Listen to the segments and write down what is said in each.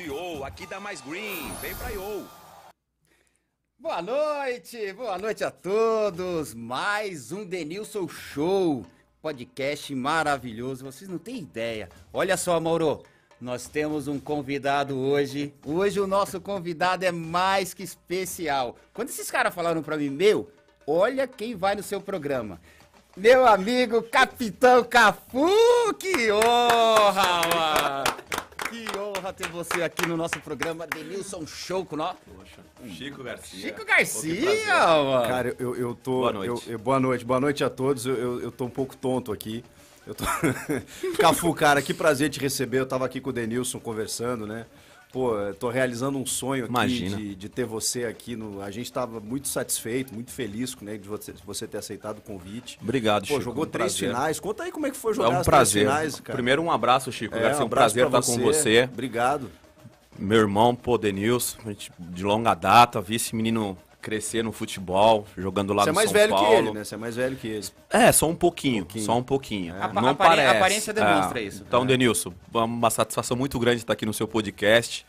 Io. Aqui dá mais green. Vem pra Io. Boa noite, boa noite a todos. Mais um Denilson Show, podcast maravilhoso. Vocês não têm ideia. Olha só, Mauro, nós temos um convidado hoje. Hoje o nosso convidado é mais que especial. Quando esses caras falaram para mim, meu, olha quem vai no seu programa. Meu amigo Capitão Cafu, que honra, mano! honra ter você aqui no nosso programa Denilson Show com nós. Chico Garcia. Chico Garcia, Pô, mano. Cara, eu, eu tô. Boa noite. Eu, eu, boa noite, boa noite a todos. Eu, eu, eu tô um pouco tonto aqui. Eu tô... Cafu, cara, que prazer te receber. Eu tava aqui com o Denilson conversando, né? Pô, tô realizando um sonho aqui De, de ter você aqui. No... A gente estava muito satisfeito, muito feliz né, de você, você ter aceitado o convite. Obrigado, Pô, Chico. Jogou um três prazer. finais. Conta aí como é que foi jogar é um as prazer. três finais, cara. Primeiro, um abraço, Chico. É, Garcia, um, um prazer estar você. com você. Obrigado. Meu irmão, pô, Denilson, de longa data, vice esse menino crescer no futebol, jogando lá Você é no São Paulo. Você é mais velho Paulo. que ele, né? Você é mais velho que ele. É, só um pouquinho, um pouquinho. só um pouquinho. É. Não a, parece. A aparência demonstra é. isso. Então, é. Denilson, uma satisfação muito grande estar aqui no seu podcast.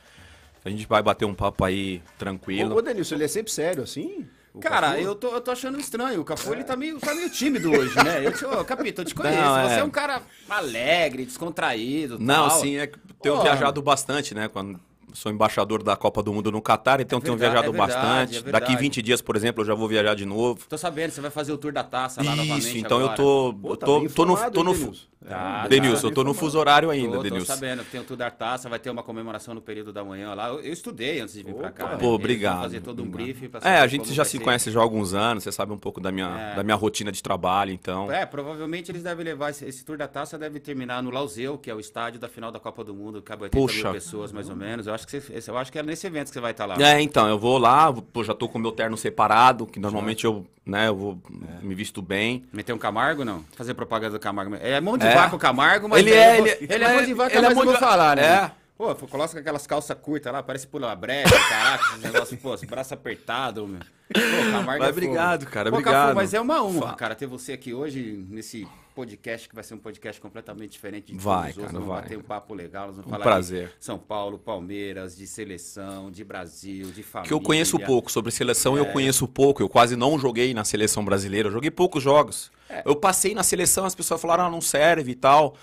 A gente vai bater um papo aí tranquilo. Ô, ô Denilson, ele é sempre sério assim? O Cara, eu tô, eu tô achando estranho. O Cafu, é. ele tá meio, tá meio tímido hoje, né? Eu te, ô, Capito, eu te conheço. Não, é... Você é um cara alegre, descontraído. Não, tal. sim, é, tenho viajado bastante, né? Quando sou embaixador da Copa do Mundo no Catar, então é verdade, tenho viajado é verdade, bastante. É Daqui 20 dias, por exemplo, eu já vou viajar de novo. Tô sabendo, você vai fazer o tour da taça lá Isso, novamente então agora. eu tô. Pô, tá tô, tô, no. Tô no Denilson, é, tá, tá tá Denilson eu tô no fuso horário ainda, tô, Denilson. Tô sabendo, tem o tour da taça, vai ter uma comemoração no período da manhã lá. Eu, eu estudei antes de vir para cá. Né? Pô, né? obrigado. Fazer todo um briefing pra É, a gente já se ser. conhece já há alguns anos, você sabe um pouco da minha, é. da minha rotina de trabalho, então. É, provavelmente eles devem levar. Esse, esse tour da taça deve terminar no Lauseu, que é o estádio da final da Copa do Mundo, Acaba 80 Puxa. mil pessoas mais ou menos. Eu acho que, você, eu acho que é nesse evento que você vai estar lá. É, então, eu vou lá, pô, já tô com o meu terno separado, que normalmente eu, né, eu vou, é. me visto bem. Meter um Camargo, não? Fazer propaganda do Camargo. É mão de é. vaca o Camargo, mas... Ele é, é vou, ele, ele, é, ele é mão de vaca, ele é mas é mão de... vou falar, né? É. Pô, coloca aquelas calças curtas lá, parece pula brecha, caraca, esse negócio, pô, braço apertado, meu. Pô, Camargo mas, é obrigado, cara, pô, obrigado. Cafu, mas é uma honra, cara, ter você aqui hoje nesse podcast que vai ser um podcast completamente diferente de vai, todos os outros. Cara, vai. ter um papo legal, nós vamos um falar prazer. de São Paulo, Palmeiras, de seleção, de Brasil, de família. Que eu conheço pouco sobre seleção, é. eu conheço pouco. Eu quase não joguei na seleção brasileira, eu joguei poucos jogos. É. Eu passei na seleção, as pessoas falaram, ah, não serve e tal.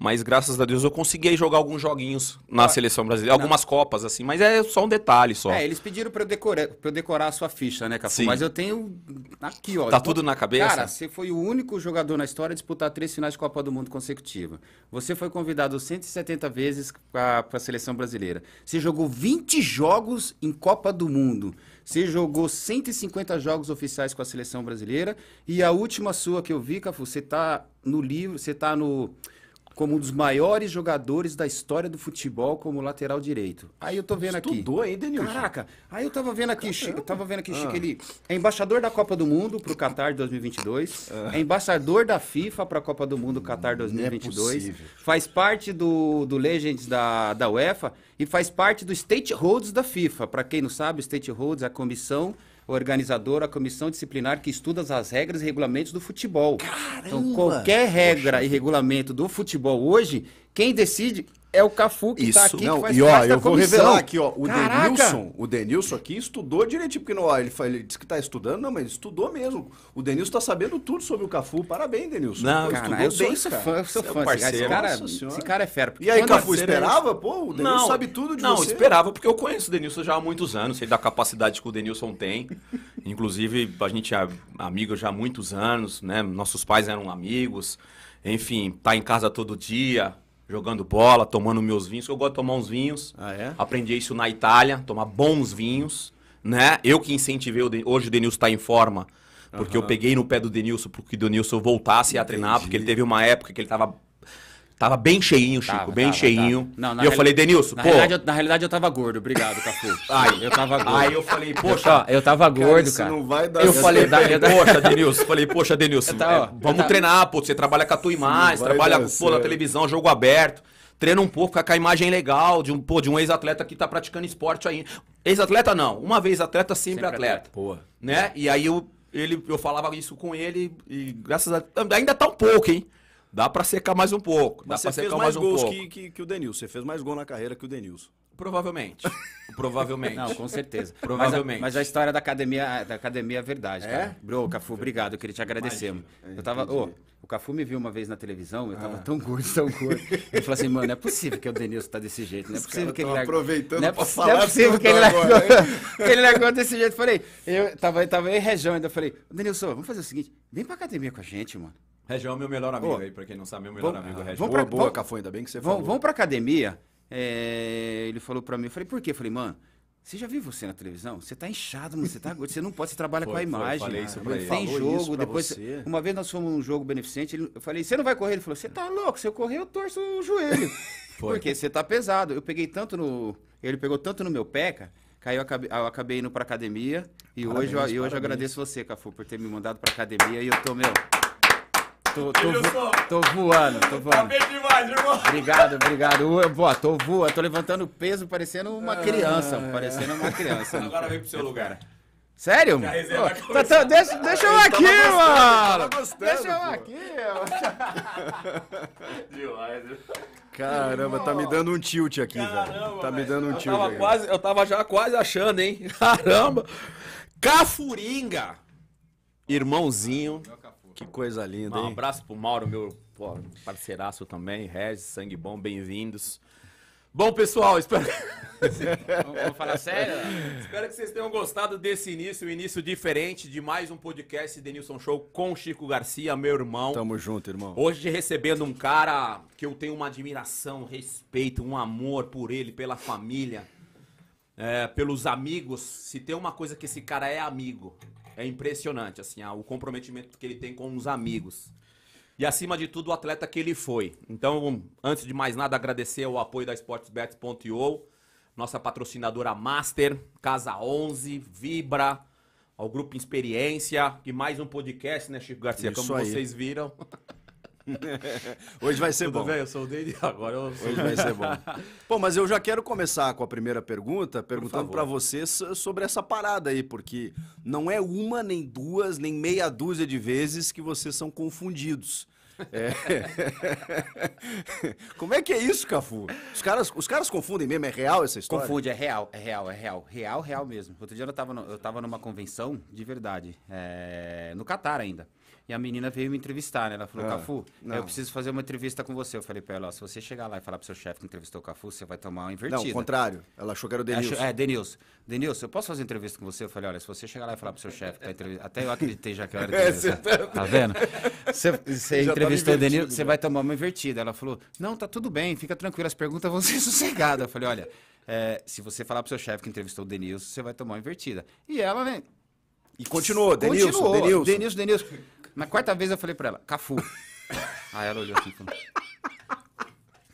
Mas graças a Deus eu consegui jogar alguns joguinhos na ah, seleção brasileira, não. algumas copas, assim, mas é só um detalhe só. É, eles pediram pra eu decorar, pra eu decorar a sua ficha, né, Cafu? Sim. Mas eu tenho aqui, ó. Tá tudo na cabeça? Cara, você foi o único jogador na história a disputar três finais de Copa do Mundo consecutiva. Você foi convidado 170 vezes pra, pra seleção brasileira. Você jogou 20 jogos em Copa do Mundo. Você jogou 150 jogos oficiais com a seleção brasileira. E a última sua que eu vi, Cafu, você tá no livro, você tá no como um dos maiores jogadores da história do futebol como lateral direito. Aí eu tô vendo aqui. Estudou aí, Denilson? Caraca. Aí eu tava vendo aqui, Chico, eu tava vendo aqui, ah. ele é embaixador da Copa do Mundo pro Qatar 2022, ah. é embaixador da FIFA para a Copa do Mundo Qatar 2022, é faz parte do, do Legends da, da UEFA e faz parte do State Stakeholders da FIFA. Para quem não sabe, Stakeholders é a comissão organizador, a comissão disciplinar que estuda as regras e regulamentos do futebol. Então, Caramba! Então, qualquer regra Poxa. e regulamento do futebol hoje, quem decide é o Cafu que tá Isso. tá aqui. Não, e ó, eu vou revelar aqui, ó. O Denilson, o Denilson aqui estudou direitinho, porque não, ó, ele, ele disse que tá estudando, não, mas ele estudou mesmo. O Denilson tá sabendo tudo sobre o Cafu. Parabéns, Denilson. Não, cara, estudou eu bem, sou cara. fã, sou é fã. Parceiro. Esse cara, esse cara é, é fera. E aí, Cafu, esperava? Pô, o Denilson não, sabe tudo de não, você. Não, esperava, porque eu conheço o Denilson já há muitos anos, sei da capacidade que o Denilson tem. Inclusive, a gente é amigo já há muitos anos, né? Nossos pais eram amigos. Enfim, tá em casa todo dia, jogando bola, tomando meus vinhos. Eu gosto de tomar uns vinhos. Ah, é? Aprendi isso na Itália, tomar bons vinhos, né? Eu que incentivei, o hoje o Denilson está em forma, porque uhum. eu peguei no pé do Denilson para que o Denilson voltasse a treinar, porque ele teve uma época que ele estava Tava bem cheinho, Chico, tava, bem tava, cheinho. Tava. Não, e eu falei, Denilson, na pô. Realidade, eu, na realidade eu tava gordo, obrigado, Cafu. Aí eu tava gordo. Aí eu falei, poxa. Eu, tava gordo, cara. cara. não vai dar eu falei, da, eu poxa, Denilson. Falei, poxa, Denilson, tava, é, vamos treinar, pô. Você trabalha com a tua imagem, trabalha pô, na televisão, jogo aberto. Treina um pouco, fica com a imagem legal de um, pô, de um ex-atleta que tá praticando esporte aí. Ex-atleta não, uma vez atleta, sempre, sempre atleta. atleta. Pô. Né? E aí eu, ele, eu falava isso com ele e graças a ainda tá um pouco, hein? Dá para secar mais um pouco. Mas dá para secar mais, mais um pouco. Que, que, que o Denilson. Você fez mais gol na carreira que o Denilson. Provavelmente. Provavelmente. Não, com certeza. Provavelmente. Mas a, mas a, história da academia, da academia é verdade, é? cara. Bro, Cafu, obrigado. Eu queria te agradecer. Eu tava. o Cafu me viu uma vez na televisão, eu tava ah. tão gordo, tão gordo. Ele falou assim, mano, não é possível que o Denilson tá desse jeito. Não é possível que ele largou. aproveitando não é, pra falar não é possível que ele, largou, que ele largou desse jeito. Falei, eu tava, eu tava eu e Rejão ainda. Falei, Denilson, vamos fazer o seguinte: vem pra academia com a gente, mano. Região é meu melhor amigo aí, pra quem não sabe, é meu melhor amigo ah, Região. Vamos pra, boa, boa, Cafu, ainda bem que você foi falou. Vamos pra academia. É, ele falou pra mim, eu falei, por quê? Eu falei, mano, você já viu você na televisão? Você tá inchado, mano, você tá gordo, você não pode, você trabalha foi, com a imagem. Foi, falei isso pra ele. Tem jogo, depois... Você. Uma vez nós fomos num jogo beneficente, ele, eu falei, você não vai correr? Ele falou, você tá louco, se eu correr eu torço o joelho. Foi. Porque você tá pesado. Eu peguei tanto no... Ele pegou tanto no meu peca que aí eu acabei, eu acabei indo pra academia. E parabéns, hoje, eu, hoje eu agradeço você, Cafu, por ter me mandado pra academia e eu tô, meu... Tô, tô, vo tô voando, tô voando. Tá bem demais, irmão. Obrigado, obrigado. Ué, boa, tô voando, tô levantando peso parecendo uma ah. criança. Ah, parecendo uma criança. Agora vem pro seu lugar. Sério? Pô, tá, tá, deixa, deixa eu aqui, mano. Gostando, deixa eu pô. aqui, Demais, Caramba, tá me dando um tilt aqui, Caramba, velho. Tá me dando um tilt. Tava Quase, eu tava já quase achando, hein? Caramba. Cafuringa. Irmãozinho. Que coisa linda, hein? Um abraço pro Mauro, meu pô, parceiraço também. Regis, Sangue Bom, bem-vindos. Bom, pessoal, espero. Vamos falar sério? espero que vocês tenham gostado desse início, um início diferente de mais um podcast Denilson Show com Chico Garcia, meu irmão. Tamo junto, irmão. Hoje recebendo um cara que eu tenho uma admiração, um respeito, um amor por ele, pela família, é, pelos amigos. Se tem uma coisa que esse cara é amigo, é impressionante, assim, o comprometimento que ele tem com os amigos. E acima de tudo, o atleta que ele foi. Então, antes de mais nada, agradecer o apoio da sportsbet.io, nossa patrocinadora Master, Casa 11, Vibra, ao Grupo Experiência, e mais um podcast, né, Chico Garcia, Isso como aí. vocês viram. Hoje vai ser Tudo bom. Tudo bem, eu sou o agora eu sou Hoje vai ser bom. Bom, mas eu já quero começar com a primeira pergunta, perguntando para vocês sobre essa parada aí, porque não é uma, nem duas, nem meia dúzia de vezes que vocês são confundidos. É. Como é que é isso, Cafu? Os caras, os caras confundem mesmo, é real essa história? Confunde, é real, é real, é real. Real, real mesmo. Outro dia eu tava, no, eu tava numa convenção, de verdade, é, no Catar ainda. E a menina veio me entrevistar, né? Ela falou, ah, Cafu, não. eu preciso fazer uma entrevista com você. Eu falei pra ela, ó, se você chegar lá e falar pro seu chefe que entrevistou o Cafu, você vai tomar uma invertida. Não, o contrário. Ela achou que era o Denilson. Achou, é, Denilson. Denilson, eu posso fazer entrevista com você? Eu falei, olha, se você chegar lá e falar pro seu chefe que tá Até eu acreditei já que eu era é, Denilson. é, tá... tá... vendo? Você, você tá entrevistou o Denilson, você né? vai tomar uma invertida. Ela falou, não, tá tudo bem, fica tranquila, as perguntas vão ser sossegadas. Eu falei, olha... É, se você falar pro seu chefe que entrevistou o Denilson, você vai tomar uma invertida. E ela, né? E continuou, Denilson, continuou. Denilson. Denilson, Denilson. Na quarta vez eu falei pra ela, Cafu. Aí ela olhou assim e falou.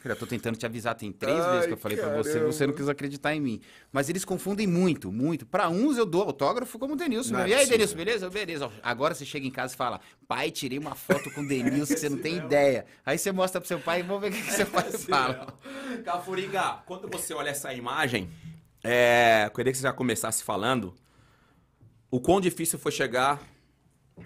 eu tô tentando te avisar, tem três Ai, vezes que eu falei caramba. pra você, você não quis acreditar em mim. Mas eles confundem muito, muito. Pra uns eu dou autógrafo como o Denilson. Não, é e aí, Denilson, beleza? Beleza. Agora você chega em casa e fala, pai, tirei uma foto com o Denilson que você não tem ideia. Aí você mostra pro seu pai e vamos ver o que, é seu pai fala. Cafuriga, quando você olha essa imagem, é, eu queria que você já começasse falando o quão difícil foi chegar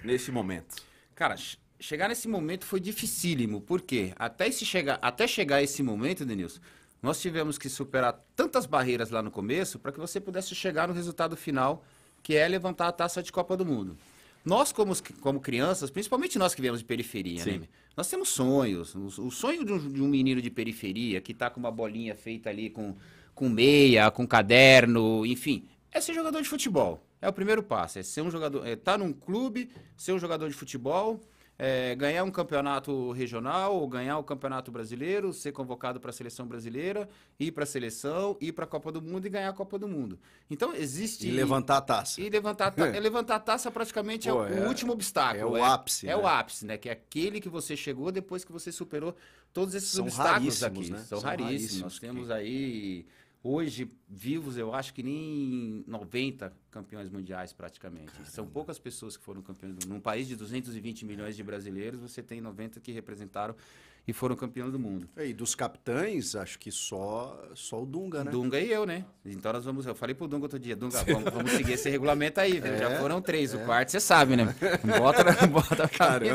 nesse momento. Cara, chegar nesse momento foi dificílimo, porque até, esse chega, até chegar esse momento, Denilson, nós tivemos que superar tantas barreiras lá no começo para que você pudesse chegar no resultado final, que é levantar a taça de Copa do Mundo. Nós, como, como crianças, principalmente nós que viemos de periferia, né? nós temos sonhos. O sonho de um, de um menino de periferia que está com uma bolinha feita ali com, com meia, com caderno, enfim, é ser jogador de futebol. É o primeiro passo, é ser um jogador, é estar tá num clube, ser um jogador de futebol, é, ganhar um campeonato regional ou ganhar o um campeonato brasileiro, ser convocado para a seleção brasileira, ir para a seleção, ir para a Copa do Mundo e ganhar a Copa do Mundo. Então existe. E levantar a taça. E levantar a taça, é. levantar a taça praticamente é Pô, é o último obstáculo. É o é ápice. É, né? o ápice, né? Que é aquele que você chegou depois que você superou todos esses São obstáculos aqui. Né? São, São raríssimos. raríssimos. Nós temos aí Hoje, vivos, eu acho que nem 90 campeões mundiais praticamente. Caramba. São poucas pessoas que foram campeões. Num país de 220 milhões de brasileiros, você tem 90 que representaram e foram campeões do mundo. E dos capitães, acho que só, só o Dunga, né? Dunga e eu, né? Então nós vamos. Eu falei pro Dunga outro dia, Dunga, vamos, vamos seguir esse regulamento aí, é, Já foram três, é. o quarto você sabe, né? Bota, bota cara.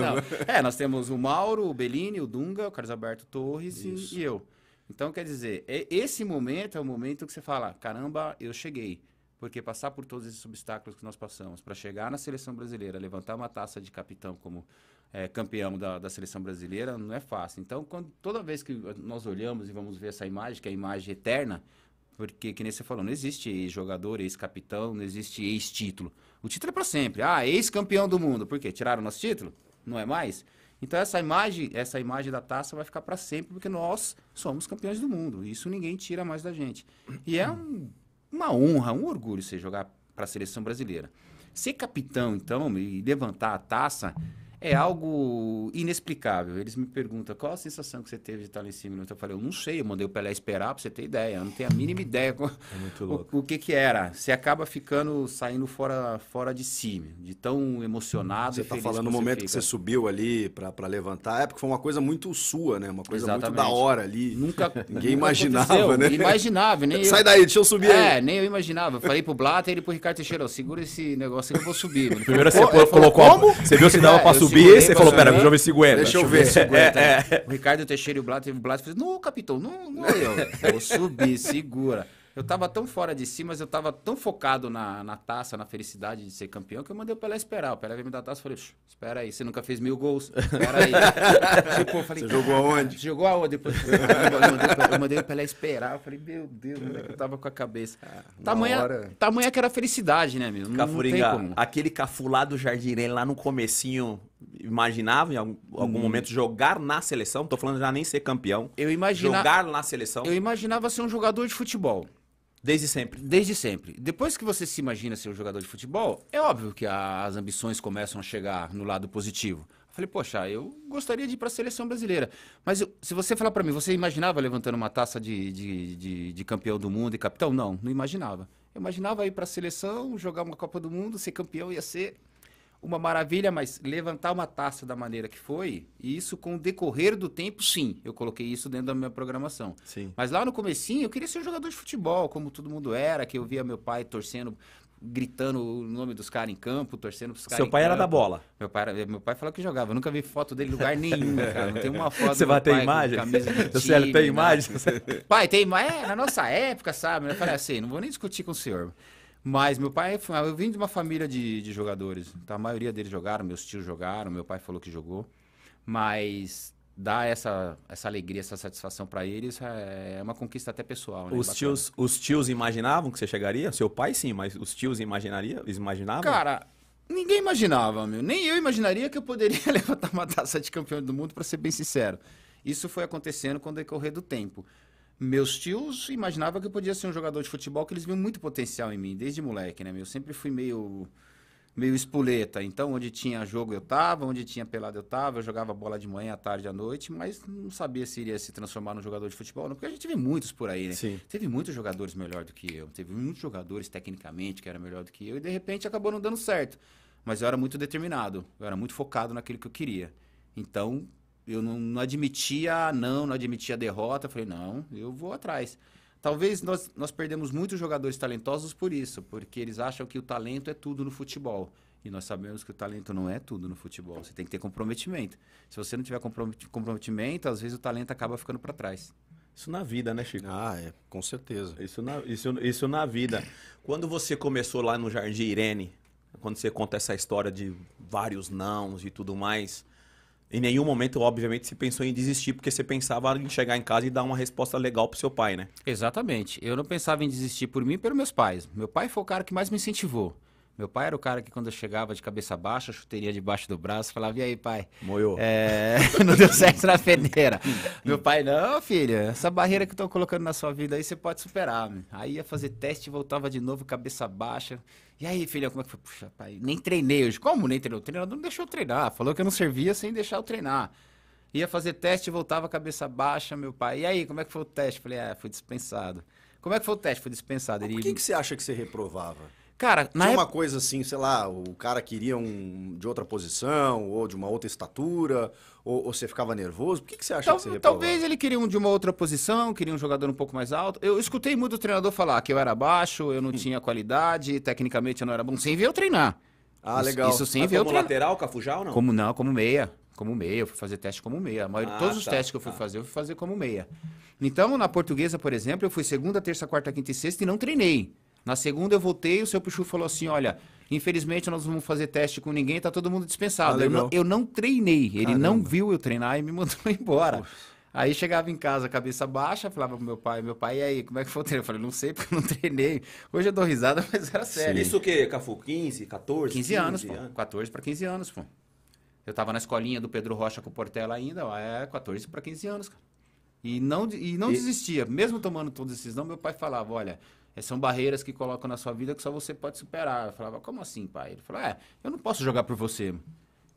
É, nós temos o Mauro, o Bellini, o Dunga, o Carlos Alberto Torres e, e eu. Então, quer dizer, é, esse momento é o momento que você fala: caramba, eu cheguei. Porque passar por todos esses obstáculos que nós passamos para chegar na seleção brasileira, levantar uma taça de capitão como é, campeão da, da, seleção brasileira, não é fácil. Então, quando, toda vez que nós olhamos e vamos ver essa imagem, que é a imagem eterna, porque, que nem você falou, não existe jogador, ex-capitão, não existe ex-título. O título é para sempre. Ah, ex-campeão do mundo. Por quê? Tiraram nosso título? Não é mais? Então essa imagem, essa imagem da taça vai ficar para sempre porque nós somos campeões do mundo. Isso ninguém tira mais da gente. E é um, uma honra, um orgulho você jogar para a seleção brasileira. Ser capitão então e levantar a taça é algo inexplicável. Eles me perguntam qual a sensação que você teve de estar lá em cima. Eu falei, eu não sei, eu mandei o Pelé esperar para você ter ideia. Eu não tenho a mínima ideia é o, o, que, que era. Você acaba ficando, saindo fora, fora de si, de tão emocionado. Você está falando no momento fica. que você subiu ali para levantar, é porque foi uma coisa muito sua, né? Uma coisa Exatamente. muito da hora ali. Nunca. Ninguém imaginava, aconteceu. né? Imaginava, nem Sai daí, deixa eu subir é, aí. nem eu imaginava. Eu falei pro Blatter e pro Ricardo Teixeira, segura esse negócio que eu vou subir. Primeiro você colocou. Como? Você viu se dava é, para subir subir, você falou, pera, deixa eu ver se aguenta. Deixa eu ver se aguenta. É, é. O Ricardo Teixeira e o Blatt, o Blatt fez, não, capitão, não, não, é eu. Vou subir, segura. Eu tava tão fora de si, mas eu tava tão focado na, na taça, na felicidade de ser campeão, que eu mandei o Pelé esperar. O Pelé veio me dar a taça e falei, espera aí, você nunca fez mil gols. Espera aí. tipo, falei, você jogou aonde? Jogou aonde? Depois, eu, mandei, eu mandei o Pelé esperar. Eu falei, meu Deus, onde é que eu tava com a cabeça? Ah, tamanha, hora... tamanha que era felicidade, né, meu? como. aquele cafulado jardineiro lá no comecinho imaginava em algum, algum hum. momento jogar na seleção? Tô falando já nem ser campeão. Eu imaginava Jogar na seleção. Eu imaginava ser um jogador de futebol. Desde sempre. Desde sempre. Depois que você se imagina ser um jogador de futebol, é óbvio que a, as ambições começam a chegar no lado positivo. falei, poxa, eu gostaria de ir para a seleção brasileira. Mas eu, se você falar para mim, você imaginava levantando uma taça de, de, de, de campeão do mundo e capitão? Não, não imaginava. Eu imaginava ir para a seleção, jogar uma Copa do Mundo, ser campeão, ia ser uma maravilha, mas levantar uma taça da maneira que foi, e isso com o decorrer do tempo, sim. Eu coloquei isso dentro da minha programação. Sim. Mas lá no comecinho, eu queria ser um jogador de futebol, como todo mundo era, que eu via meu pai torcendo gritando o nome dos caras em campo, torcendo pros caras. Seu pai campo. era da bola. Meu pai, meu pai falou que jogava. Eu nunca vi foto dele em lugar nenhum, cara. Não tem uma foto. Você vai ter imagem? Você tem né? imagem? Pai, tem imagem? É, na nossa época, sabe? Eu falei assim, não vou nem discutir com o senhor. Mas meu pai, eu vim de uma família de, de jogadores. Então a maioria deles jogaram, meus tios jogaram, meu pai falou que jogou. Mas dar essa, essa alegria, essa satisfação para eles é, é uma conquista até pessoal. Né? Os, tios, os tios imaginavam que você chegaria? Seu pai sim, mas os tios imaginaria, imaginavam? Cara, ninguém imaginava, meu. Nem eu imaginaria que eu poderia levantar uma taça de campeão do mundo, para ser bem sincero. Isso foi acontecendo com o decorrer do tempo. Meus tios imaginavam que eu podia ser um jogador de futebol, que eles viam muito potencial em mim, desde moleque, né? Eu sempre fui meio meio espoleta. Então, onde tinha jogo eu tava, onde tinha pelada eu tava, eu jogava bola de manhã, à tarde, à noite, mas não sabia se iria se transformar num jogador de futebol, não, porque a gente teve muitos por aí, né? Sim. Teve muitos jogadores melhor do que eu, teve muitos jogadores tecnicamente que era melhor do que eu, e de repente acabou não dando certo. Mas eu era muito determinado, eu era muito focado naquilo que eu queria. Então, eu não, não admitia não, não admitia derrota. Falei, não, eu vou atrás. Talvez nós, nós perdemos muitos jogadores talentosos por isso, porque eles acham que o talento é tudo no futebol. E nós sabemos que o talento não é tudo no futebol. Você tem que ter comprometimento. Se você não tiver comprometimento, às vezes o talento acaba ficando para trás. Isso na vida, né, Chico? Ah, é, com certeza. Isso na, isso, isso na vida. Quando você começou lá no Jardim Irene, quando você conta essa história de vários nãos e tudo mais, em nenhum momento, obviamente, se pensou em desistir, porque você pensava em chegar em casa e dar uma resposta legal pro seu pai, né? Exatamente. Eu não pensava em desistir por mim e pelos meus pais. Meu pai foi o cara que mais me incentivou. Meu pai era o cara que quando eu chegava de cabeça baixa, chuteirinha debaixo do braço, falava, e aí, pai? Moiou. É... não deu certo na peneira. Meu pai, não, filha essa barreira que estão colocando na sua vida aí, você pode superar. Aí ia fazer teste, voltava de novo, cabeça baixa. E aí, filha como é que foi? Puxa, pai, nem treinei hoje. Como nem treinou? O treinador não deixou eu treinar. Falou que eu não servia sem deixar eu treinar. Ia fazer teste, voltava cabeça baixa, meu pai. E aí, como é que foi o teste? Falei, ah, é, fui dispensado. Como é que foi o teste? Foi dispensado. Ele... Por que, que você acha que você reprovava? Cara, na Tinha uma coisa assim, sei lá, o cara queria um de outra posição, ou de uma outra estatura, ou, ou você ficava nervoso? Por que, que você acha Tal, que você reprovou? Talvez ele queria um de uma outra posição, queria um jogador um pouco mais alto. Eu escutei muito o treinador falar que eu era baixo, eu não hum. tinha qualidade, tecnicamente eu não era bom, sem ver eu treinar. Ah, isso, legal. Isso, sem ver como eu treinar. lateral, cafujal ou não? Como não, como meia. Como meia, eu fui fazer teste como meia. Maioria, ah, todos tá, os testes que eu fui tá. fazer, eu fui fazer como meia. Então, na portuguesa, por exemplo, eu fui segunda, terça, quarta, quinta e sexta e não treinei. Na segunda eu voltei, o seu Pichu falou assim: olha, infelizmente nós não vamos fazer teste com ninguém, tá todo mundo dispensado. Ah, eu, não, eu, não, treinei, ele não viu eu treinar e me mandou embora. Poxa. Aí chegava em casa, cabeça baixa, falava pro meu pai, meu pai, e aí, como é que foi o treino? Eu falei, não sei, porque eu não treinei. Hoje eu dou risada, mas era sério. Isso o quê? Cafu, 15, 14? 15, 15 anos, 15 pô. Anos. 14 para 15 anos, pô. Eu tava na escolinha do Pedro Rocha com o Portela ainda, ó, é 14 para 15 anos, cara. E não, e não e... desistia. Mesmo tomando todos esses não, meu pai falava, olha, é, são barreiras que colocam na sua vida que só você pode superar. Eu falava, como assim, pai? Ele falou, é, eu não posso jogar por você.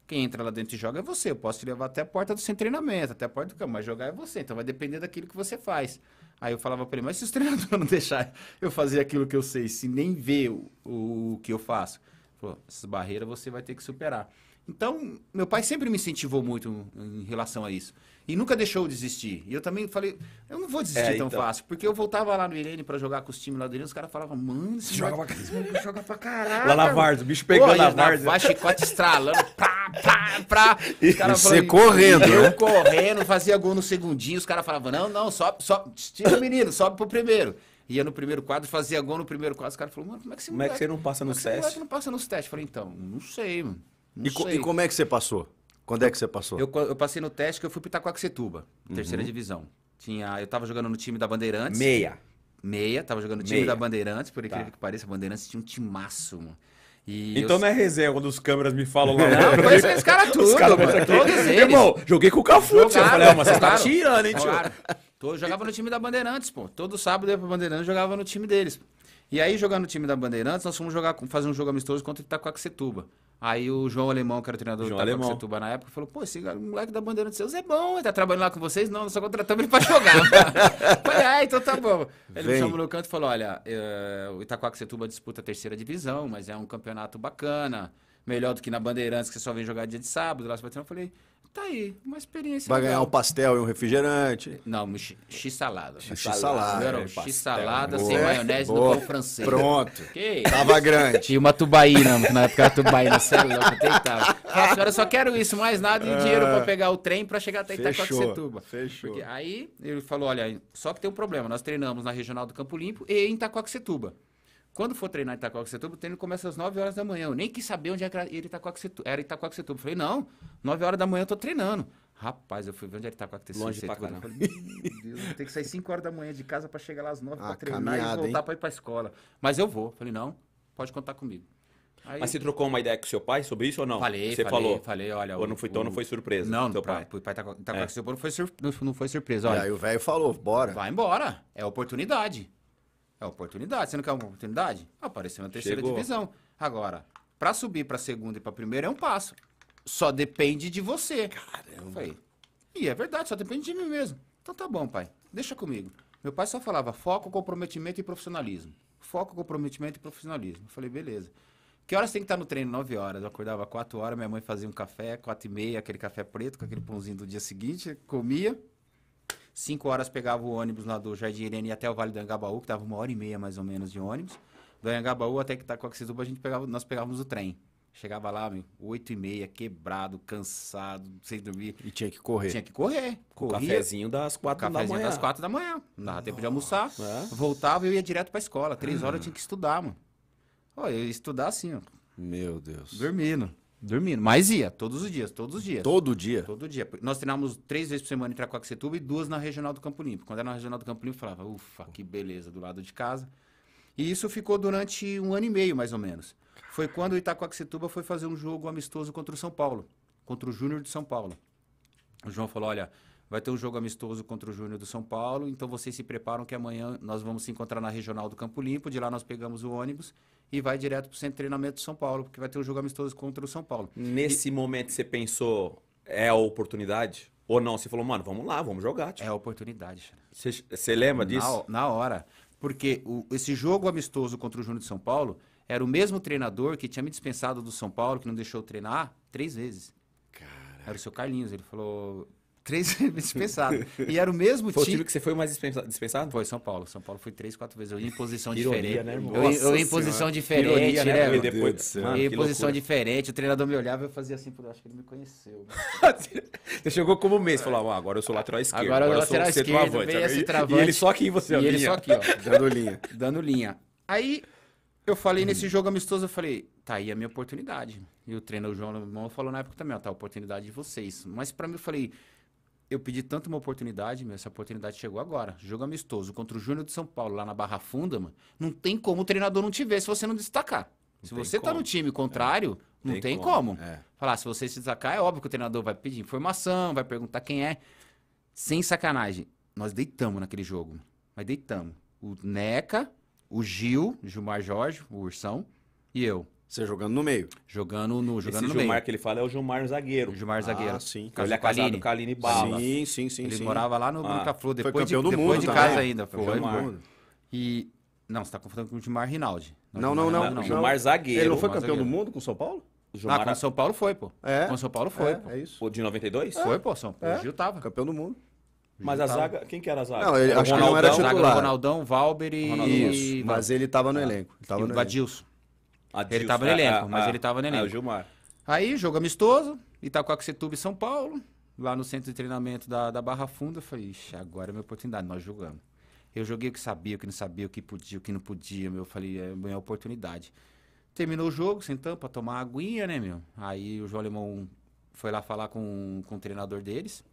Quem entra lá dentro e joga é você. Eu posso te levar até a porta do seu treinamento, até a porta do campo, mas jogar é você. Então vai depender daquilo que você faz. Aí eu falava para ele, mas se os treinadores não deixarem eu fazer aquilo que eu sei, se nem ver o, o que eu faço, falou, essas barreiras você vai ter que superar. Então, meu pai sempre me incentivou muito em relação a isso. E nunca deixou de desistir. E eu também falei, eu não vou desistir é, tão então. fácil. Porque eu voltava lá no Irene pra jogar com os times lá do Irene, os caras falavam, mano, esse joga, pra... joga pra caralho. Lá na o bicho pegando Pô, na Varza. Vai chicote estralando, pá, pá, pá. Os caras Você correndo, Eu né? correndo, fazia gol no segundinho, os caras falavam, não, não, sobe, sobe, tira o menino, sobe pro primeiro ia no primeiro quadro, fazia gol no primeiro quadro. Os caras falaram, mano, como é que você, como moleque, é que você não passa nos testes? Como é que você não passa nos testes? Eu falei, então, não sei, mano. Não e, sei. Co e como é que você passou? Quando é que você passou? Eu, eu passei no teste que eu fui para Itacoaxetuba, uhum. terceira divisão. Tinha, eu estava jogando no time da Bandeirantes. Meia. Meia, estava jogando no time Meia. da Bandeirantes, por incrível tá. que pareça, a Bandeirantes tinha um timaço, mano. E então eu... não é resenha quando os câmeras me falam lá. Não, conheço né? esses caras tudo, os cara, mano, aqui. todos eles. Irmão, joguei com o Cafu, tio. Eu falei, ó, mas você tá tirando, hein, tio? Claro. Eu jogava no time da Bandeirantes, pô. Todo sábado eu ia pra Bandeirantes jogava no time deles. E aí, jogando no time da Bandeirantes, nós fomos jogar, fazer um jogo amistoso contra o Itacoaxetuba. Aí o João Alemão, que era treinador João do Setuba na época, falou: pô, esse moleque da bandeira de seus é bom, ele tá trabalhando lá com vocês? Não, nós só contratamos ele pra jogar. falei, é, então tá bom. Ele Vem. me chamou no canto e falou: olha, uh, o Itaquaquecetuba disputa a terceira divisão, mas é um campeonato bacana, melhor do que na Bandeirantes, que você só vem jogar dia de sábado. Lá você vai eu falei: Tá aí, uma experiência. Vai legal. ganhar um pastel e um refrigerante. Não, x-salada. X-salada. É x-salada sem maionese boa. no pão francês. Pronto. Que Tava grande. E uma tubaína, na época da tubaína, sério, não tentava. só quero isso, mais nada, e dinheiro pra ah. pegar o trem pra chegar até Itacoaxetuba. Fechou. aí ele falou, olha, só que tem um problema, nós treinamos na Regional do Campo Limpo e em Itacoaxetuba. Quando for treinar em Itacoaxetuba, o treino começa às 9 horas da manhã. Eu nem quis saber onde é era Itacoaxetuba. Era Itacoaxetuba. Falei, não, 9 horas da manhã eu tô treinando. Rapaz, eu fui ver onde era Itacoaxetuba. Longe pra caramba. Falei, meu Deus, tem que sair 5 horas da manhã de casa para chegar lá às 9 ah, pra treinar caminhada, e voltar para pra ir pra escola. Mas eu vou. Falei, não, pode contar comigo. Aí... Mas você trocou uma ideia com seu pai sobre isso ou não? Falei, você falei, falou. falei, olha... Ou não foi, então o... não foi surpresa Não, seu pra, pai. O pai tá, tá é. não, foi surpresa, olha. E aí o velho falou, bora. Vai embora, é oportunidade. É oportunidade. Você não quer uma oportunidade? Apareceu na terceira Chegou. divisão. Agora, para subir para segunda e para primeira é um passo. Só depende de você. Caramba. e é verdade, só depende de mim mesmo. Então tá bom, pai. Deixa comigo. Meu pai só falava foco, comprometimento e profissionalismo. Foco, comprometimento e profissionalismo. Eu falei, beleza. Que horas tem que estar tá no treino? 9 horas. Eu acordava 4 horas, minha mãe fazia um café, 4 e meia, aquele café preto com aquele pãozinho do dia seguinte, comia, 5 horas pegava o ônibus lá do Jardim Irene até o Vale do Angabaú, que tava uma hora e meia mais ou menos de ônibus. Do Angabaú até que tá com a gente pegava, nós pegávamos o trem. Chegava lá, meu, 8 e meia, quebrado, cansado, sem dormir. E tinha que correr. Tinha que correr. Corria. O cafezinho das quatro da manhã. das quatro da manhã. Não dava tempo de almoçar. É? Voltava e eu ia direto pra escola. Três hum. horas eu tinha que estudar, mano. Olha, eu ia estudar assim, ó. Meu Deus. Dormindo. Dormindo. Mas ia, todos os dias, todos os dias. Todo dia? Todo dia. Nós treinávamos três vezes por semana em Tracoaxetuba e duas na Regional do Campo Limpo. Quando era na Regional do Campo Limpo, eu falava, ufa, que beleza, do lado de casa. E isso ficou durante um ano e meio, mais ou menos. Foi quando o Itacoaxetuba foi fazer um jogo amistoso contra o São Paulo, contra o Júnior de São Paulo. O João falou, olha, Vai ter um jogo amistoso contra o Júnior do São Paulo, então vocês se preparam que amanhã nós vamos se encontrar na Regional do Campo Limpo, de lá nós pegamos o ônibus e vai direto para o centro de treinamento de São Paulo, porque vai ter um jogo amistoso contra o São Paulo. Nesse e... momento você pensou, é a oportunidade? Ou não? Você falou, mano, vamos lá, vamos jogar. Tipo. É a oportunidade. Você lembra disso? Na, hora. Porque o, esse jogo amistoso contra o Júnior de São Paulo era o mesmo treinador que tinha me dispensado do São Paulo, que não deixou treinar, três vezes. Caraca. Era o seu Carlinhos. Ele falou: Três dispensados. E era o mesmo time. Foi o time que você foi mais dispensado? Foi São Paulo. São Paulo foi três, quatro vezes. Eu ia em posição diferente. né, eu, eu, ia em posição diferente. Ironia, né? né? Depois, mano, ia em posição diferente. O treinador me olhava e eu fazia assim, eu acho que ele me conheceu. você chegou como mês, falou, ah, agora eu sou lateral esquerdo. Agora, agora eu sou lateral esquerdo, E ele só aqui em você, E linha. ele só aqui, ó. Dando linha. Dando linha. Aí eu falei hum. nesse jogo amistoso, eu falei, tá aí a minha oportunidade. E o treinador João Limão falou na época também, ó, tá a oportunidade de vocês. Mas para mim eu falei, eu pedi tanto uma oportunidade, meu, essa oportunidade chegou agora. Jogo amistoso contra o Júnior de São Paulo, lá na Barra Funda, mano. Não tem como o treinador não te ver se você não destacar. Não se você como. tá no time é. contrário, é. não tem, tem como. como. É. Falar, se você se destacar, é óbvio que o treinador vai pedir informação, vai perguntar quem é. Sem sacanagem. Nós deitamos naquele jogo. Mas deitamos. O Neca, o Gil, Gilmar Jorge, o Ursão, e eu. Você jogando no meio. Jogando no, jogando Esse no Gilmar meio. que ele fala é o Gilmar Zagueiro. O Gilmar Zagueiro. Ah, sim. Ele é casado com Kaline Bala. Sim, sim, sim. Ele sim. morava lá no ah. Boca depois foi campeão de, depois de casa ainda. Foi campeão do mundo. E... Não, você tá confundindo com o Gilmar Rinaldi. Não, não, não. não, não. Gilmar Zagueiro. Ele não foi campeão Zagueiro. do mundo com o São Paulo? Gilmar... Ah, com o São Paulo foi, pô. É. Com o São Paulo foi, é, pô. É isso. de 92? É. Foi, pô. São Paulo. É. O Gil tava. Campeão do mundo. Mas a zaga, quem que era a zaga? Não, ele, acho Ronaldão, que não era titular. Zaga, Ronaldão, Valber e... Isso, mas ele tava no ah. elenco. Ele tava no elenco. Vadilson ele estava no elenco, mas ele estava no é, elenco. Gilmar. Aí, jogo amistoso, Itacoaxetuba e São Paulo, lá no centro de treinamento da, da Barra Funda. Eu falei, ixi, agora é minha oportunidade, nós jogamos. Eu joguei o que sabia, o que não sabia, o que podia, o que não podia, meu. Eu falei, é, é minha oportunidade. Terminou o jogo, sentamos pra tomar uma aguinha, né, meu? Aí o João Alemão foi lá falar com, com o treinador deles.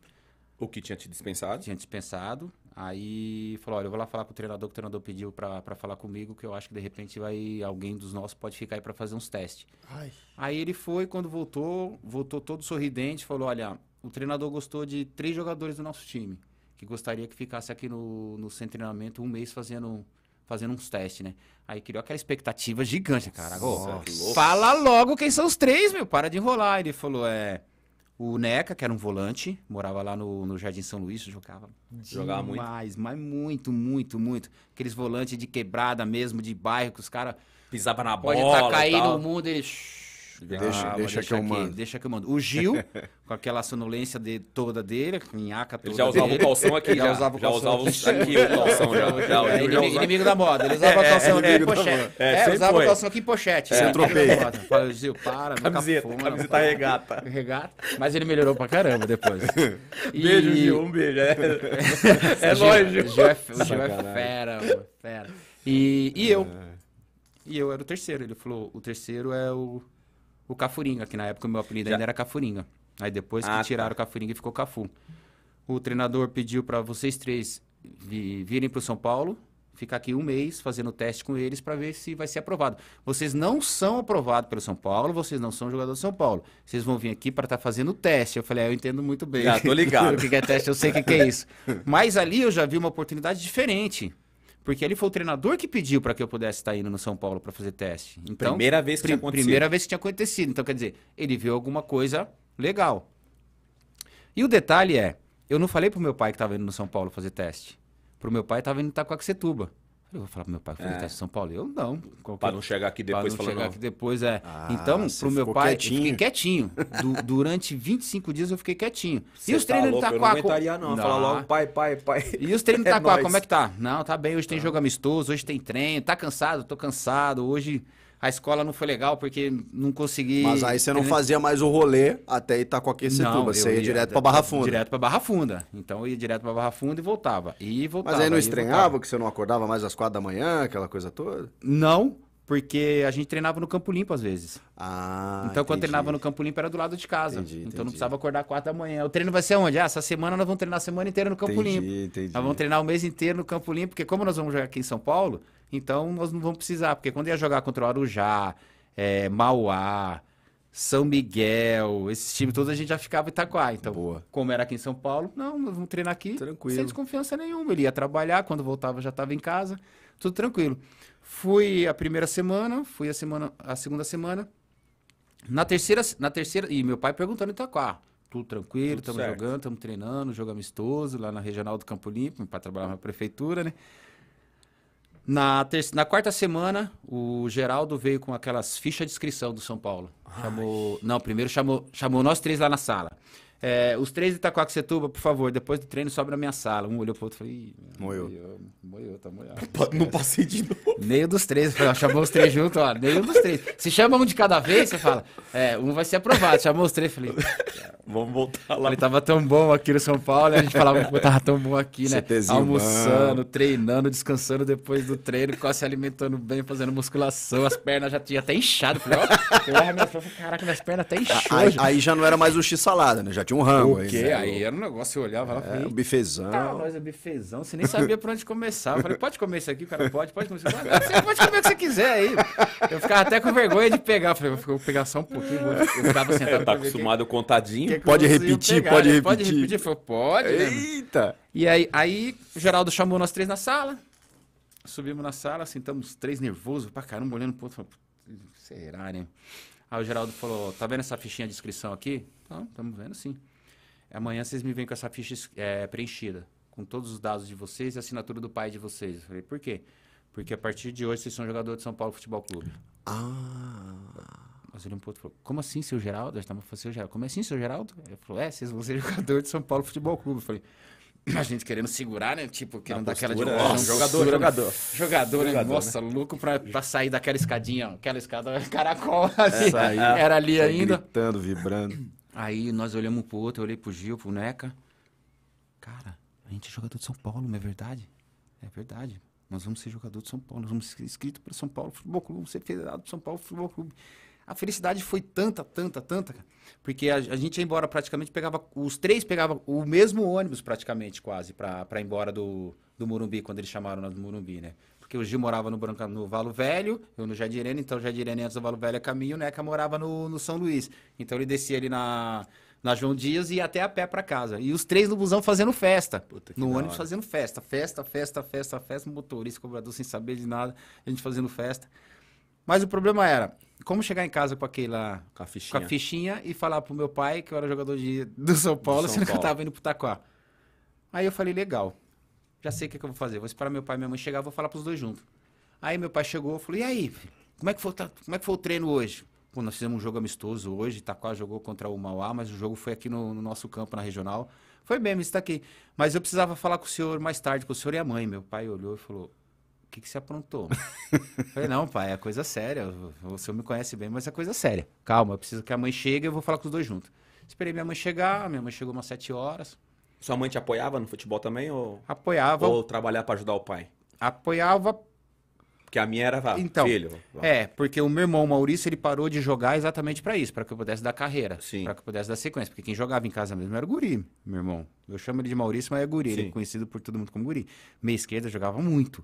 O que tinha te dispensado? Tinha dispensado. Aí falou, olha, eu vou lá falar com o treinador, que o treinador pediu para falar comigo, que eu acho que de repente vai alguém dos nossos pode ficar aí para fazer uns testes. Ai. Aí ele foi, quando voltou, voltou todo sorridente, falou, olha, o treinador gostou de três jogadores do nosso time, que gostaria que ficasse aqui no, no centro de treinamento um mês fazendo fazendo uns testes, né? Aí criou aquela expectativa gigante, cara. Nossa, Nossa. Fala logo quem são os três, meu, para de enrolar. Ele falou, é... O Neca, que era um volante, morava lá no, no Jardim São Luís, jogava. Jogava muito. Mas, muito, muito, muito. Aqueles volantes de quebrada mesmo, de bairro, que os caras. Pisava na bola. Pode tá caindo o mundo, eles Deixa, ah, deixa que eu mando. deixa que eu mando. O Gil, com aquela sonolência de, toda dele, a minhaca toda. Ele já usava dele. o calção aqui, já. Já usava o calção, já usava aqui, o calção já. já, é, inimigo, já inimigo, da moda. Ele usava o é, calção é, aqui em pochete. É, é usava o calção aqui em pochete. Sem é, tropeio. Falei, Gil, para, camiseta, fuma, camiseta não, tá regata. Regata. Mas ele melhorou pra caramba depois. E... Beijo, Gil, um beijo. É Gil. O Gil é fera, fera. E eu. E eu era o terceiro. Ele falou: o terceiro é o o Cafuringa, que na época o meu apelido Já... ainda era Cafuringa. Aí depois ah, que tá. tiraram tá. o Cafuringa e ficou Cafu. O treinador pediu para vocês três virem para o São Paulo, ficar aqui um mês fazendo teste com eles para ver se vai ser aprovado. Vocês não são aprovados pelo São Paulo, vocês não são jogadores do São Paulo. Vocês vão vir aqui para estar tá fazendo teste. Eu falei, ah, eu entendo muito bem. Já tô ligado. o que é teste, eu sei o que, que é isso. Mas ali eu já vi uma oportunidade diferente. Porque ele foi o treinador que pediu para que eu pudesse estar indo no São Paulo para fazer teste. Então, primeira vez que pr tinha acontecido. Primeira vez que tinha acontecido. Então, quer dizer, ele viu alguma coisa legal. E o detalhe é, eu não falei pro meu pai que estava indo no São Paulo fazer teste. Pro meu pai estava indo a Itacoaxetuba. Eu vou falar pro meu pai, foi é. teste tá em São Paulo. Eu não. Qualquer... Para não chegar aqui depois. Para não falando, chegar não. aqui depois, é. Ah, então, pro meu pai, quietinho. eu fiquei quietinho. Du durante 25 dias eu fiquei quietinho. e os tá treinos louco, do Itaquá? Eu não aguentaria não, não. falar logo pai, pai, pai. E os treinos do é tá Itaquá, como é que tá? Não, tá bem, hoje tem tá. jogo amistoso, hoje tem treino. Tá cansado? Tô cansado. Hoje a escola não foi legal porque não consegui. Mas aí você não fazia mais o rolê até tá com Itacoaquecetuba, tuba você ia, ia direto para Barra Funda. Direto para Barra Funda. Então eu ia direto para Barra Funda e voltava. E voltava. Mas aí não estranhava que você não acordava mais às quatro da manhã, aquela coisa toda? Não, porque a gente treinava no Campo Limpo às vezes. Ah, então, quando treinava no Campo Limpo, era do lado de casa. Entendi, então, entendi. não precisava acordar quatro da manhã. O treino vai ser onde? Ah, essa semana nós vamos treinar a semana inteira no Campo Limpo. Nós vamos treinar o mês inteiro no Campo Limpo, porque como nós vamos jogar aqui em São Paulo, então nós não vamos precisar. Porque quando ia jogar contra o Arujá, é, Mauá, São Miguel, esses times todos, a gente já ficava em Itaquá. Então, Boa. como era aqui em São Paulo, não, nós vamos treinar aqui Tranquilo. sem desconfiança nenhuma. Ele ia trabalhar, quando voltava já estava em casa, tudo tranquilo. Fui a primeira semana, fui a semana, a segunda semana. Na terceira, na terceira, e meu pai perguntando em então, Itaquá. Ah, tudo tranquilo, estamos jogando, estamos treinando, jogo amistoso lá na regional do Campo Limpo, meu pai trabalhava na prefeitura, né? Na, terça, na quarta semana, o Geraldo veio com aquelas fichas de inscrição do São Paulo. Chamou, não, primeiro chamou, chamou nós três lá na sala. É, os três de Itaquaquecetuba, por favor, depois do treino sobe na minha sala. Um olhou pro outro e falei... Moeu. Moeu, tá moiado. Não passei de novo. Meio dos três. Chamou os três juntos, ó. Meio dos três. Se chama um de cada vez, você fala... É, um vai ser aprovado. Chamou os três, falei... Vamos voltar lá. Ele tava tão bom aqui no São Paulo, a gente falava que tava tão bom aqui, né? CTzinho, Almoçando, mano. treinando, descansando depois do treino, quase se alimentando bem, fazendo musculação, as pernas já tinham até inchado. Falei, ó, eu, minha... caraca, minhas pernas até inchou. Aí, aí, já não era mais o X-salada, né? Já tinha tinha um rango aí. Porque né? aí era um negócio, eu olhava lá e falei. É, um bifezão. Tá, nós é bifezão. Você nem sabia por onde começar. Eu falei, pode comer isso aqui, o cara pode, pode comer isso aqui. Ah, você pode comer o que você quiser aí. Eu ficava até com vergonha de pegar. Eu falei, vou pegar só um pouquinho. Eu ficava sentado. tá acostumado que, contadinho. Que que pode, repetir, pegar, pode né? repetir, pode repetir. pode né, Eita! Né? E aí, aí, o Geraldo chamou nós três na sala. Subimos na sala, sentamos três nervosos pra caramba, olhando pro outro. Será, né? Aí o Geraldo falou: tá vendo essa fichinha de inscrição aqui? Então, tá, estamos vendo sim. É, amanhã vocês me vêm com essa ficha é, preenchida, com todos os dados de vocês e a assinatura do pai de vocês. Eu falei: por quê? Porque a partir de hoje vocês são jogador de São Paulo Futebol Clube. Ah. Mas ele um pouco falou, como assim, seu Geraldo? Eu tava tá falando, seu Geraldo, como assim, seu Geraldo? Ele falou, é, vocês vão ser jogador de São Paulo Futebol Clube. Eu falei, a gente querendo segurar, né? Tipo, querendo dar aquela de nossa, nossa, jogador, né? jogador. Jogador, né? jogador né? Nossa, né? louco pra, pra sair daquela escadinha, aquela escada caracol é, aí, era ali ainda. Gritando, vibrando. Aí nós olhamos pro outro, eu olhei pro Gil, pro Neca. Cara, a gente é jogador de São Paulo, não é verdade? É verdade. Nós vamos ser jogador de São Paulo, nós vamos ser inscritos para São Paulo Futebol Clube, vamos ser federado de São Paulo Futebol Clube. A felicidade foi tanta, tanta, tanta, porque a, a, gente ia embora praticamente, pegava, os três pegavam o mesmo ônibus praticamente, quase, para ir embora do, do Morumbi, quando eles chamaram nós do Morumbi, né? Porque o Gil morava no, Branca, no Valo Velho, eu no Jardirene, então o Jardirene é antes do Valo Velho é caminho, né? Que morava no, no São Luís. Então ele descia ali na, na João Dias e ia até a pé para casa. E os três no busão fazendo festa. Puta, no ônibus fazendo festa. Festa, festa, festa, festa. Motorista, cobrador sem saber de nada. A gente fazendo festa. Mas o problema era, como chegar em casa com aquela. Com a fichinha. Com a fichinha e falar pro meu pai que eu era jogador de, do São Paulo, sendo que eu tava indo pro Taquá. Aí eu falei, legal. Já sei o que, é que, eu vou fazer. Vou esperar meu pai e minha mãe chegar, vou falar pros dois juntos. Aí meu pai chegou, eu falei, e aí, como é que foi, como é que foi o treino hoje? Pô, nós fizemos um jogo amistoso hoje, Taquá jogou contra o Mauá, mas o jogo foi aqui no, no nosso campo, na regional. Foi mesmo, está aqui. Mas eu precisava falar com o senhor mais tarde, com o senhor e é a mãe. Meu pai olhou e falou, que, que você aprontou? falei, não, pai, é coisa séria. Você me conhece bem, mas é coisa séria. Calma, eu preciso que a mãe chegue e eu vou falar com os dois juntos. Esperei minha mãe chegar, minha mãe chegou umas sete horas. Sua mãe te apoiava no futebol também? Ou... Apoiava. Ou trabalhar para ajudar o pai? Apoiava. Porque a minha era então, filho. É, porque o meu irmão Maurício ele parou de jogar exatamente para isso, para que eu pudesse dar carreira, para que eu pudesse dar sequência. Porque quem jogava em casa mesmo era o Guri, meu irmão. Eu chamo ele de Maurício, mas é Guri. Sim. Ele é conhecido por todo mundo como Guri. Meia esquerda jogava muito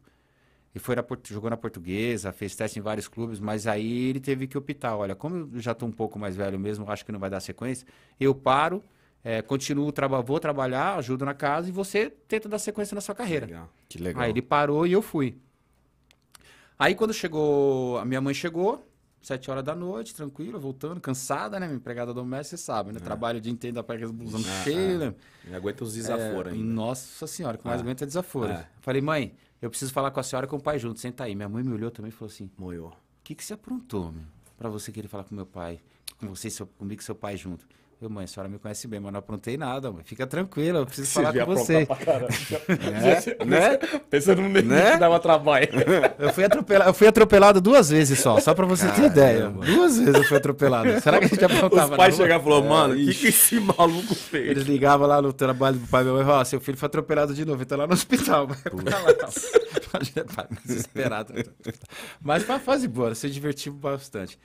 e foi na, jogou na portuguesa, fez teste em vários clubes, mas aí ele teve que optar. Olha, como eu já estou um pouco mais velho mesmo, acho que não vai dar sequência, eu paro, é, continuo, traba, vou trabalhar, ajudo na casa e você tenta dar sequência na sua carreira. Legal. Que legal. Aí ele parou e eu fui. Aí quando chegou, a minha mãe chegou, sete horas da noite, tranquila, voltando, cansada, né? Minha empregada doméstica, você sabe, né? É. Trabalho o dia inteiro, dá pra aqueles blusão é, cheio, é. né? E aguenta os desaforos é, ainda. Nossa senhora, que mais ah. aguenta é desaforo. Falei, mãe, eu preciso falar com a senhora e com o pai junto, senta aí. Minha mãe me olhou também e falou assim: Moiô, o que, que você aprontou, meu? Pra você querer falar com meu pai, com você, seu, comigo e seu pai junto. Eu, mãe, a senhora me conhece bem, mas não aprontei nada, mãe. Fica tranquila, eu preciso você falar com você. Né? É, né? Pensando no né? que dava trabalho. eu, fui atropelado, eu fui atropelado duas vezes só, só pra você Caramba. ter ideia. Duas vezes eu fui atropelado. Será que a gente aprontava? Os pais chegaram e falaram, é, mano, o que, que, esse maluco fez? Eles ligavam lá no trabalho do pai, meu mãe e falavam, seu filho foi atropelado de novo, ele então tá lá no hospital. Imagina, é pai, tá, desesperado. Né? Mas foi uma fase boa, se divertiu bastante.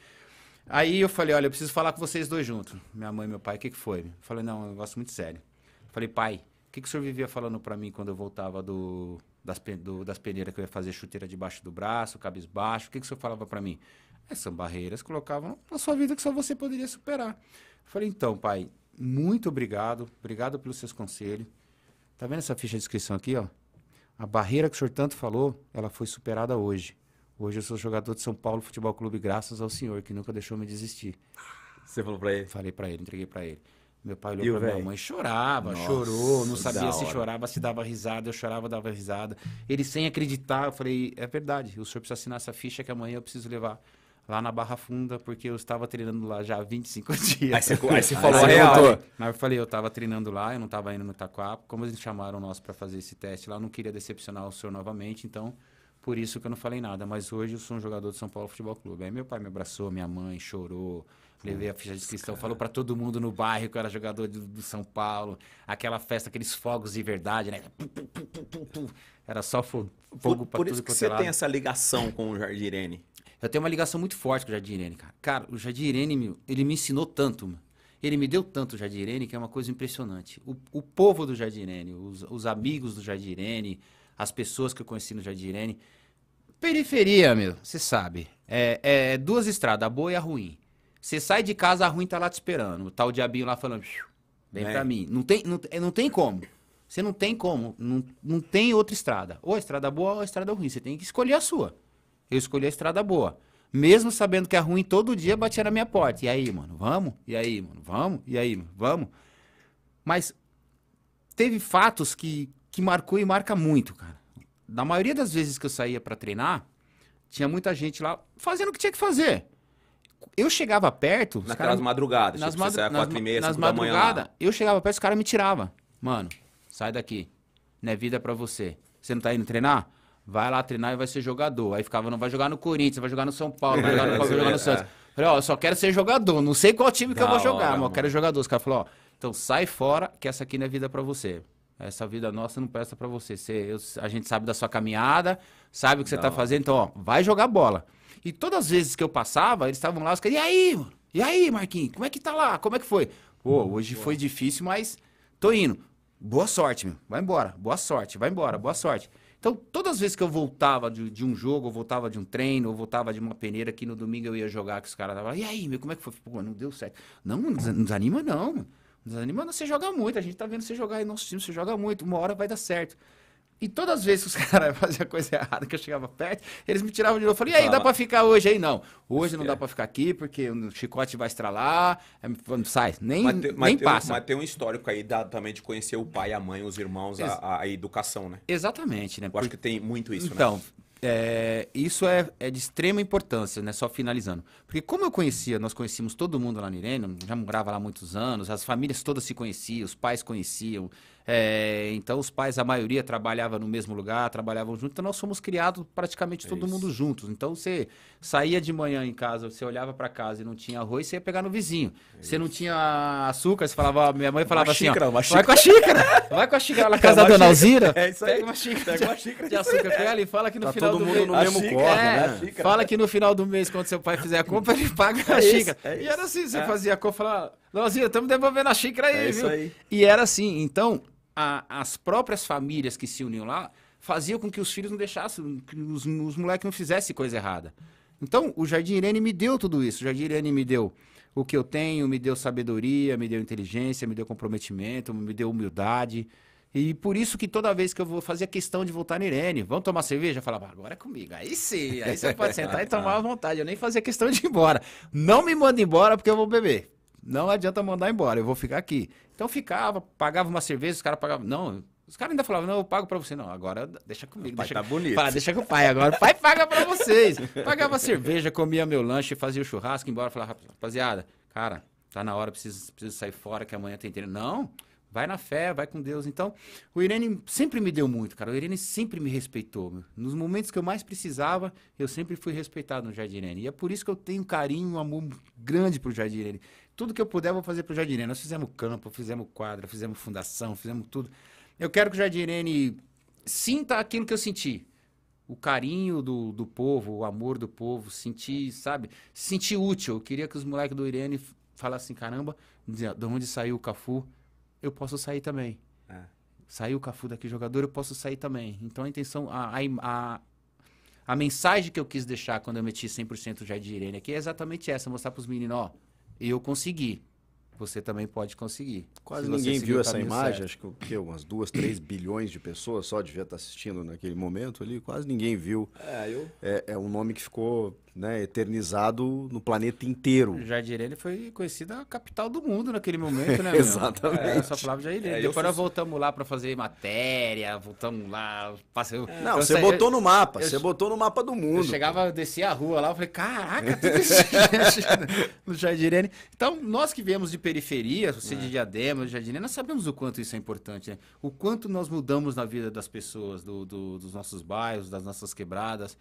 Aí eu falei, olha, eu preciso falar com vocês dois juntos. Minha mãe e meu pai, o que, que foi? Eu falei, não, é um negócio muito sério. Eu falei, pai, o que, que o senhor vivia falando para mim quando eu voltava do, das, do, das peneiras que eu ia fazer chuteira debaixo do braço, cabisbaixo? O que, que o senhor falava para mim? É, são barreiras que colocavam na sua vida que só você poderia superar. Eu falei, então, pai, muito obrigado. Obrigado pelos seus conselhos. Tá vendo essa ficha de inscrição aqui, ó? A barreira que o senhor tanto falou, ela foi superada hoje. Hoje eu sou jogador de São Paulo Futebol Clube, graças ao senhor, que nunca deixou me desistir. Você falou pra ele? Falei pra ele, entreguei pra ele. Meu pai olhou e pra véio? minha mãe, chorava, Nossa, chorou, não sabia se chorava, se dava risada, eu chorava, dava risada. Ele sem acreditar, eu falei, é verdade, o senhor precisa assinar essa ficha que amanhã eu preciso levar lá na Barra Funda, porque eu estava treinando lá já há 25 dias. Aí você, aí você falou aí real. mas eu falei, eu estava treinando lá, eu não estava indo no Itaquá, como eles chamaram nós para fazer esse teste lá, eu não queria decepcionar o senhor novamente, então por isso que eu não falei nada, mas hoje eu sou um jogador do São Paulo Futebol Clube. Aí meu pai me abraçou, minha mãe chorou, levei a ficha de inscrição, falou para todo mundo no bairro que eu era jogador do, do, São Paulo. Aquela festa, aqueles fogos de verdade, né? Era só fogo, fogo para tudo Por isso que você é lado. tem essa ligação com o Irene. Eu tenho uma ligação muito forte com o Jardirene, cara. Cara, o Jardirene, meu, ele me ensinou tanto, mano. Ele me deu tanto o Irene que é uma coisa impressionante. O, o povo do Jardirene, os, os amigos do Irene as pessoas que eu conheci no Jardim Irene. Periferia, meu, você sabe. É, é, duas estradas, a boa e a ruim. Você sai de casa, a ruim tá lá te esperando. Tá o diabinho lá falando, vem é. pra mim. Não tem, não, é, não tem como. Você não tem como. Não, não tem outra estrada. Ou a estrada boa ou a estrada ruim. Você tem que escolher a sua. Eu escolhi a estrada boa. Mesmo sabendo que a é ruim todo dia batia na minha porta. E aí, mano, vamos? E aí, mano, vamos? E aí, mano, vamos? Mas teve fatos que, que marcou e marca muito, cara. Da maioria das vezes que eu saía para treinar, tinha muita gente lá fazendo o que tinha que fazer. Eu chegava perto. Naquelas cara... madrugadas, nas tipo, madru... quatro nas, e meia, nas madrugadas. eu chegava perto, os caras me tiravam. Mano, sai daqui. Não é vida para você. Você não tá indo treinar? Vai lá treinar e vai ser jogador. Aí ficava, não vai jogar no Corinthians, vai jogar no São Paulo, vai jogar no, vai jogar no é. Santos. Falei, ó, eu só quero ser jogador, não sei qual time que da eu vou jogar, mas eu quero jogador. Os caras falaram, ó, então sai fora, que essa aqui não é vida para você. Essa vida nossa não presta para você. você eu, a gente sabe da sua caminhada, sabe o que você tá não. tá fazendo, então, ó, vai jogar bola. E todas as vezes que eu passava, eles estavam lá, os caras, e aí, mano? E aí, Marquinhos, como é que tá lá? Como é que foi? Pô, hoje foi difícil, mas tô indo. Boa sorte, meu. Vai embora, boa sorte, vai embora, boa sorte. Então, todas as vezes que eu voltava de, de, um jogo, eu voltava de um treino, eu voltava de uma peneira que no domingo eu ia jogar, que os caras estavam, e aí, meu, como é que foi? Pô, não deu certo. Não, não desanima não, mano. Desanimando, você joga muito. A gente tá vendo você jogar aí no nosso time, você joga muito. Uma hora vai dar certo. E todas as vezes que os caras faziam coisa errada, que eu chegava perto, eles me tiravam de novo. Eu falei, e aí, dá pra ficar hoje? Aí não. Hoje não dá pra ficar aqui, porque o chicote vai estralar. Não é, sai, nem, mas nem passa. Tem, mas tem um histórico aí da, também de conhecer o pai, a mãe, os irmãos, a, a educação, né? Exatamente, né? Eu acho que tem muito isso, né? então, né? é, isso é, é, de extrema importância, né? Só finalizando. Porque como eu conhecia, nós conhecíamos todo mundo lá no Irene, já morava lá há muitos anos, as famílias todas se conheciam, os pais conheciam, é, então os pais, a maioria trabalhava no mesmo lugar, trabalhavam juntos Então nós fomos criados praticamente todo Isso. mundo juntos. Então você saía de manhã em casa, você olhava para casa e não tinha arroz, você ia pegar no vizinho. Você não tinha açúcar, você falava, minha mãe falava assim, uma assim, xícara, ó, vai xícara. com a xícara, vai com a xícara na casa da Dona Alzira. É isso aí. Pega uma xícara, pega uma xícara de açúcar com ela e fala que no tá final todo do mundo mês, no mesmo xícara, é, né? Fala que no final do mês quando seu pai fizer a compra, ele paga é a xícara. É isso, e era assim, você é. fazia a compra, falava, Dona Alzira, estamos devolvendo a xícara aí, é viu? Aí. E era assim. Então, a, as próprias famílias que se uniam lá faziam com que os filhos não deixassem, que os, os moleques não fizessem coisa errada. Então, o Jardim Irene me deu tudo isso. O Jardim Irene me deu o que eu tenho, me deu sabedoria, me deu inteligência, me deu comprometimento, me deu humildade. E por isso que toda vez que eu vou fazer questão de voltar na Irene, vamos tomar cerveja? Eu falava, ah, agora é comigo. Aí sim, aí você pode sentar e tomar à vontade. Eu nem fazia questão de ir embora. Não me manda embora porque eu vou beber. Não adianta mandar embora, eu vou ficar aqui. Então ficava, pagava uma cerveja, os caras pagavam. Não, os caras ainda falavam, não, eu pago pra você. Não, agora deixa comigo. Deixa, tá bonito. Fala, deixa com o pai agora. O pai paga pra vocês. Pagava cerveja, comia meu lanche, fazia o churrasco, embora. Falava, rapaziada, cara, tá na hora, preciso, preciso sair fora, que amanhã tem treino. Não, vai na fé, vai com Deus. Então, o Irene sempre me deu muito, cara. O Irene sempre me respeitou. Meu. Nos momentos que eu mais precisava, eu sempre fui respeitado no Jardim Irene. E é por isso que eu tenho um carinho, um amor grande pro Jardim Irene. Tudo que eu puder, eu vou fazer para o Irene. Nós fizemos campo, fizemos quadra, fizemos fundação, fizemos tudo. Eu quero que o Irene sinta aquilo que eu senti. O carinho do, do povo, o amor do povo, sentir, sabe? Sentir útil. Eu queria que os moleques do Irene falassem, caramba, de onde saiu o Cafu, eu posso sair também. É. Saiu o Cafu daqui jogador, eu posso sair também. Então a intenção, a, a, a, mensagem que eu quis deixar quando eu meti 100% o Jardim Irene aqui é exatamente essa, mostrar para os meninos, ó, eu consegui. Você também pode conseguir. Quase ninguém viu essa imagem, certo. acho que, umas duas, três bilhões de pessoas só devia estar assistindo naquele momento ali. Quase ninguém viu. É, eu... é, é um nome que ficou né, eternizado no planeta inteiro. Jardireira foi conhecida a capital do mundo naquele momento, né? Exatamente. essa palavra Jardireira. É, é Depois nós voltamos lá para fazer matéria, voltamos lá, passei. Não, então, você botou eu, no mapa, você botou no mapa do mundo. Eu chegava, descia a rua lá, eu falei, caraca, tudo isso no Jardireira. Então, nós que viemos de periferia, você é. de Diadema, de Jardireira, nós sabemos o quanto isso é importante, né? O quanto nós mudamos na vida das pessoas, do, do, dos nossos bairros, das nossas quebradas.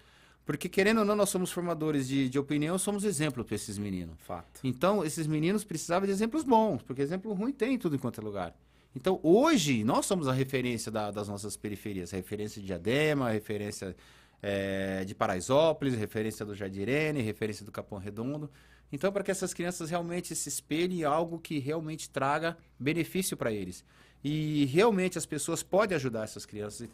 Porque, querendo ou não, nós somos formadores de, de opinião, somos exemplo para esses meninos. Fato. Então, esses meninos precisavam de exemplos bons, porque exemplo ruim tem em tudo enquanto é lugar. Então, hoje, nós somos a referência da, das nossas periferias, a referência de Diadema, a referência é, de Paraisópolis, referência do Jardirene, referência do Capão Redondo. Então, para que essas crianças realmente se espelhem em algo que realmente traga benefício para eles. E realmente as pessoas podem ajudar essas crianças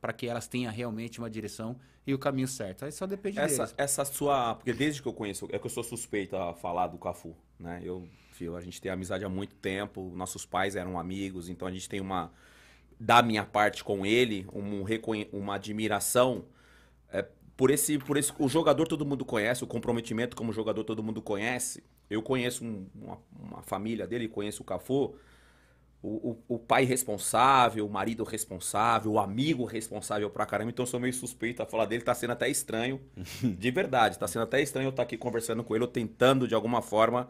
para que elas tenham realmente uma direção e o caminho certo. Aí só depende essa, deles. Essa sua. Porque desde que eu conheço, é que eu sou suspeito a falar do Cafu, né? Eu, filho, a gente tem amizade há muito tempo, nossos pais eram amigos, então a gente tem uma. Da minha parte com ele, um, uma admiração é, por esse. por esse O jogador todo mundo conhece, o comprometimento como jogador todo mundo conhece. Eu conheço um, uma, uma família dele, conheço o Cafu o, o, o, pai responsável, o marido responsável, o amigo responsável pra caramba. Então eu sou meio suspeito a falar dele, tá sendo até estranho. De verdade, tá sendo até estranho eu estar tá aqui conversando com ele, ou tentando de alguma forma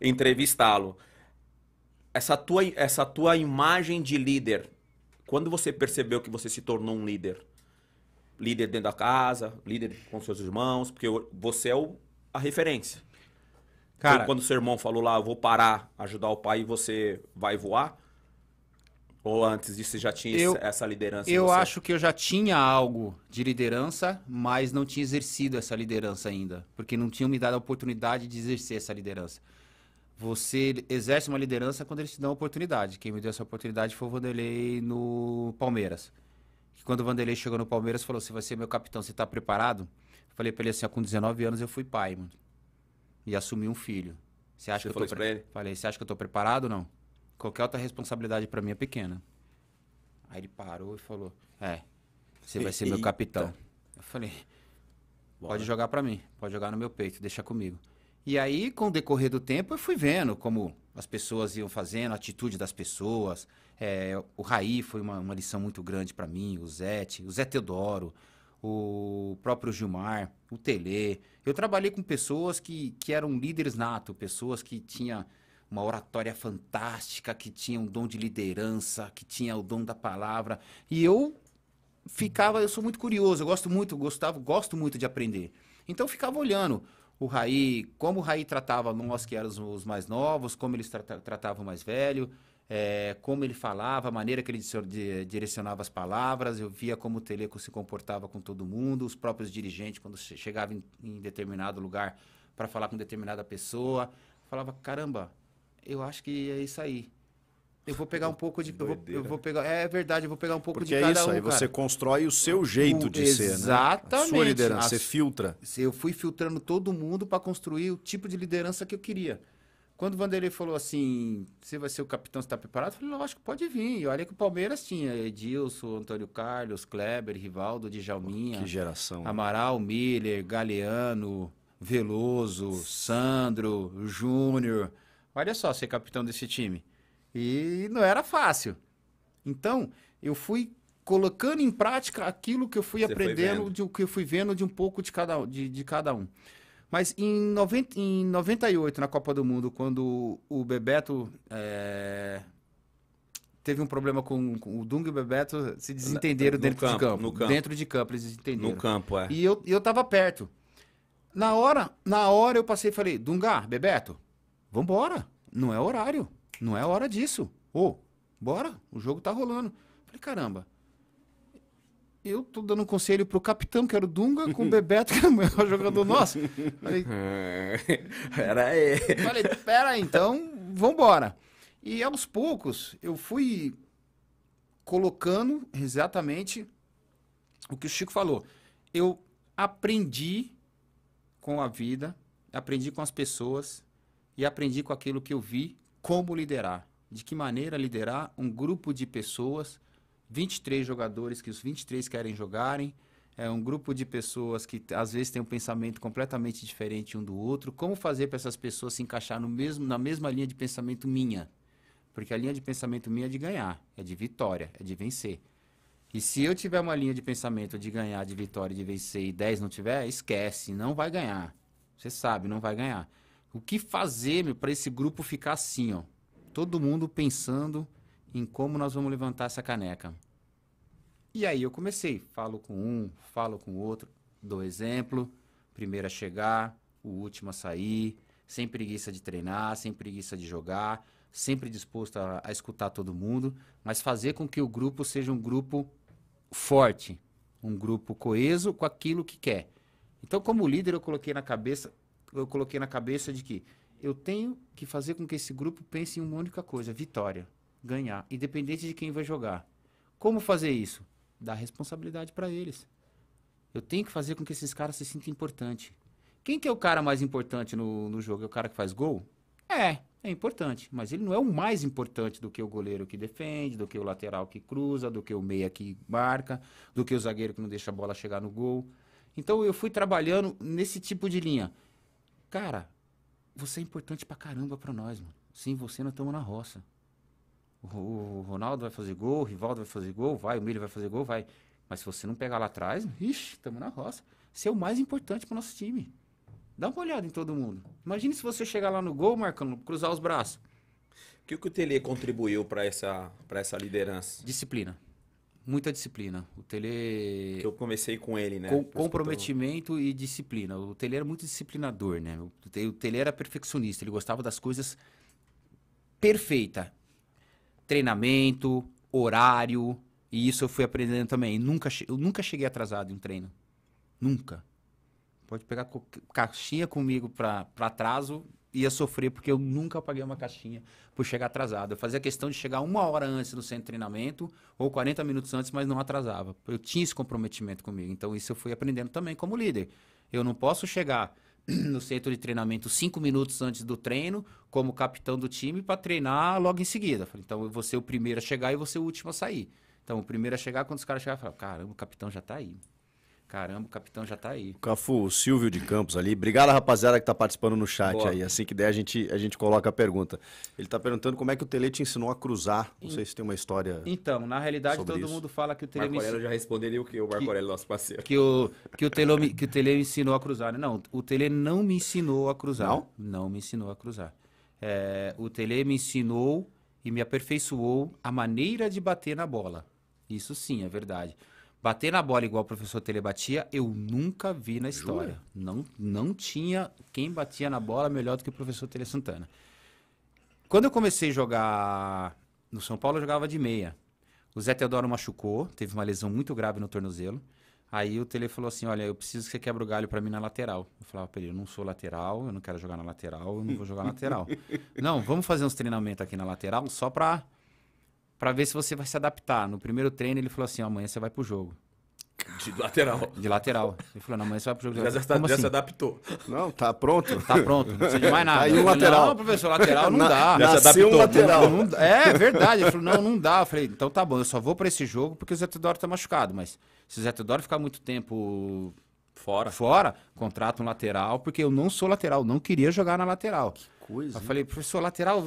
entrevistá-lo. Essa tua, essa tua imagem de líder, quando você percebeu que você se tornou um líder? Líder dentro da casa, líder com seus irmãos, porque você é o, a referência. Cara, quando seu irmão falou lá, eu vou parar, ajudar o pai e você vai voar, ou antes disso já tinha eu, essa liderança? Eu acho que eu já tinha algo de liderança, mas não tinha exercido essa liderança ainda, porque não tinham me dado a oportunidade de exercer essa liderança. Você exerce uma liderança quando eles te dão a oportunidade. Quem me deu essa oportunidade foi o Vanderlei no Palmeiras. quando o Vanderlei chegou no Palmeiras, falou: Você vai ser meu capitão, você está preparado? Eu falei para ele assim: ah, Com 19 anos eu fui pai, mano. E assumi um filho. Você acha você que eu tô pre... Falei: Você acha que eu tô preparado ou não? Qualquer outra responsabilidade para mim é pequena. Aí ele parou e falou: É, você vai ser meu capitão. Eu falei: Pode Bora. jogar para mim, pode jogar no meu peito, deixa comigo. E aí, com o decorrer do tempo, eu fui vendo como as pessoas iam fazendo, a atitude das pessoas. É, o Raí foi uma, uma lição muito grande para mim, o Zete, o Zé Teodoro, o próprio Gilmar, o Tele. Eu trabalhei com pessoas que, que eram líderes nato, pessoas que tinham uma oratória fantástica, que tinha um dom de liderança, que tinha o dom da palavra. E eu ficava, eu sou muito curioso, eu gosto muito, gostava, gosto muito de aprender. Então eu ficava olhando o Raí, como o Raí tratava nós que éramos os mais novos, como eles tratavam o mais velho, é, como ele falava, a maneira que ele direcionava as palavras, eu via como o Teleco se comportava com todo mundo, os próprios dirigentes, quando chegavam em, em determinado lugar para falar com determinada pessoa, falava, caramba, eu acho que é isso aí. Eu vou pegar um pouco de. Eu vou, eu vou, pegar, é verdade, eu vou pegar um pouco Porque de é cada um. Porque é isso, um, aí cara. você constrói o seu jeito o, de ser, né? Exatamente. Sua liderança, você filtra. Eu fui filtrando todo mundo para construir o tipo de liderança que eu queria. Quando o Vanderlei falou assim: você vai ser o capitão, você está preparado? Eu falei: lógico, pode vir. E olha que o Palmeiras tinha Edilson, Antônio Carlos, Kleber, Rivaldo, Djalminha. Que geração. Amaral, Miller, Galeano, Veloso, Sandro, Júnior. Olha só ser capitão desse time. E não era fácil. Então, eu fui colocando em prática aquilo que eu fui Você aprendendo, de, o que eu fui vendo de um pouco de cada, de, de cada um. Mas em, 90, em 98, na Copa do Mundo, quando o Bebeto é, teve um problema com, com, o Dunga e o Bebeto, se desentenderam no dentro campo, de campo. No campo. Dentro de campo, eles desentenderam. No campo, é. E eu, eu tava perto. Na hora, na hora eu passei e falei, Dunga, Bebeto, Vambora. Não é horário. Não é hora disso. Ô, bora. O jogo tá rolando. Falei, caramba. Eu tô dando um conselho pro capitão, que era o Dunga, com o Bebeto, que era o melhor jogador nosso. Falei, pera aí. Falei, pera aí, então, vambora. E aos poucos, eu fui colocando exatamente o que o Chico falou. Eu aprendi com a vida, aprendi com as pessoas, e aprendi com aquilo que eu vi como liderar. De que maneira liderar um grupo de pessoas, 23 jogadores que os 23 querem jogarem, é um grupo de pessoas que às vezes tem um pensamento completamente diferente um do outro. Como fazer para essas pessoas se encaixar no mesmo, na mesma linha de pensamento minha? Porque a linha de pensamento minha é de ganhar, é de vitória, é de vencer. E se eu tiver uma linha de pensamento de ganhar, de vitória, de vencer e 10 não tiver, esquece, não vai ganhar. Você sabe, não vai ganhar. O que fazer para esse grupo ficar assim, ó? Todo mundo pensando em como nós vamos levantar essa caneca. E aí eu comecei, falo com um, falo com outro, dou exemplo, primeiro a chegar, o último a sair, sem preguiça de treinar, sem preguiça de jogar, sempre disposto a, a escutar todo mundo, mas fazer com que o grupo seja um grupo forte, um grupo coeso com aquilo que quer. Então, como líder, eu coloquei na cabeça eu coloquei na cabeça de que eu tenho que fazer com que esse grupo pense em uma única coisa: vitória, ganhar, independente de quem vai jogar. Como fazer isso? Dar responsabilidade para eles. Eu tenho que fazer com que esses caras se sintam importantes. Quem que é o cara mais importante no, no jogo? É o cara que faz gol? É, é importante, mas ele não é o mais importante do que o goleiro que defende, do que o lateral que cruza, do que o meia que marca, do que o zagueiro que não deixa a bola chegar no gol. Então eu fui trabalhando nesse tipo de linha. Cara, você é importante pra caramba pra nós, mano. Sem você, nós estamos na roça. O Ronaldo vai fazer gol, o Rivaldo vai fazer gol, vai, o Milho vai fazer gol, vai. Mas se você não pegar lá atrás, ixi, estamos na roça. Você é o mais importante pro nosso time. Dá uma olhada em todo mundo. Imagine se você chegar lá no gol, Marcão, cruzar os braços. O que, que o Tele contribuiu para essa, pra essa liderança? Disciplina muita disciplina. O Tele. Que eu comecei com ele, né? Com, comprometimento e disciplina. O Tele era muito disciplinador, né? O, o Tele era perfeccionista, ele gostava das coisas perfeita. Treinamento, horário. E isso eu fui aprendendo também. Eu nunca, eu nunca cheguei atrasado em um treino. Nunca. Pode pegar caixinha comigo para atraso, ia sofrer porque eu nunca paguei uma caixinha por chegar atrasado. Eu fazia questão de chegar uma hora antes do centro de treinamento ou 40 minutos antes, mas não atrasava. Eu tinha esse comprometimento comigo. Então isso eu fui aprendendo também como líder. Eu não posso chegar no centro de treinamento cinco minutos antes do treino, como capitão do time, para treinar logo em seguida. Então eu vou ser o primeiro a chegar e você o último a sair. Então, o primeiro a chegar, quando os caras chegarem, falo, caramba, o capitão já está aí. Caramba, o capitão já está aí. Cafu, o Silvio de Campos ali. Obrigado, rapaziada, que está participando no chat Boa. aí. Assim que der, a gente, a gente coloca a pergunta. Ele está perguntando como é que o Tele te ensinou a cruzar. Não sei se tem uma história. Então, na realidade, todo isso. mundo fala que o Tele. Marco Aurélio já responderia o que o Marco Aurélio, nosso parceiro. Que o, que, o tele, que o Tele me ensinou a cruzar. Né? Não, o Tele não me ensinou a cruzar. Não? Não me ensinou a cruzar. É, o Tele me ensinou e me aperfeiçoou a maneira de bater na bola. Isso sim, é verdade. Bater na bola igual o professor Tele batia, eu nunca vi na história. Não, não tinha quem batia na bola melhor do que o professor Tele Santana. Quando eu comecei a jogar no São Paulo, eu jogava de meia. O Zé Teodoro machucou, teve uma lesão muito grave no tornozelo. Aí o Tele falou assim: Olha, eu preciso que você quebre o galho para mim na lateral. Eu falava pra ele: Eu não sou lateral, eu não quero jogar na lateral, eu não vou jogar na lateral. não, vamos fazer uns treinamentos aqui na lateral só pra para ver se você vai se adaptar. No primeiro treino, ele falou assim: oh, amanhã você vai pro jogo. De lateral. De lateral. Ele falou, não, amanhã você vai pro jogo. Já, já, já assim? se adaptou. Não, tá pronto. Tá pronto, não precisa de mais tá nada. Aí um lateral. Não, professor, lateral não Na, dá. Já se adaptou. Um lateral. Não, não, é, é verdade. Ele falou, não, não dá. Eu falei, então tá bom, eu só vou para esse jogo porque o Zé Teodoro tá machucado. Mas se o Zé Teodoro ficar muito tempo fora. Fora, contrata um lateral, porque eu não sou lateral, não queria jogar na lateral. Que coisa. Eu hein? falei, professor, lateral,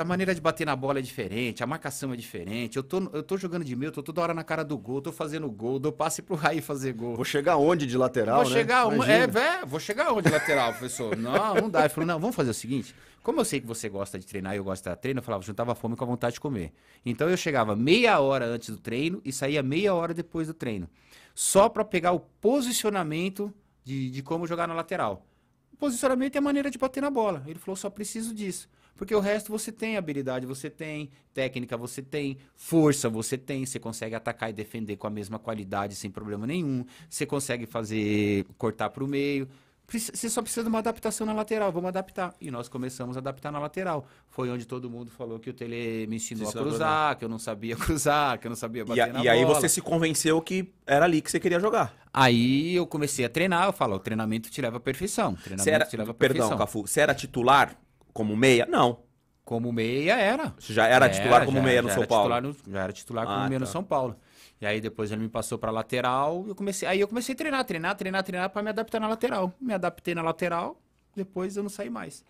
a maneira de bater na bola é diferente, a marcação é diferente. Eu tô, eu tô jogando de meio, tô toda hora na cara do gol, tô fazendo gol, dou passe pro Raí fazer gol. Vou chegar onde de lateral? Vou né? chegar onde. É, é, vou chegar onde de lateral, professor. não, não dá. Ele falou, não, vamos fazer o seguinte. Como eu sei que você gosta de treinar e eu gosto de treinar, eu falava, juntava fome com a vontade de comer. Então eu chegava meia hora antes do treino e saía meia hora depois do treino só para pegar o posicionamento de, de como jogar na lateral. O posicionamento é a maneira de bater na bola. Ele falou: só preciso disso. Porque o resto você tem habilidade, você tem técnica, você tem força, você tem, você consegue atacar e defender com a mesma qualidade sem problema nenhum, você consegue fazer cortar para o meio, você só precisa de uma adaptação na lateral, vamos adaptar. E nós começamos a adaptar na lateral. Foi onde todo mundo falou que o Tele me ensinou a cruzar, que eu não sabia cruzar, que eu não sabia bater e, na e bola. E aí você se convenceu que era ali que você queria jogar. Aí eu comecei a treinar, eu falo, o treinamento te leva à perfeição. Treinamento era, te leva à perfeição. Perdão, Cafu, você era titular como meia? Não. Como meia era. Você já era, era titular como já, meia já no São Paulo? No, já era titular como ah, meia tá. no São Paulo. E aí depois ele me passou para lateral, eu comecei, aí eu comecei a treinar, treinar, treinar, treinar para me adaptar na lateral. Me adaptei na lateral, depois eu não saí mais.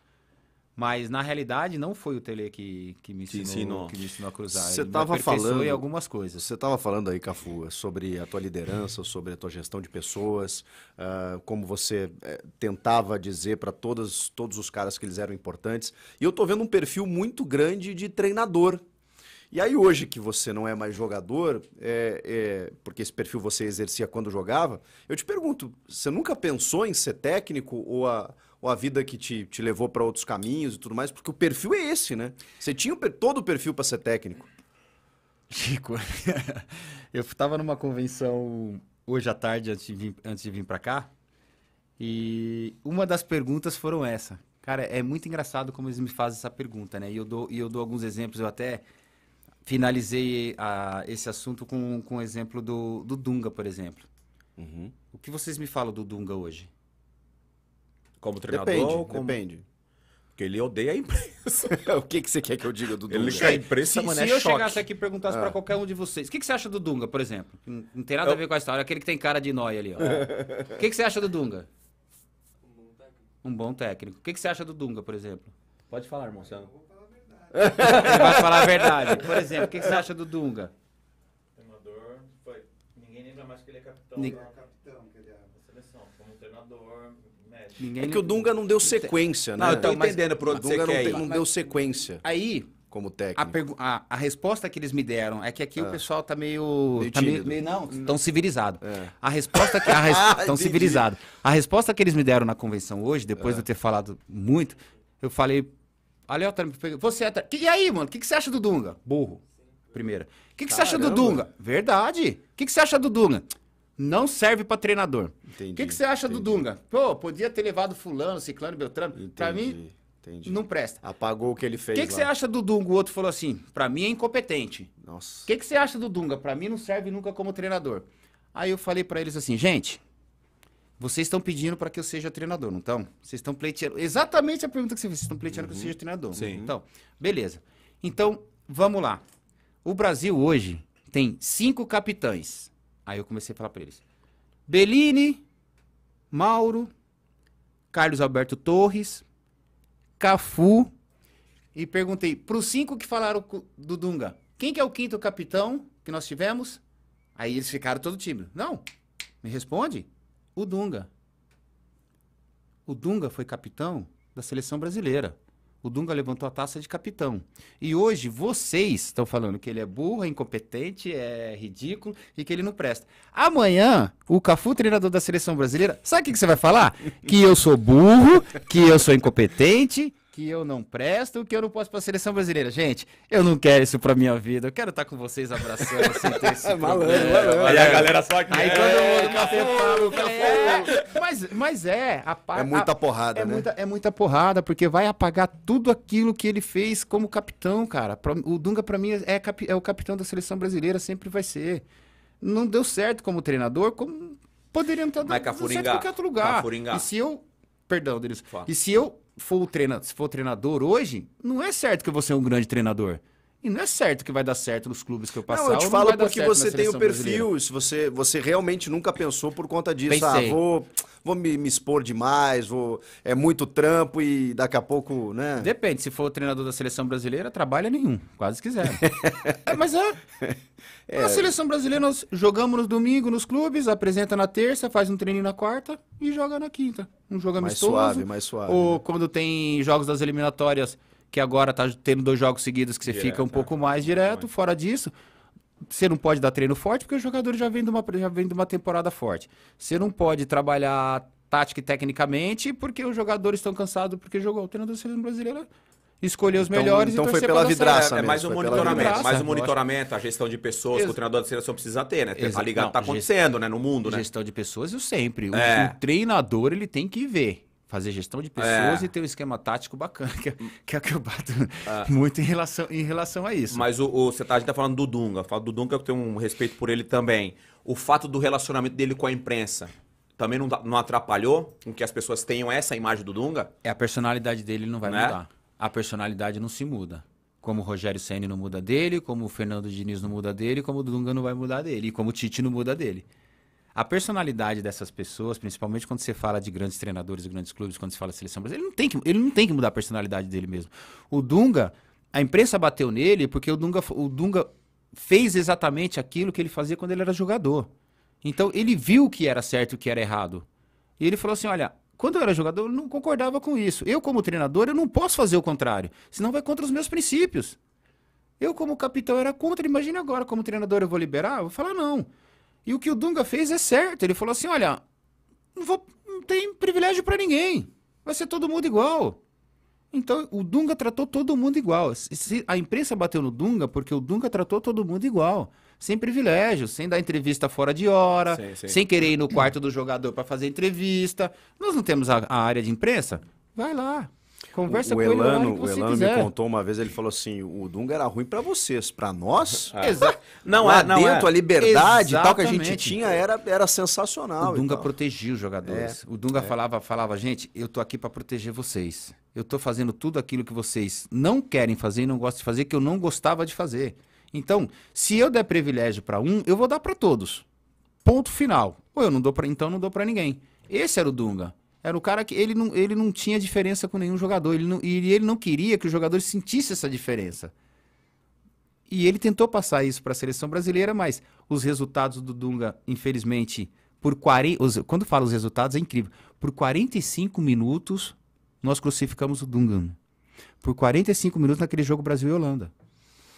Mas na realidade não foi o Tele que, que me ensinou, ensinou. que me ensinou a cruzar. Você estava falando em algumas coisas. Você estava falando aí, Cafu, sobre a tua liderança, sobre a tua gestão de pessoas, uh, como você eh, tentava dizer para todos todos os caras que eles eram importantes. E eu estou vendo um perfil muito grande de treinador e aí hoje que você não é mais jogador, é, é, porque esse perfil você exercia quando jogava, eu te pergunto, você nunca pensou em ser técnico ou a, ou a vida que te, te levou para outros caminhos e tudo mais? Porque o perfil é esse, né? Você tinha todo o perfil para ser técnico. Chico, eu estava numa convenção hoje à tarde antes de vir, antes de vir para cá e uma das perguntas foram essa. Cara, é muito engraçado como eles me fazem essa pergunta, né? E eu dou, e eu dou alguns exemplos, eu até finalizei a, esse assunto com, com o exemplo do, do Dunga, por exemplo. Uhum. O que vocês me falam do Dunga hoje? Como treinador? Depende, como... depende. Porque ele odeia a imprensa. o que, que você quer que eu diga do Dunga? Ele quer a imprensa, se, se é Se eu choque. chegasse aqui e perguntasse ah. para qualquer um de vocês, o que, que você acha do Dunga, por exemplo? Não, não tem nada eu... a ver com a história, aquele que tem cara de nóia ali. o que, que você acha do Dunga? Um bom técnico. Um bom técnico. O que, que você acha do Dunga, por exemplo? Pode falar, Marcelo. Ele vai falar a verdade. Por exemplo, o que, que você acha do Dunga? Treinador, foi. Ninguém lembra mais que ele é capitão. Ni... Ele é capitão, que ele é da seleção. Como treinador, médico. Ninguém é que o Dunga não deu sequência, né? Não, eu tô mas, entendendo, pro Dunga não, tem, não deu sequência. Aí, como técnico? A, a, a, resposta que eles me deram é que aqui é. o ah. pessoal tá meio. meio, tá meio, meio não, hum. tão civilizado. É. A resposta que. Estão res, ah, civilizado. A resposta que eles me deram na convenção hoje, depois é. de eu ter falado muito, eu falei Aleatoriamente. Pegou. Você é. Tra... E aí, mano? O que, que você acha do Dunga? Burro. Primeira. O que, que você acha do Dunga? Verdade. O que, que você acha do Dunga? Não serve para treinador. Entendi. O que, que você acha entendi. do Dunga? Pô, podia ter levado Fulano, Ciclano, Beltrano. Para mim, Entendi. Não presta. Apagou o que ele fez. O que, que você acha do Dunga? O outro falou assim: para mim é incompetente. Nossa. O que, que você acha do Dunga? Para mim não serve nunca como treinador. Aí eu falei para eles assim: gente, vocês estão pedindo para que eu seja treinador, não estão? Vocês estão pleiteando. Exatamente a pergunta que você fez. Vocês estão pleiteando uhum. que eu uhum. seja treinador. Né? Sim. Então, beleza. Então, vamos lá. O Brasil hoje tem cinco capitães. Aí eu comecei a falar para eles: Bellini, Mauro, Carlos Alberto Torres, Cafu. E perguntei para os cinco que falaram do Dunga: quem que é o quinto capitão que nós tivemos? Aí eles ficaram todo tímidos. Não, me responde o Dunga. O Dunga foi capitão da seleção brasileira. O Dunga levantou a taça de capitão. E hoje vocês estão falando que ele é burro, é incompetente, é ridículo e que ele não presta. Amanhã, o Cafu, treinador da seleção brasileira, sabe o que, que você vai falar? que eu sou burro, que eu sou incompetente que eu não presto, que eu não posso para a seleção brasileira. Gente, eu não quero isso para minha vida. Eu quero estar tá com vocês abraçando sem ter esse malandro, malandro. Aí a é. galera só Aí é, todo mundo café. É, mas, mas é, a, é muita porrada, é né? Muita, é muita porrada, porque vai apagar tudo aquilo que ele fez como capitão, cara. O Dunga para mim é, cap, é o capitão da seleção brasileira, sempre vai ser. Não deu certo como treinador, como poderia estar dando certo em qualquer outro lugar. Cafuringa. E se eu Perdão, Denis. E se eu for, se for treinador hoje, não é certo que você é um grande treinador. E não é certo que vai dar certo nos clubes que eu passar. Não, eu te falo não porque você tem o perfil. Se você, você realmente nunca pensou por conta disso. Ah, Pensei. Ah, vou, vou me, me, expor demais, vou, é muito trampo e daqui a pouco, né? Depende. Se for o treinador da seleção brasileira, trabalha nenhum. Quase quiser. é, mas é, é. A seleção brasileira, nós jogamos no domingo nos clubes, apresenta na terça, faz um treininho na quarta e joga na quinta. Um jogo amistoso. Mais suave, mais suave. Ou né? quando tem jogos das eliminatórias que agora tá tendo dois jogos seguidos que você direto, fica um pouco é. mais direto. Fora disso, você não pode dar treino forte porque o jogador já vem de uma, já vem de uma temporada forte. Você não pode trabalhar tática e tecnicamente porque os jogadores estão cansados porque jogou. O treinador seleção brasileira escolher os então, melhores então, e foi pela vidraça é, é mais um monitoramento é mais um monitoramento a gestão de pessoas Ex que o treinador da seleção precisa ter né Ex a tá liga não, tá acontecendo né no mundo né gestão de pessoas eu sempre é. o, o, treinador ele tem que ver fazer gestão de é. pessoas é. e ter um esquema tático bacana, que, é, que é o que eu bato é. muito em relação, em relação a isso. Mas o, o, você tá, a gente tá falando do Dunga, falo do Dunga, eu tenho um respeito por ele também. O fato do relacionamento dele com a imprensa também não, não atrapalhou com que as pessoas tenham essa imagem do Dunga? É, a personalidade dele não vai né? mudar. A personalidade não se muda. Como o Rogério Senna não muda dele, como o Fernando Diniz não muda dele, como o Dunga não vai mudar dele, e como o Tite não muda dele a personalidade dessas pessoas, principalmente quando você fala de grandes treinadores e grandes clubes, quando você fala de seleção brasileira, ele não tem que, ele não tem que mudar a personalidade dele mesmo. O Dunga, a imprensa bateu nele porque o Dunga, o Dunga fez exatamente aquilo que ele fazia quando ele era jogador. Então ele viu o que era certo e o que era errado. E ele falou assim: olha, quando eu era jogador, eu não concordava com isso. Eu, como treinador, eu não posso fazer o contrário, senão vai contra os meus princípios. Eu, como capitão, era contra. Imagina agora, como treinador, eu vou liberar? Eu vou falar não. E o que o Dunga fez é certo. Ele falou assim: olha, não, vou, não tem privilégio para ninguém. Vai ser todo mundo igual. Então, o Dunga tratou todo mundo igual. A imprensa bateu no Dunga porque o Dunga tratou todo mundo igual. Sem privilégios sem dar entrevista fora de hora, sim, sim. sem querer ir no quarto do jogador para fazer entrevista. Nós não temos a, a área de imprensa? Vai lá, Conversa o, o com Elano, ele. O, Elano quiser. me contou uma vez, ele falou assim: o Dunga era ruim para vocês, para nós. É. Não, é, não dentro, é. a liberdade tal que a gente tinha era, era sensacional. O Dunga protegia os jogadores. É. O Dunga é. falava, falava, gente, eu tô aqui para proteger vocês. Eu tô fazendo tudo aquilo que vocês não querem fazer e não gostam de fazer, que eu não gostava de fazer. Então, se eu der privilégio para um, eu vou dar para todos. Ponto final. Ou eu não dou para então não dou para ninguém. Esse era o Dunga. Era o cara que ele não, ele não tinha diferença com nenhum jogador. Ele não, e ele não queria que os jogadores sentissem essa diferença. E ele tentou passar isso para a seleção brasileira, mas os resultados do Dunga, infelizmente, por 40, quando fala os resultados é incrível. Por 45 minutos nós crucificamos o Dunga. Por 45 minutos naquele jogo Brasil e Holanda.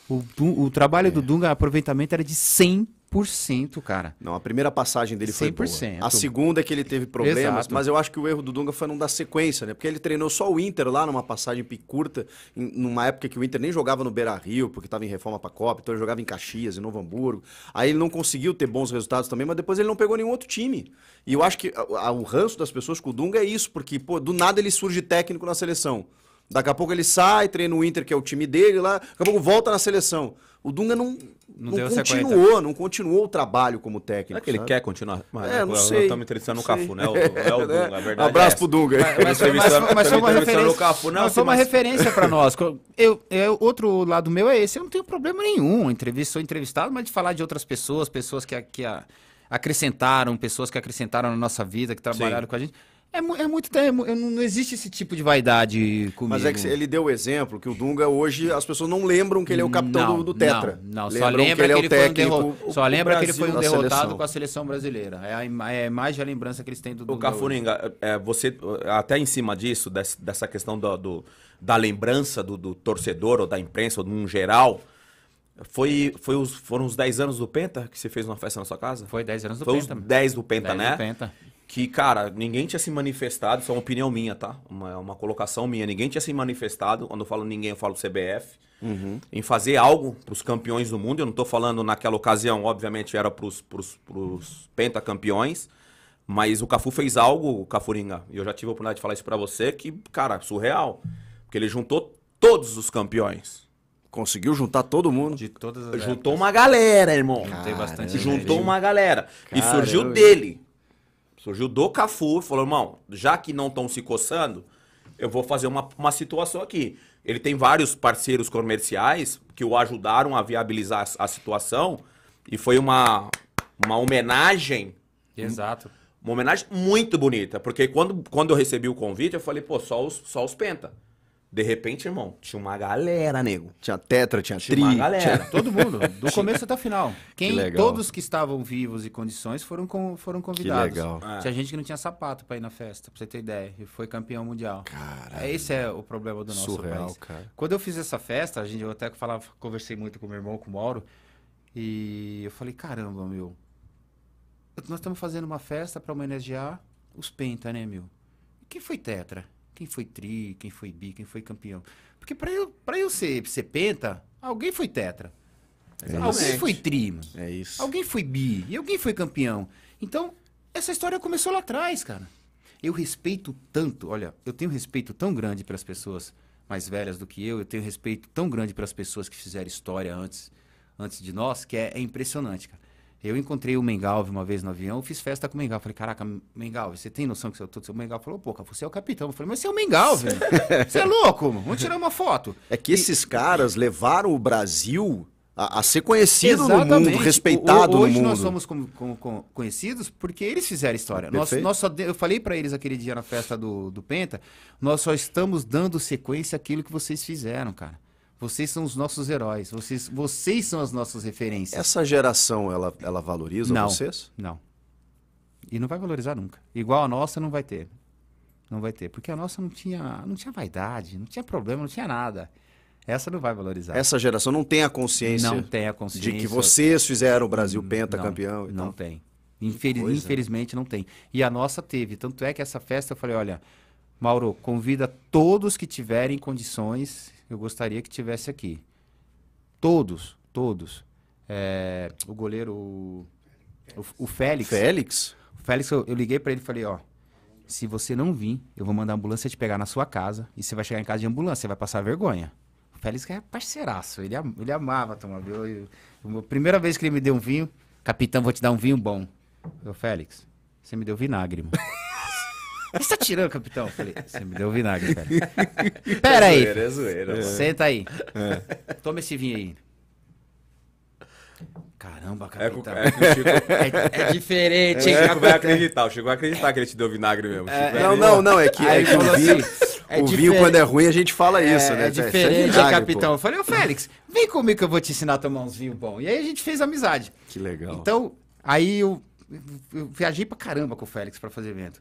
O, o trabalho é. do Dunga, aproveitamento era de 100%. 100%, cara. Não, a primeira passagem dele 100%. foi boa. A segunda é que ele teve problemas, Exato. mas eu acho que o erro do Dunga foi não dar sequência, né? Porque ele treinou só o Inter lá numa passagem curta, em, numa época que o Inter nem jogava no Beira-Rio, porque estava em reforma para Copa, então ele jogava em Caxias, em Novo Hamburgo. Aí ele não conseguiu ter bons resultados também, mas depois ele não pegou nenhum outro time. E eu acho que a, a, o ranço das pessoas com o Dunga é isso, porque pô, do nada ele surge técnico na seleção. Daqui a pouco ele sai, treina o Inter, que é o time dele lá, daqui a pouco volta na seleção. O Dunga não, não, não continuou, não continuou o trabalho como técnico. é que ele sabe? quer continuar? Mas, é, não nós sei. estamos entrevistando o Cafu, né? O, é o Dunga, a verdade. É abraço é pro Dunga. Mas, mas, mas, mas foi uma referência, Cafu, não, foi uma mas... referência para nós. Eu, eu, outro lado meu é esse. Eu não tenho problema nenhum. Entrevista, sou entrevistado, mas de falar de outras pessoas, pessoas que, que acrescentaram, pessoas que acrescentaram na nossa vida, que trabalharam Sim. com a gente. É, é muito tempo, é não existe esse tipo de vaidade comigo. Mas é que ele deu o exemplo que o Dunga hoje as pessoas não lembram que ele é o capitão não, do, do, Tetra. Não, não. só lembra que ele, é que ele foi um derrotado. Só lembra que ele foi um derrotado seleção. com a seleção brasileira. É, a, é mais a lembrança que eles têm do Dunga. O Cafuringa, é, você até em cima disso, dessa questão do, do da lembrança do, do, torcedor ou da imprensa ou de um geral, foi, foi os, foram os 10 anos do Penta que você fez uma festa na sua casa? Foi 10 anos do foi Penta. Foi os 10 do Penta, 10 né? Do Penta que, cara, ninguém tinha se manifestado, isso é uma opinião minha, tá? Uma, é uma colocação minha. Ninguém tinha se manifestado, quando eu falo ninguém, eu falo CBF, uhum. em fazer algo para os campeões do mundo. Eu não estou falando naquela ocasião, obviamente era para os pentacampeões, mas o Cafu fez algo, Cafuringa, e eu já tive a oportunidade de falar isso para você, que, cara, surreal. Porque ele juntou todos os campeões. Conseguiu juntar todo mundo. De todas as Juntou épocas. uma galera, irmão. Juntei bastante. Juntou uma galera. E surgiu dele. Surgiu do Cafu e falou, irmão, já que não estão se coçando, eu vou fazer uma, uma situação aqui. Ele tem vários parceiros comerciais que o ajudaram a viabilizar a, situação e foi uma, uma homenagem. Exato. Uma homenagem muito bonita, porque quando, quando eu recebi o convite, eu falei, pô, só os, só os penta. De repente, irmão, tinha uma galera, nego. Tinha tetra, tinha, tinha tri. Uma galera. Tinha... Todo mundo, do começo até o final. Quem, que todos que estavam vivos e condições foram, com, foram convidados. Que legal. É. Tinha gente que não tinha sapato para ir na festa, pra você ter ideia. E foi campeão mundial. Caralho. É, esse é o problema do nosso Surreal, país. Cara. Quando eu fiz essa festa, a gente, eu até falava, conversei muito com meu irmão, com o Mauro. E eu falei, caramba, meu. Nós estamos fazendo uma festa para homenagear os penta, né, meu? E quem foi tetra? Quem foi tri, quem foi bi, quem foi campeão. Porque para eu, para eu ser, ser penta, alguém foi tetra. É alguém foi tri, mano. É isso. Alguém foi bi e alguém foi campeão. Então, essa história começou lá atrás, cara. Eu respeito tanto, olha, eu tenho respeito tão grande pelas pessoas mais velhas do que eu, eu tenho respeito tão grande pelas pessoas que fizeram história antes, antes de nós, que é, é impressionante, cara. Eu encontrei o Mengalve uma vez no avião, fiz festa com o Mengalve. Falei, caraca, Mengalve, você tem noção que você é O Mengalve falou, pô, você é o capitão. Eu falei, mas você é o Mengalve. É você é louco, vamos tirar uma foto. É que esses caras levaram o Brasil a, a ser conhecido Exatamente. no mundo, respeitado o, o, no mundo. Hoje nós somos com, com, com, conhecidos porque eles fizeram história. Nós, nós só de... eu falei para eles aquele dia na festa do, do Penta, nós só estamos dando sequência àquilo que vocês fizeram, cara. Vocês são os nossos heróis, vocês, vocês são as nossas referências. Essa geração, ela, ela valoriza não, vocês? Não. E não vai valorizar nunca. Igual a nossa, não vai ter. Não vai ter. Porque a nossa não tinha, não tinha vaidade, não tinha problema, não tinha nada. Essa não vai valorizar. Essa geração não tem a consciência. Não tem a consciência. De que vocês fizeram o Brasil penta e campeão. Não, tem. Infeliz, infelizmente não tem. E a nossa teve. Tanto é que essa festa eu falei: olha, Mauro, convida todos que tiverem condições, eu gostaria que tivesse aqui. Todos, todos. É, o goleiro, o, o, Félix. Félix? O Félix, eu, eu liguei para ele e falei, ó, se você não vir, eu vou mandar a ambulância te pegar na sua casa e você vai chegar em casa de ambulância, você vai passar vergonha. O Félix é parceiraço, ele, am, ele amava tomar vinho. Eu, eu, primeira vez que ele me deu um vinho, capitão, vou te dar um vinho bom. Eu, Félix, você me deu vinagre, mano. você tá tirando, capitão? Eu falei, você me deu vinagre, cara. Pera aí. É zoeira, é zoeira, Senta aí. É. Toma esse vinho aí. Caramba, é capitão. É, é, é diferente, hein? O é, Chico vai acreditar, o Chico vai acreditar que ele te deu vinagre mesmo. É, não, não, não, é que, é que assim, o, vinho, assim, o vinho, quando é ruim, a gente fala isso, né? É diferente, vinagre, capitão. Pô. Eu falei, ô Félix, vem comigo que eu vou te ensinar a tomar uns vinhos bons. E aí a gente fez amizade. Que legal. Então, aí eu, eu viajei pra caramba com o Félix pra fazer evento.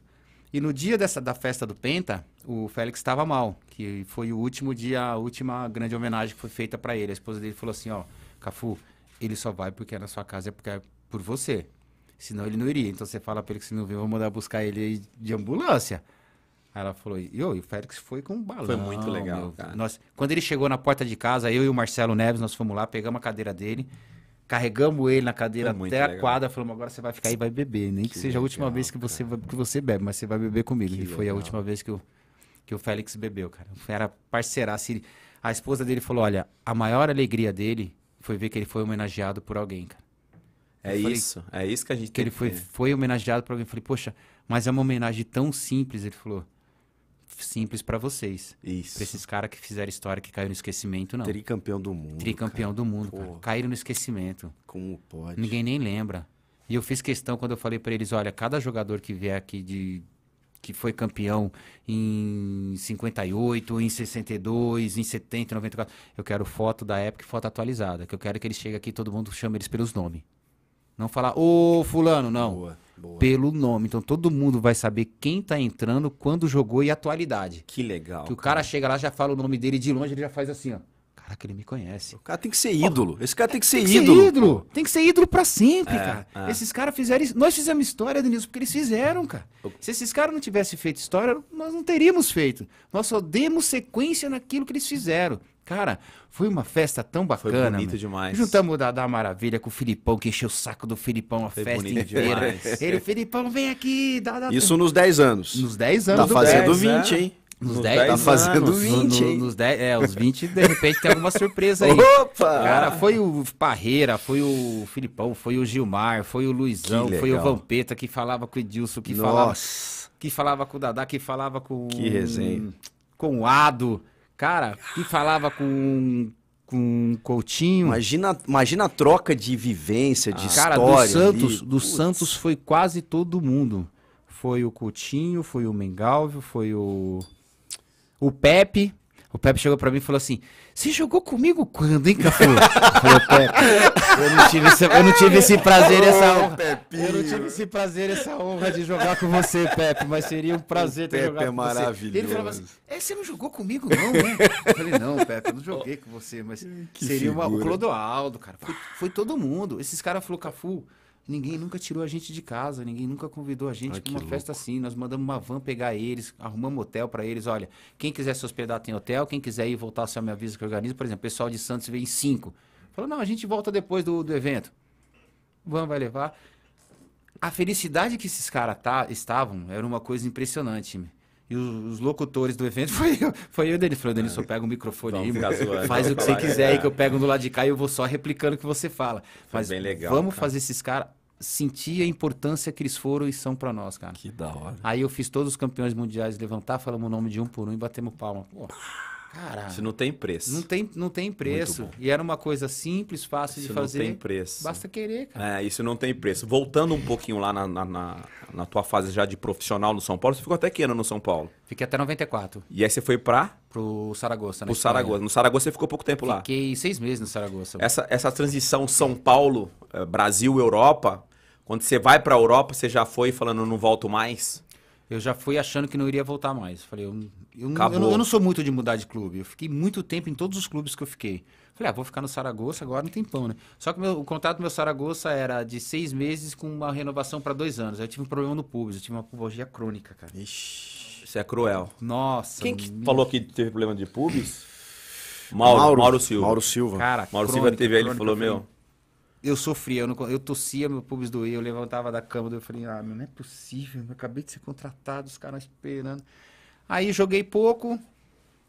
E no dia dessa, da festa do Penta, o Félix estava mal, que foi o último dia, a última grande homenagem que foi feita para ele. A esposa dele falou assim: ó, Cafu, ele só vai porque é na sua casa, é porque é por você. Senão ele não iria. Então você fala para ele que se não vier eu vou mandar buscar ele de ambulância. Aí ela falou, e, o Félix foi com um balão. Foi muito legal, meu. cara. Nós, quando ele chegou na porta de casa, eu e o Marcelo Neves, nós fomos lá, pegamos a cadeira dele Carregamos ele na cadeira até a quadra, falamos, agora você vai ficar aí e vai beber. Nem que, que seja legal, a última vez que você, que você bebe, mas você vai beber comigo. Que e foi legal. a última vez que, eu, que o Félix bebeu, cara. Era parceiraço. Assim, a esposa dele falou, olha, a maior alegria dele foi ver que ele foi homenageado por alguém, cara. É falei, isso, é isso que a gente que tem ele foi, foi homenageado por alguém. Eu falei, poxa, mas é uma homenagem tão simples. Ele falou, simples para vocês. Isso. Pra esses caras que fizeram história, que caíram no esquecimento, não. Tricampeão do mundo. Tricampeão cara. do mundo, Porra. cara. Caíram no esquecimento. Como pode? Ninguém nem lembra. E eu fiz questão quando eu falei para eles, olha, cada jogador que vier aqui de que foi campeão em 58, em 62, em 70, 94, eu quero foto da época e foto atualizada, que eu quero que eles cheguem aqui todo mundo chame eles pelos nomes. Não falar, ô fulano, não. Boa, boa. Pelo nome. Então todo mundo vai saber quem tá entrando, quando jogou e atualidade. Que legal. Que o cara, cara chega lá, já fala o nome dele de longe, ele já faz assim, ó. Caraca, ele me conhece. O cara tem que ser ídolo. Esse cara tem que ser tem que ídolo. Ser ídolo. Tem que ser ídolo pra sempre, é, cara. É. Esses caras fizeram isso. Nós fizemos história, Denilson, porque eles fizeram, cara. Se esses caras não tivessem feito história, nós não teríamos feito. Nós só demos sequência naquilo que eles fizeram. Cara, foi uma festa tão bacana. Foi bonito demais. Juntamos da, da Maravilha com o Filipão, que encheu o saco do Filipão a foi festa inteira. Demais. Ele, Filipão, vem aqui. Dá, dá... Isso nos 10 anos. Nos 10 anos. Tá fazendo 10, 20, é? hein? Nos, nos 10, 10 tá fazendo anos, 20, no, nos 10, é, os 20, de repente tem alguma surpresa aí. Opa! Cara, foi o Parreira, foi o Filipão, foi o Gilmar, foi o Luizão, foi o Vampeta que falava com o Edilson, que Nossa. falava que falava com o Dadá, que falava com Que resenha. Com o Ado. Cara, e falava com com Coutinho. Imagina, imagina a troca de vivência, de ah, história. Cara, do Santos, ali. do Santos foi quase todo mundo. Foi o Coutinho, foi o Mengalvio, foi o o Pepe. O Pepe chegou para mim e falou assim: Você jogou comigo quando, hein, Cafu? eu, falei, eu, não tive esse, eu não tive esse prazer, essa honra. Eu não tive esse prazer, essa honra de jogar com você, Pepe, mas seria um prazer o ter Pepe jogado é com você. maravilhoso. Ele falou assim: É, você não jogou comigo, não, né? Eu falei: Não, Pepe, eu não joguei com você, mas que seria uma, o Clodoaldo, cara. Foi, foi todo mundo. Esses caras falaram: Cafu. Ninguém nunca tirou a gente de casa, ninguém nunca convidou a gente para uma festa assim. Nós mandamos uma van pegar eles, arrumamos hotel para eles. Olha, quem quiser se hospedar tem hotel, quem quiser ir voltar só me avisa que organiza. Por exemplo, o pessoal de Santos vem em cinco. Falou, não, a gente volta depois do, do evento. Van vai levar. A felicidade que esses caras tá, estavam era uma coisa impressionante. E os, os, locutores do evento foi eu, foi eu dele. Falou, Denilson, pega o microfone tá aí, faz o que você quiser aí, que eu é. pego do lado de cá e eu vou só replicando o que você fala. Foi Mas bem legal, vamos cara. fazer esses caras sentir a importância que eles foram e são para nós, cara. Que da hora. Aí eu fiz todos os campeões mundiais levantar, falamos o nome de um por um e batemos palma. Pô, cara. Isso não tem preço. Não tem, não tem preço. E era uma coisa simples, fácil isso de fazer. Isso não tem preço. Basta querer, cara. É, isso não tem preço. Voltando um pouquinho lá na, na, na, na tua fase já de profissional no São Paulo, você ficou até que ano no São Paulo? Fiquei até 94. E aí você foi pra? Pro Saragossa, né? Pro Saragossa. No Saragossa você ficou pouco tempo Fiquei lá. Fiquei seis meses no Saragossa. Essa, essa transição São Paulo, eh, Brasil, Europa, quando você vai para a Europa, você já foi falando, não volto mais? Eu já fui achando que não iria voltar mais. Falei, eu, eu, eu, eu, não sou muito de mudar de clube. Eu fiquei muito tempo em todos os clubes que eu fiquei. Falei, ah, vou ficar no Saragoça agora um tempão, né? Só que meu, o contrato do meu Saragoça era de seis meses com uma renovação para dois anos. Aí eu tive um problema no pubis, eu tive uma pubalgia crônica, cara. Ixi, isso é cruel. Nossa. Quem que falou que teve problema de pubis? Mauro, Mauro, Mauro, Silva. Mauro Silva. Cara, Mauro crônica, Silva teve aí, ele falou, meu eu sofria, eu, não, eu tossia, meu pubis doía, eu levantava da cama, eu falei, ah, meu, não é possível, eu acabei de ser contratado, os caras esperando. Aí joguei pouco,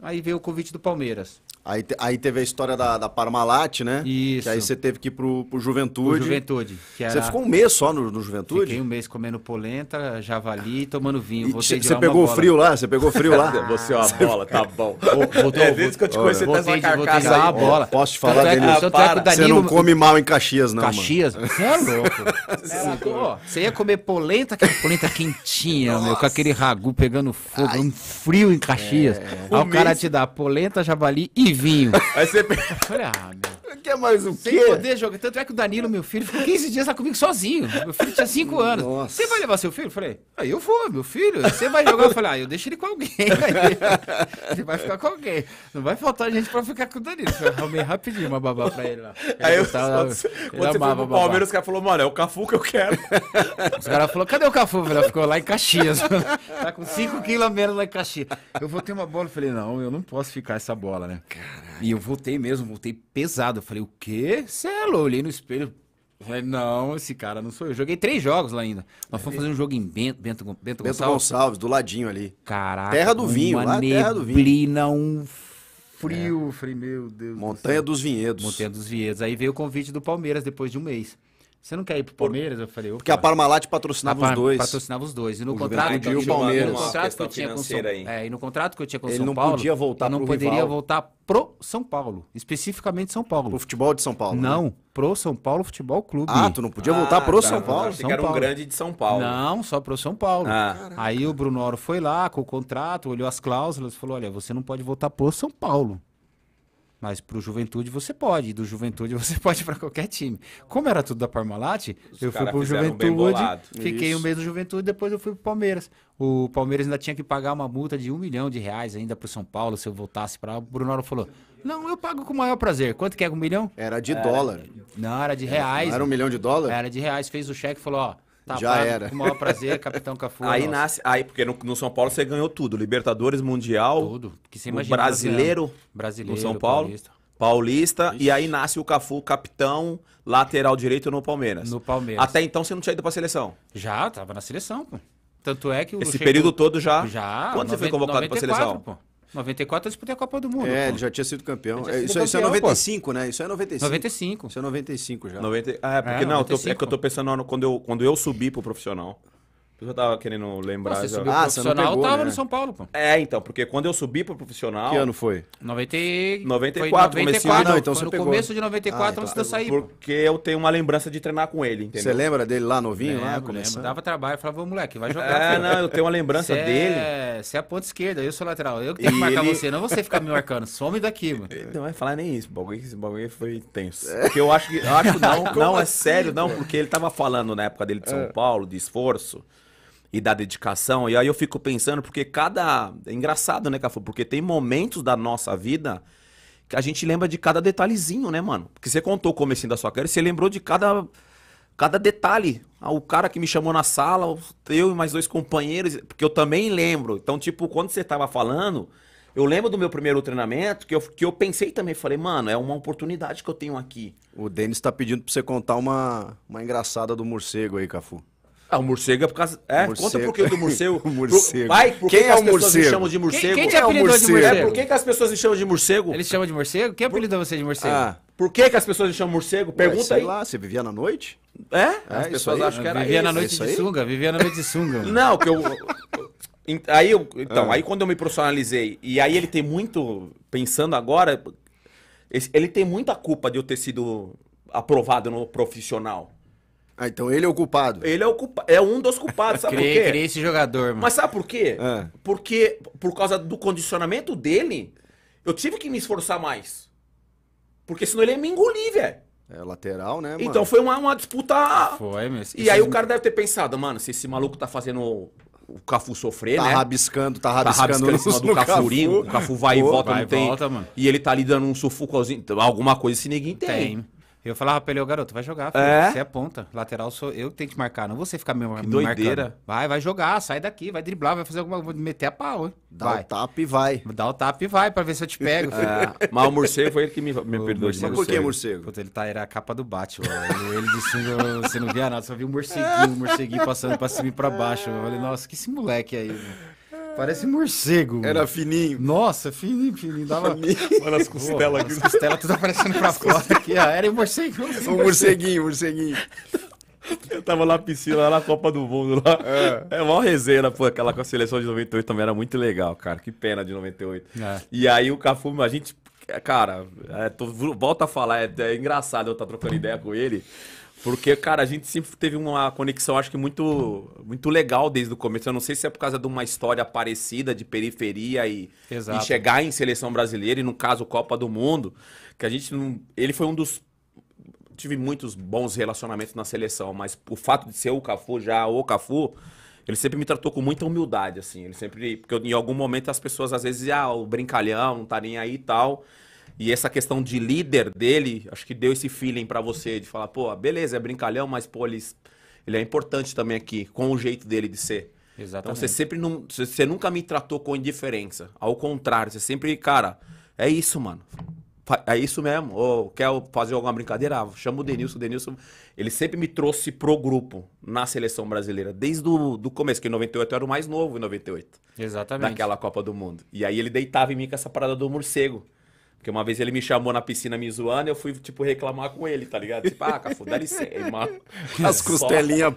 aí veio o convite do Palmeiras. Aí, aí teve a história da, da Parmalat, né? Isso. Que aí você teve que ir pro, pro Juventude. Pro Juventude. Era... Você ficou um mês só no, no Juventude? Fiquei um mês comendo polenta, javali e tomando vinho. E você, você pegou frio lá? Você pegou frio lá? você é uma bola, tá bom. Voltou, é desde que eu te conheci, você tá carcaça. Voltei, aí. bola. Posso te falar, é Denis? ah, é Danilo... Você não come mal em Caxias, não, Caxias? Mano. Você é louco. Era, ó, você ia comer polenta, aquela é polenta quentinha, meu, com aquele ragu pegando fogo, Ai. um frio em Caxias. Aí o cara te dá polenta, javali e vinho. Aí você. Olha, ah, meu quer mais o Sem quê? Sem poder jogar. Tanto é que o Danilo, meu filho, ficou 15 dias lá comigo sozinho. Meu filho tinha 5 anos. Você vai levar seu filho? Eu falei, ah, eu vou, meu filho. Você vai jogar? Eu falei, ah, eu deixo ele com alguém. você vai ficar com alguém. Não vai faltar gente pra ficar com o Danilo. Eu arrumei rapidinho uma babá pra ele lá. Aí eu tava, quando você foi pro Palmeiras, o cara falou, mano, é o Cafu que eu quero. Os caras falaram, cadê o Cafu? Ele ficou lá em Caxias. tá com 5 quilos a menos lá em Caxias. Eu vou ter uma bola. Eu falei, não, eu não posso ficar essa bola, né? Caraca. E eu voltei mesmo, voltei pesado falei, o quê? Celo, é olhei no espelho. Falei, não, esse cara não sou eu. Joguei três jogos lá ainda. Nós fomos fazer um jogo em Bento, Bento, Bento, Bento Gonçalves. Gonçalves. do ladinho ali. Caraca. Terra do vinho, uma lá é terra do vinho. Neblina, um frio, é. frio, meu Deus. Montanha do dos Vinhedos. Montanha dos Vinhedos. Aí veio o convite do Palmeiras depois de um mês. Você não quer ir pro Palmeiras? Eu falei, Porque a Parmalat patrocinava a os dois. Patrocinava os dois. E no contrato, que, eu, Palmeiras. No contrato que eu tinha com São, é, e no contrato que eu tinha com Ele São não Paulo, podia voltar eu não poderia rival. voltar pro São Paulo, especificamente São Paulo. Pro futebol de São Paulo. Não, né? pro São Paulo Futebol Clube. Ah, tu não podia voltar ah, pro tá, São Paulo. São era um Paulo. grande de São Paulo. Não, só pro São Paulo. Ah. Aí o Bruno Oro foi lá com o contrato, olhou as cláusulas, falou: "Olha, você não pode voltar pro São Paulo". Mas para o Juventude você pode, do Juventude você pode para qualquer time. Como era tudo da Parmalat, Os eu fui para o Juventude, fiquei Isso. um mês no Juventude, depois eu fui para o Palmeiras. O Palmeiras ainda tinha que pagar uma multa de um milhão de reais ainda para o São Paulo se eu voltasse para O Brunoro falou: Não, eu pago com o maior prazer. Quanto que é com um milhão? Era de era, dólar. Não, era de reais. Era, era um milhão de dólar? Era de reais. Fez o cheque e falou: Ó Tá, Já era. Com o maior prazer, Capitão Cafu. Aí é nossa. nasce. Aí, porque no, no, São Paulo você ganhou tudo: Libertadores, Mundial. Tudo. Que você imagina. Brasileiro. Né? Brasileiro. No São Paulo. Paulista. Paulista Ixi. e aí nasce o Cafu, capitão, lateral direito no Palmeiras. No Palmeiras. Até então você não tinha ido pra seleção? Já, tava na seleção, pô. Tanto é que o. Esse Luxemburgo... período todo já. Já. Quando 90, você foi convocado 94, pra seleção? Pô. 94 eu disputei a Copa do Mundo. É, pô. ele já tinha sido campeão. Tinha é, sido isso, campeão, isso é 95, pô. né? Isso é 95. 95. Isso é 95 já. 90... Ah, é porque é, não, 95, eu tô, é que eu tô pensando quando eu, quando eu subi pro profissional. Eu tava querendo lembrar. Pô, você já. subiu ah, profissional, você não pegou, tava né? no São Paulo, pô. É, então, porque quando eu subi pro profissional. Que ano foi? 94, 94 comecei ah, não, então você no pegou. começo de 94 ah, então antes de eu tá. sair. Porque eu tenho uma lembrança de treinar com ele, entendeu? Você lembra dele lá novinho? Lembro, lá, começando? Dava trabalho, eu falava, moleque, vai jogar. É, filho. não, eu tenho uma lembrança cê é- dele. É, você é a ponta esquerda, eu sou lateral. Eu que tenho e que marcar ele... você, não você ficar me marcando. Some daqui, mano. Não vai é falar nem isso, bagulho, esse bagulho foi tenso. Porque eu acho que. Eu acho não, não é assim, sério, não, porque ele tava falando na época dele de São é. Paulo, de esforço e da dedicação. E aí eu fico pensando, porque cada. É engraçado, né, Cafu? Porque tem momentos da nossa vida que a gente lembra de cada detalhezinho, né, mano? Porque você contou o comecinho da sua carreira, você lembrou de cada. Cada detalhe, ah, o cara que me chamou na sala, eu e mais dois companheiros, porque eu também lembro. Então, tipo, quando você tava falando, eu lembro do meu primeiro treinamento que eu, que eu pensei também, falei, mano, é uma oportunidade que eu tenho aqui. O Denis tá pedindo pra você contar uma, uma engraçada do morcego aí, Cafu. Ah, o morcego é por causa. É, morcego. conta por que do morcego. morcego. Vai, por quem que, é que as pessoas me chamam de morcego? Quem, quem te é o morcego? de morcego? É, por que, que as pessoas me chamam de morcego? Eles chamam de morcego? Quem apelidou por... você de morcego? Ah. Por que, que as pessoas me chamam morcego? Pergunta Ué, sei aí. lá, você vivia na noite? É? é as pessoas acham que era Vivia isso. na noite isso de sunga, vivia na noite de sunga. Não, que eu. Aí eu, então, ah. aí quando eu me profissionalizei, e aí ele tem muito, pensando agora, ele tem muita culpa de eu ter sido aprovado no profissional. Ah, então ele é o culpado. Ele é, o culpa... é um dos culpados, sabe criei, por quê? Criei esse jogador, mano. Mas sabe por quê? É. Porque por causa do condicionamento dele, eu tive que me esforçar mais. Porque senão ele ia me engolir, velho. É lateral, né, mano? Então foi uma, uma disputa. Foi, mesmo. E aí o cara deve ter pensado, mano, se esse maluco tá fazendo o, Cafu sofrer, tá né? Rabiscando, tá rabiscando, tá rabiscando em cima do Cafurinho. Cafu. O Cafu vai Pô, e volta, vai não tem. Volta, e ele tá ali dando um sufocozinho. Alguma coisa esse ninguém tem. tem. Eu falava pra ele, ô garoto, vai jogar, filho. É? Você é ponta. Lateral sou eu que tenho que marcar, não você ficar me, que me doideira. Vai, vai jogar, sai daqui, vai driblar, vai fazer alguma. Vou meter a pau, hein? Dá vai. o tap e vai. Dá o tap e vai pra ver se eu te pego. é, mas o morcego foi ele que me, me perdoou. Mas por que morcego? Puta, ele tá, era a capa do Batman. ele, ele disse, você não via nada, só viu um morceguinho, um morceguinho passando pra cima e pra baixo. Eu falei, nossa, que esse moleque aí, mano. Parece morcego. Era fininho. Nossa, é fininho, fininho. Dava... Mano, as costelas aqui. As costelas tudo aparecendo pra fora aqui. Ah, era um morcego. Um morceguinho, morceguinho. Eu tava lá na piscina, lá na Copa do Mundo. Lá. É, é uma resenha, pô. Aquela com a seleção de 98 também era muito legal, cara. Que pena de 98. É. E aí o Cafu, a gente. Cara, é, tô, volta a falar, é, é engraçado eu estar tá trocando ideia com ele. Porque, cara, a gente sempre teve uma conexão, acho que muito, muito legal desde o começo. Eu não sei se é por causa de uma história parecida de periferia e, e chegar em seleção brasileira e, no caso, Copa do Mundo, que a gente não. Ele foi um dos. Tive muitos bons relacionamentos na seleção, mas o fato de ser o Cafu já, o Cafu, ele sempre me tratou com muita humildade, assim. Ele sempre. Porque eu, em algum momento as pessoas às vezes, ah, o brincalhão, não tá nem aí e tal. E essa questão de líder dele, acho que deu esse feeling para você de falar, pô, beleza, é brincalhão, mas pô, ele, ele é importante também aqui, com o jeito dele de ser. Exatamente. Então você sempre não, você nunca me tratou com indiferença. Ao contrário, você sempre, cara, é isso, mano. É isso mesmo. Ou quer fazer alguma brincadeira? Ah, chama o Denilson. O Denilson, ele sempre me trouxe pro grupo na seleção brasileira, desde o do começo, que em 98 eu era o mais novo em 98. Exatamente. Naquela Copa do Mundo. E aí ele deitava em mim com essa parada do morcego. Porque uma vez ele me chamou na piscina me zoando, eu fui, tipo, reclamar com ele, tá ligado? Tipo, ah, Cafu, dá licença, As costelinhas,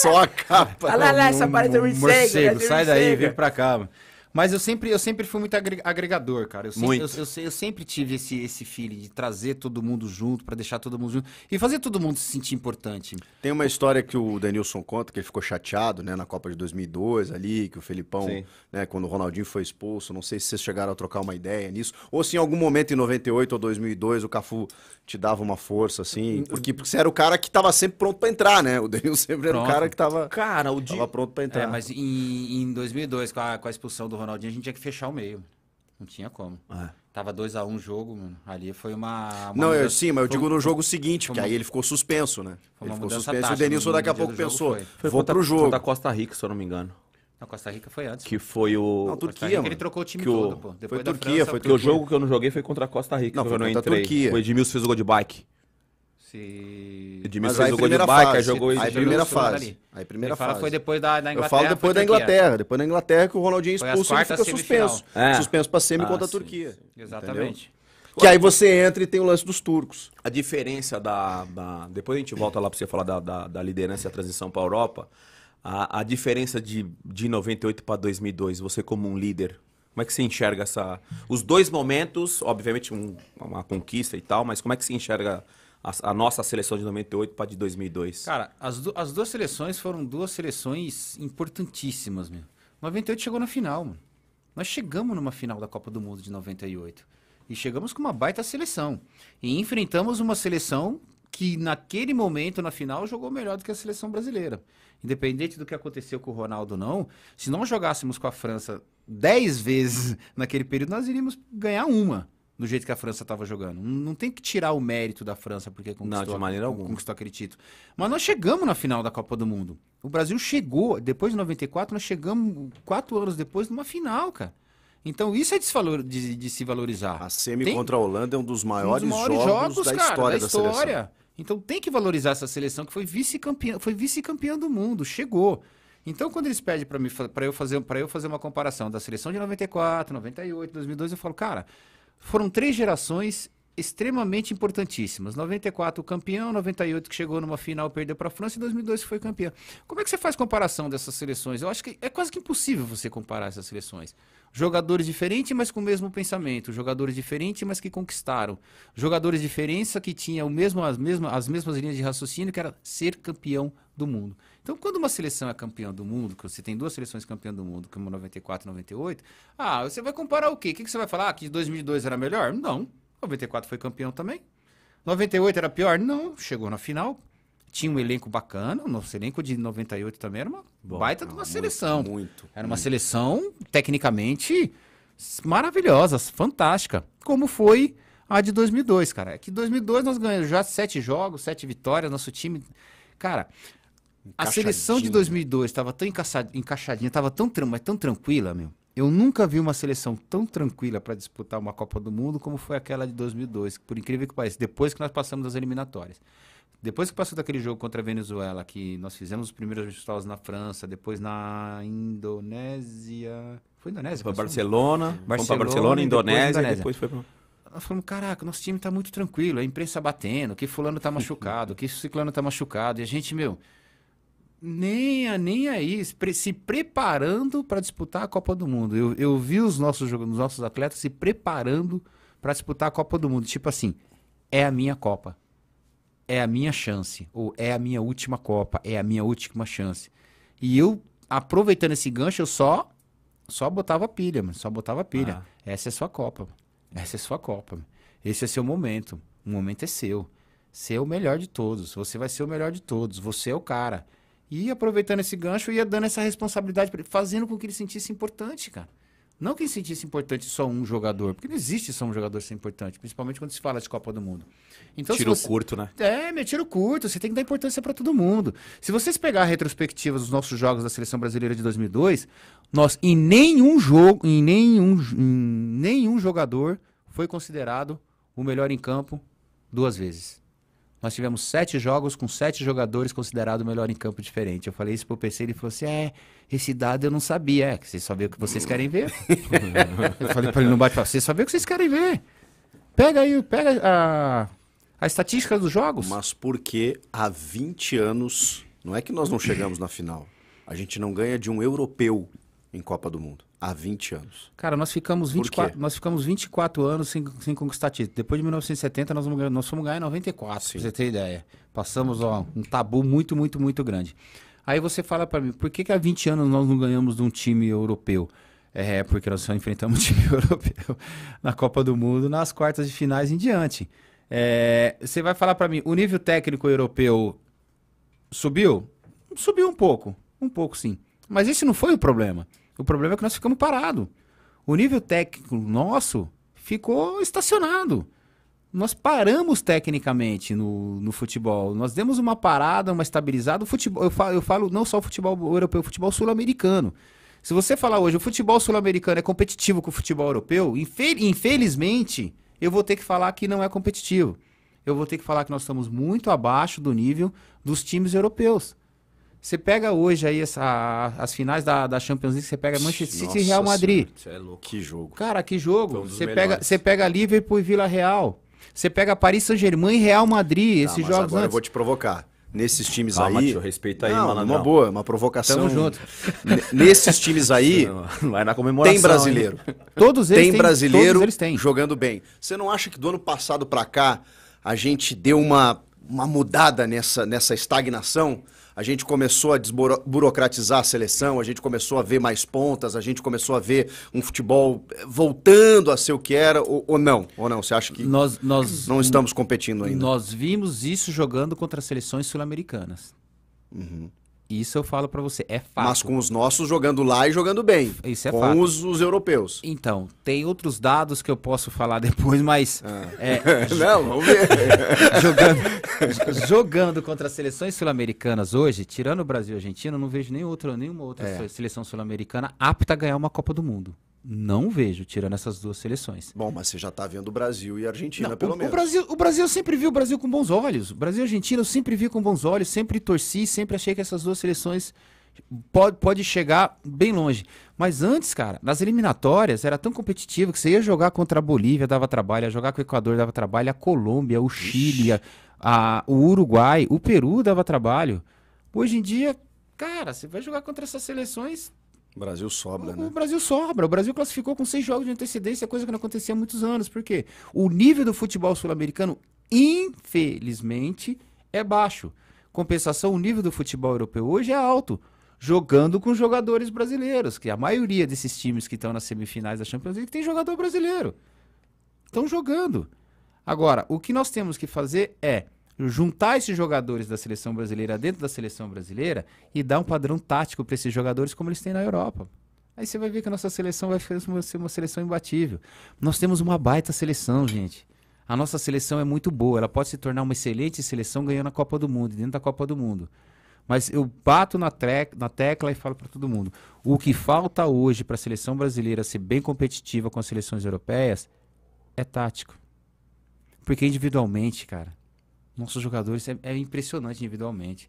só a capa. Olha lá, essa parede do morcego. Morcego, sai daí, vem pra cá. Mano. Mas eu sempre, eu sempre fui muito agregador, cara. Eu sempre, muito. Eu, eu, eu, sempre tive esse, esse feeling de trazer todo mundo junto, para deixar todo mundo junto e fazer todo mundo se sentir importante. Tem uma história que o Denilson conta, que ele ficou chateado, né, na Copa de 2002 ali, que o Felipão, Sim. né, quando o Ronaldinho foi expulso, não sei se vocês chegaram a trocar uma ideia nisso, ou se em algum momento em 98 ou 2002 o Cafu te dava uma força, assim, hum, hum. porque, porque você era o cara que tava sempre pronto para entrar, né? O Denilson sempre pronto. era o cara que tava, cara, o tava pronto para é, entrar. É, mas em, em 2002, com a, com a expulsão do Ronaldinho, a gente tinha que fechar o meio. Não tinha como. É. Tava 2 a 1 um jogo, mano. Ali foi uma. uma não, mudança... eu, sim, mas eu foi... digo no jogo seguinte, foi... que aí ele ficou suspenso, né? Foi ele ficou suspenso tática, e o Denilson daqui a pouco pensou: foi. Foi vou contra, pro jogo. da Costa Rica, se eu não me engano. Na Costa Rica foi antes. Que foi o. Não, Turquia. ele trocou o time que todo, o... pô. Depois foi Turquia, França, foi Porque o jogo que eu não joguei foi contra a Costa Rica, não, foi eu não entrei. Turquia. O Edmilson fez o gol de bike. Se... mas aí de jogou Aí primeira fase. Aí primeira fase. foi depois da, da Inglaterra. Eu falo depois da Inglaterra. Depois da Inglaterra que o Ronaldinho expulso e fica suspenso. É. é. Suspenso pra semi ah, contra sim, a Turquia. Sim. Exatamente. Entendeu? Que aí você entra e tem o lance dos turcos. A diferença da. da... Depois a gente volta lá para você falar da, da, da, liderança e a transição para a Europa. A, a diferença de, de 98 para 2002, você como um líder, como é que você enxerga essa. Os dois momentos, obviamente, um, uma conquista e tal, mas como é que você enxerga a, a, nossa seleção de 98 para de 2002? Cara, as, as duas seleções foram duas seleções importantíssimas, meu. 98 chegou na final, mano. Nós chegamos numa final da Copa do Mundo de 98. E chegamos com uma baita seleção. E enfrentamos uma seleção que naquele momento, na final, jogou melhor do que a seleção brasileira. Independente do que aconteceu com o Ronaldo ou não, se não jogássemos com a França 10 vezes naquele período, nós iríamos ganhar uma do jeito que a França estava jogando. Não tem que tirar o mérito da França porque conquistou, não, de maneira alguma. conquistou aquele título. Mas nós chegamos na final da Copa do Mundo. O Brasil chegou, depois de 94, nós chegamos quatro anos depois numa final, cara. Então isso é de se, valor, de, de se valorizar. A semi tem... contra a Holanda é um dos maiores, um dos maiores jogos, jogos, da, cara, história da, história da seleção. Então tem que valorizar essa seleção que foi vice-campeã, foi vice-campeã do mundo, chegou. Então quando eles pedem para eu fazer para eu fazer uma comparação da seleção de 94, 98, 2002, eu falo, cara, foram três gerações extremamente importantíssimas. 94 campeão, 98 que chegou numa final perdeu para a França e 2002 que foi campeão. Como é que você faz comparação dessas seleções? Eu acho que é quase que impossível você comparar essas seleções. Jogadores diferentes, mas com o mesmo pensamento. Jogadores diferentes, mas que conquistaram. Jogadores diferentes que tinham mesmo, as, mesmas, as mesmas linhas de raciocínio, que era ser campeão do mundo. Então, quando uma seleção é campeã do mundo, que você tem duas seleções campeã do mundo, como 94 e 98, ah, você vai comparar o quê? O que, você vai falar? Ah, que 2002 era melhor? Não. 94 foi campeão também. 98 era pior? Não. Chegou na final. Tinha um elenco bacana, o nosso elenco de 98 também era uma Bom, baita de uma seleção. Muito. Era uma muito. seleção, tecnicamente, maravilhosa, fantástica. Como foi a de 2002, cara. É que 2002 nós ganhamos já sete jogos, sete vitórias, nosso time. Cara, a seleção de 2002 estava tão encaixadinha, estava tão, tão tranquila, meu. Eu nunca vi uma seleção tão tranquila para disputar uma Copa do Mundo como foi aquela de 2002, por incrível que pareça, depois que nós passamos das eliminatórias. Depois que passou daquele jogo contra a Venezuela, que nós fizemos os primeiros resultados na França, depois na Indonésia. Foi Indonésia? Foi Barcelona, Barcelona, Barcelona, Barcelona Indonésia, Indonésia, depois foi para nós falamos, caraca, nosso time está muito tranquilo, a imprensa batendo, que fulano está machucado, que ciclano está machucado, e a gente, meu, nem, nem aí, se preparando para disputar a Copa do Mundo. Eu, eu vi os nossos, os nossos atletas se preparando para disputar a Copa do Mundo. Tipo assim, é a minha Copa. É a minha chance. Ou é a minha última Copa. É a minha última chance. E eu, aproveitando esse gancho, eu só só botava pilha, mano. Só botava pilha. Ah. Essa é sua Copa. Essa é sua Copa. Esse é seu momento. O momento é seu. Você é o melhor de todos. Você vai ser o melhor de todos. Você é o cara. E aproveitando esse gancho, ia dando essa responsabilidade para ele, fazendo com que ele sentisse importante, cara. Não que ele sentisse importante só um jogador, porque não existe só um jogador ser importante, principalmente quando se fala de Copa do Mundo. Então, tiro você... curto, né? É, meu tiro curto, você tem que dar importância para todo mundo. Se vocês pegar a retrospectiva dos nossos jogos da Seleção Brasileira de 2002, nós em nenhum jogo, em nenhum, em nenhum jogador foi considerado o melhor em campo duas vezes. Nós tivemos sete jogos com sete jogadores considerados melhor em campo diferente. Eu falei isso pro PC, ele falou assim: é, esse dado eu não sabia. É, que vocês só vê o que vocês querem ver. eu falei pra ele não bate pra vocês só vê o que vocês querem ver. Pega aí, pega a, a estatística dos jogos. Mas por que há 20 anos, não é que nós não chegamos na final? A gente não ganha de um europeu em Copa do Mundo há 20 anos. Cara, nós ficamos 24, nós ficamos 24 anos sem, sem conquistar título. Depois de 1970, nós, nós fomos ganhar em 94, Sim. pra você ter ideia. Passamos ó, um tabu muito, muito, muito grande. Aí você fala para mim, por que, que há 20 anos nós não ganhamos de um time europeu? É, é porque nós só enfrentamos um time europeu na Copa do Mundo nas quartas de finais em diante. É, você vai falar para mim, o nível técnico europeu subiu? Subiu um pouco, um pouco sim. Mas esse não foi o problema. O problema é que nós ficamos parados. O nível técnico nosso ficou estacionado. Nós paramos tecnicamente no, no futebol. Nós demos uma parada, uma estabilizada. O futebol, eu, falo, eu falo não só o futebol europeu, o futebol sul-americano. Se você falar hoje o futebol sul-americano é competitivo com o futebol europeu, infelizmente eu vou ter que falar que não é competitivo. Eu vou ter que falar que nós estamos muito abaixo do nível dos times europeus. Você pega hoje aí essa, as finais da, da Champions League, você pega Manchester City e Real Madrid. Senhora, é louco. Que jogo. Cara, que jogo. você, pega, você pega Liverpool e Vila Real. Você pega Paris Saint-Germain e Real Madrid, tá, esses jogos agora antes. eu vou te provocar. Nesses times Calma, aí. Tio, respeita aí, malandrão. Uma boa, uma provocação. Tamo junto. Nesses times aí. Vai na comemoração. Tem brasileiro. Todos eles têm. Tem brasileiro todos eles têm. jogando bem. Você não acha que do ano passado para cá a gente deu uma, uma mudada nessa, nessa estagnação? a gente começou a desburocratizar a seleção, a gente começou a ver mais pontas, a gente começou a ver um futebol eh, voltando a ser o que era, ou, ou não? Ou não? Você acha que nós, nós não estamos competindo ainda? Nós vimos isso jogando contra seleções sul-americanas. Uhum. Isso eu falo para você, é fácil. Mas com os nossos jogando lá e jogando bem. Isso é com fato. Com os, os, europeus. Então, tem outros dados que eu posso falar depois, mas. Ah. É, Não, vamos ver. jogando, jogando, contra as seleções sul-americanas hoje, tirando o Brasil e a Argentina, eu não vejo nem outra, nenhuma outra é. seleção sul-americana apta a ganhar uma Copa do Mundo. Não vejo, tirando essas duas seleções. Bom, mas você já está vendo o Brasil e a Argentina, não, pelo o, menos. O Brasil, o Brasil eu sempre vi o Brasil com bons olhos. O Brasil e a Argentina eu sempre vi com bons olhos, sempre torci, sempre achei que essas duas seleções pode, pode chegar bem longe. Mas antes, cara, nas eliminatórias era tão competitivo que você ia jogar contra a Bolívia, dava trabalho, ia jogar com o Equador, dava trabalho, a Colômbia, o Chile, a, o Uruguai, o Peru dava trabalho. Hoje em dia, cara, você vai jogar contra essas seleções, o Brasil sobra, o, né? O Brasil sobra. O Brasil classificou com seis jogos de antecedência, coisa que não acontecia há muitos anos. Por quê? O nível do futebol sul-americano, infelizmente, é baixo. Compensação, o nível do futebol europeu hoje é alto, jogando com jogadores brasileiros, que a maioria desses times que estão nas semifinais da Champions League tem jogador brasileiro. Estão jogando. Agora, o que nós temos que fazer é juntar esses jogadores da seleção brasileira dentro da seleção brasileira e dar um padrão tático para esses jogadores como eles têm na Europa. Aí você vai ver que a nossa seleção vai ser uma seleção imbatível. Nós temos uma baita seleção, gente. A nossa seleção é muito boa, ela pode se tornar uma excelente seleção ganhando a Copa do Mundo, dentro da Copa do Mundo. Mas eu bato na, na tecla e falo para todo mundo: o que falta hoje para a seleção brasileira ser bem competitiva com as seleções europeias é tático. Porque individualmente, cara, nossos jogadores é, é impressionante individualmente.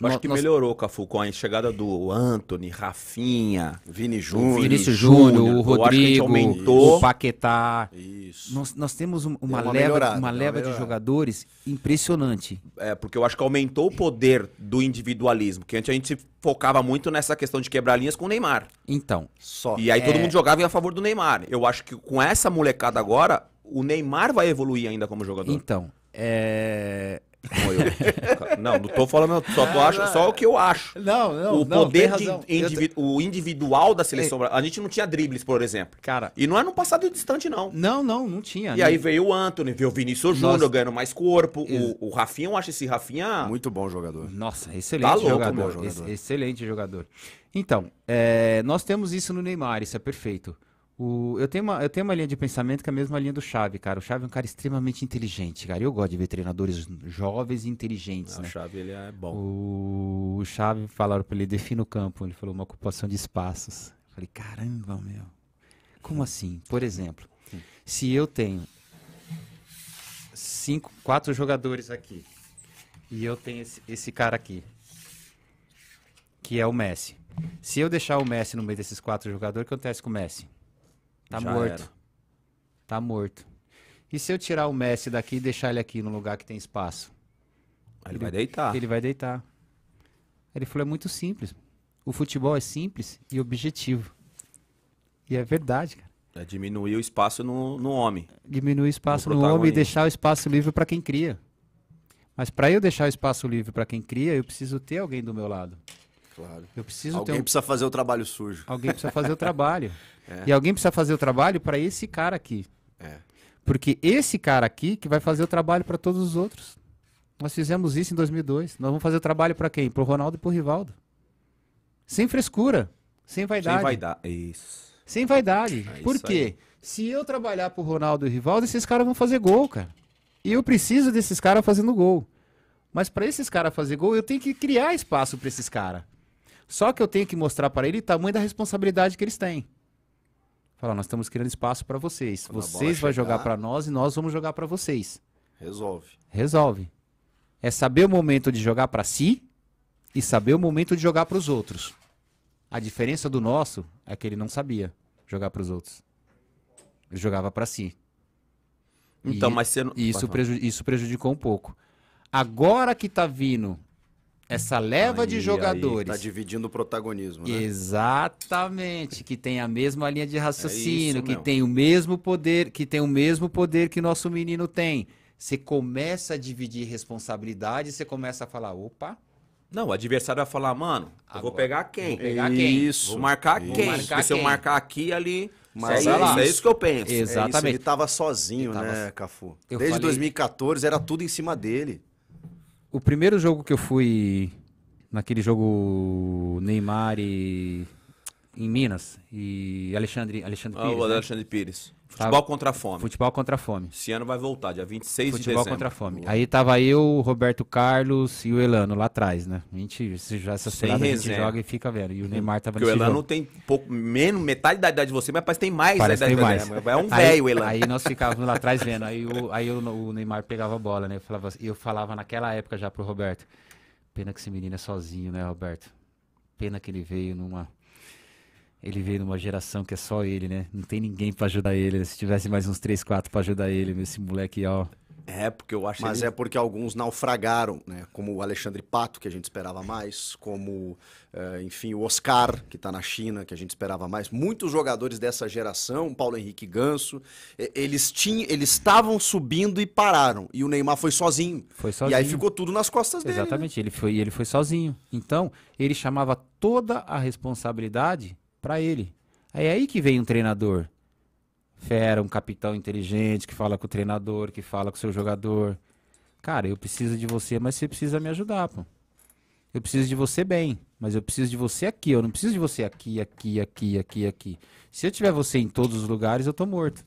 Eu é. acho que Nossa... melhorou, Cafu, com a chegada do Anthony, Rafinha, Vini Júnior. Vinícius Júnior, o Rodrigo, aumentou. o Paquetá. Isso. Nós, nós temos uma, uma leva, uma leva de jogadores impressionante. É, porque eu acho que aumentou o poder do individualismo, que antes a gente se focava muito nessa questão de quebrar linhas com o Neymar. Então. Só. É e aí é... todo mundo jogava em a favor do Neymar. Eu acho que com essa molecada agora, o Neymar vai evoluir ainda como jogador. Então. É... não, não tô falando, só, acho, só o que eu acho. Não, não, o poder não, de o individual da seleção é. a gente não tinha dribles, por exemplo. Cara. E não é no passado distante não. Não, não, não tinha. E aí veio o Anthony, veio o Vinícius Júnior ganhando mais corpo, Ex o, o Rafinha, eu acho esse Rafinha muito bom jogador. Nossa, tá excelente tá louco, jogador, jogador. Ex excelente jogador. Então, é, nós temos isso no Neymar, isso é perfeito. O, eu, tenho uma, eu tenho uma linha de pensamento que é a mesma linha do Chave, cara. O Chave é um cara extremamente inteligente, cara. Eu gosto de ver treinadores jovens e inteligentes. Ah, né? O Chave ele é bom. O, o Chave falaram para ele defina o campo. Ele falou uma ocupação de espaços. Eu falei, caramba, meu. Como assim? Por exemplo, se eu tenho cinco, quatro jogadores aqui e eu tenho esse, esse cara aqui, que é o Messi. Se eu deixar o Messi no meio desses quatro jogadores, o que acontece com o Messi? Tá Já morto. Era. Tá morto. E se eu tirar o Messi daqui e deixar ele aqui no lugar que tem espaço? Ele, ele vai deitar. Ele vai deitar. Ele falou: é muito simples. O futebol é simples e objetivo. E é verdade, cara. É diminuir o espaço no, no homem. Diminuir o espaço no, no homem e deixar o espaço livre para quem cria. Mas para eu deixar o espaço livre para quem cria, eu preciso ter alguém do meu lado. Claro. Eu preciso alguém ter um... precisa fazer o trabalho sujo. Alguém precisa fazer o trabalho. É. E alguém precisa fazer o trabalho para esse cara aqui. É. Porque esse cara aqui que vai fazer o trabalho para todos os outros. Nós fizemos isso em 2002. Nós vamos fazer o trabalho para quem? Para o Ronaldo e para o Rivaldo. Sem frescura, sem vaidade. Sem vaidade, isso. Sem vaidade. É Por quê? Aí. Se eu trabalhar para o Ronaldo e o Rivaldo, esses caras vão fazer gol, cara. E eu preciso desses caras fazendo gol. Mas para esses caras fazer gol, eu tenho que criar espaço para esses caras. Só que eu tenho que mostrar para ele o tamanho da responsabilidade que eles têm. Falar, nós estamos criando espaço para vocês. Quando vocês vão jogar para nós e nós vamos jogar para vocês. Resolve. Resolve. É saber o momento de jogar para si e saber o momento de jogar para os outros. A diferença do nosso é que ele não sabia jogar para os outros. Ele jogava para si. Então, e, mas você não... isso, preju... isso prejudicou um pouco. Agora que está vindo essa leva aí, de jogadores. Está dividindo o protagonismo, né? Exatamente, que tem a mesma linha de raciocínio, é que tem o mesmo poder, que tem o mesmo poder que nosso menino tem. Você começa a dividir responsabilidade, você começa a falar, opa, não, o adversário vai falar, mano, Agora, eu vou pegar quem? Vou pegar quem? Isso. Vou marcar isso. quem? Porque marcar se eu marcar aqui ali. Mas é, é isso, é isso que eu penso. É Exatamente. É ele tava sozinho, ele tava... né, Cafu? Eu Desde falei... 2014 era tudo em cima dele o primeiro jogo que eu fui naquele jogo Neymar e em Minas e Alexandre Alexandre ah, Pires. Ah, o né? Alexandre né? Pires. Futebol tava... contra a fome. Futebol contra a fome. Esse ano vai voltar, dia 26 Futebol de dezembro. Futebol contra a fome. Boa. Aí tava eu, Roberto Carlos e o Elano lá atrás, né? A gente, já essa cena a gente joga e fica vendo E o Neymar tava Porque o Elano jogo. tem pouco, menos, metade da idade de você, mas parece que tem mais parece da idade tem mais. é um velho o Elano. Aí nós ficávamos lá atrás vendo. Aí, o, aí o, o Neymar pegava a bola, né? Eu falava, eu falava naquela época já pro Roberto, pena que esse menino é sozinho, né, Roberto? Pena que ele veio numa ele veio numa geração que é só ele, né? Não tem ninguém para ajudar ele. Né? Se tivesse mais uns 3, 4 para ajudar ele, esse moleque, ó. É, porque eu acho Mas ele... é porque alguns naufragaram, né? Como o Alexandre Pato, que a gente esperava mais, como, uh, enfim, o Oscar, que está na China, que a gente esperava mais. Muitos jogadores dessa geração, Paulo Henrique Ganso, eles tinham, eles estavam subindo e pararam. E o Neymar foi sozinho. Foi sozinho. E aí ficou tudo nas costas né? Exatamente. dele. Exatamente, né? ele, foi, ele foi sozinho. Então, ele chamava toda a responsabilidade para ele. É aí que vem um treinador. Fera, um capitão inteligente que fala com o treinador, que fala com o seu jogador. Cara, eu preciso de você, mas você precisa me ajudar, pô. Eu preciso de você bem, mas eu preciso de você aqui. Eu não preciso de você aqui, aqui, aqui, aqui, aqui. Se eu tiver você em todos os lugares, eu tô morto.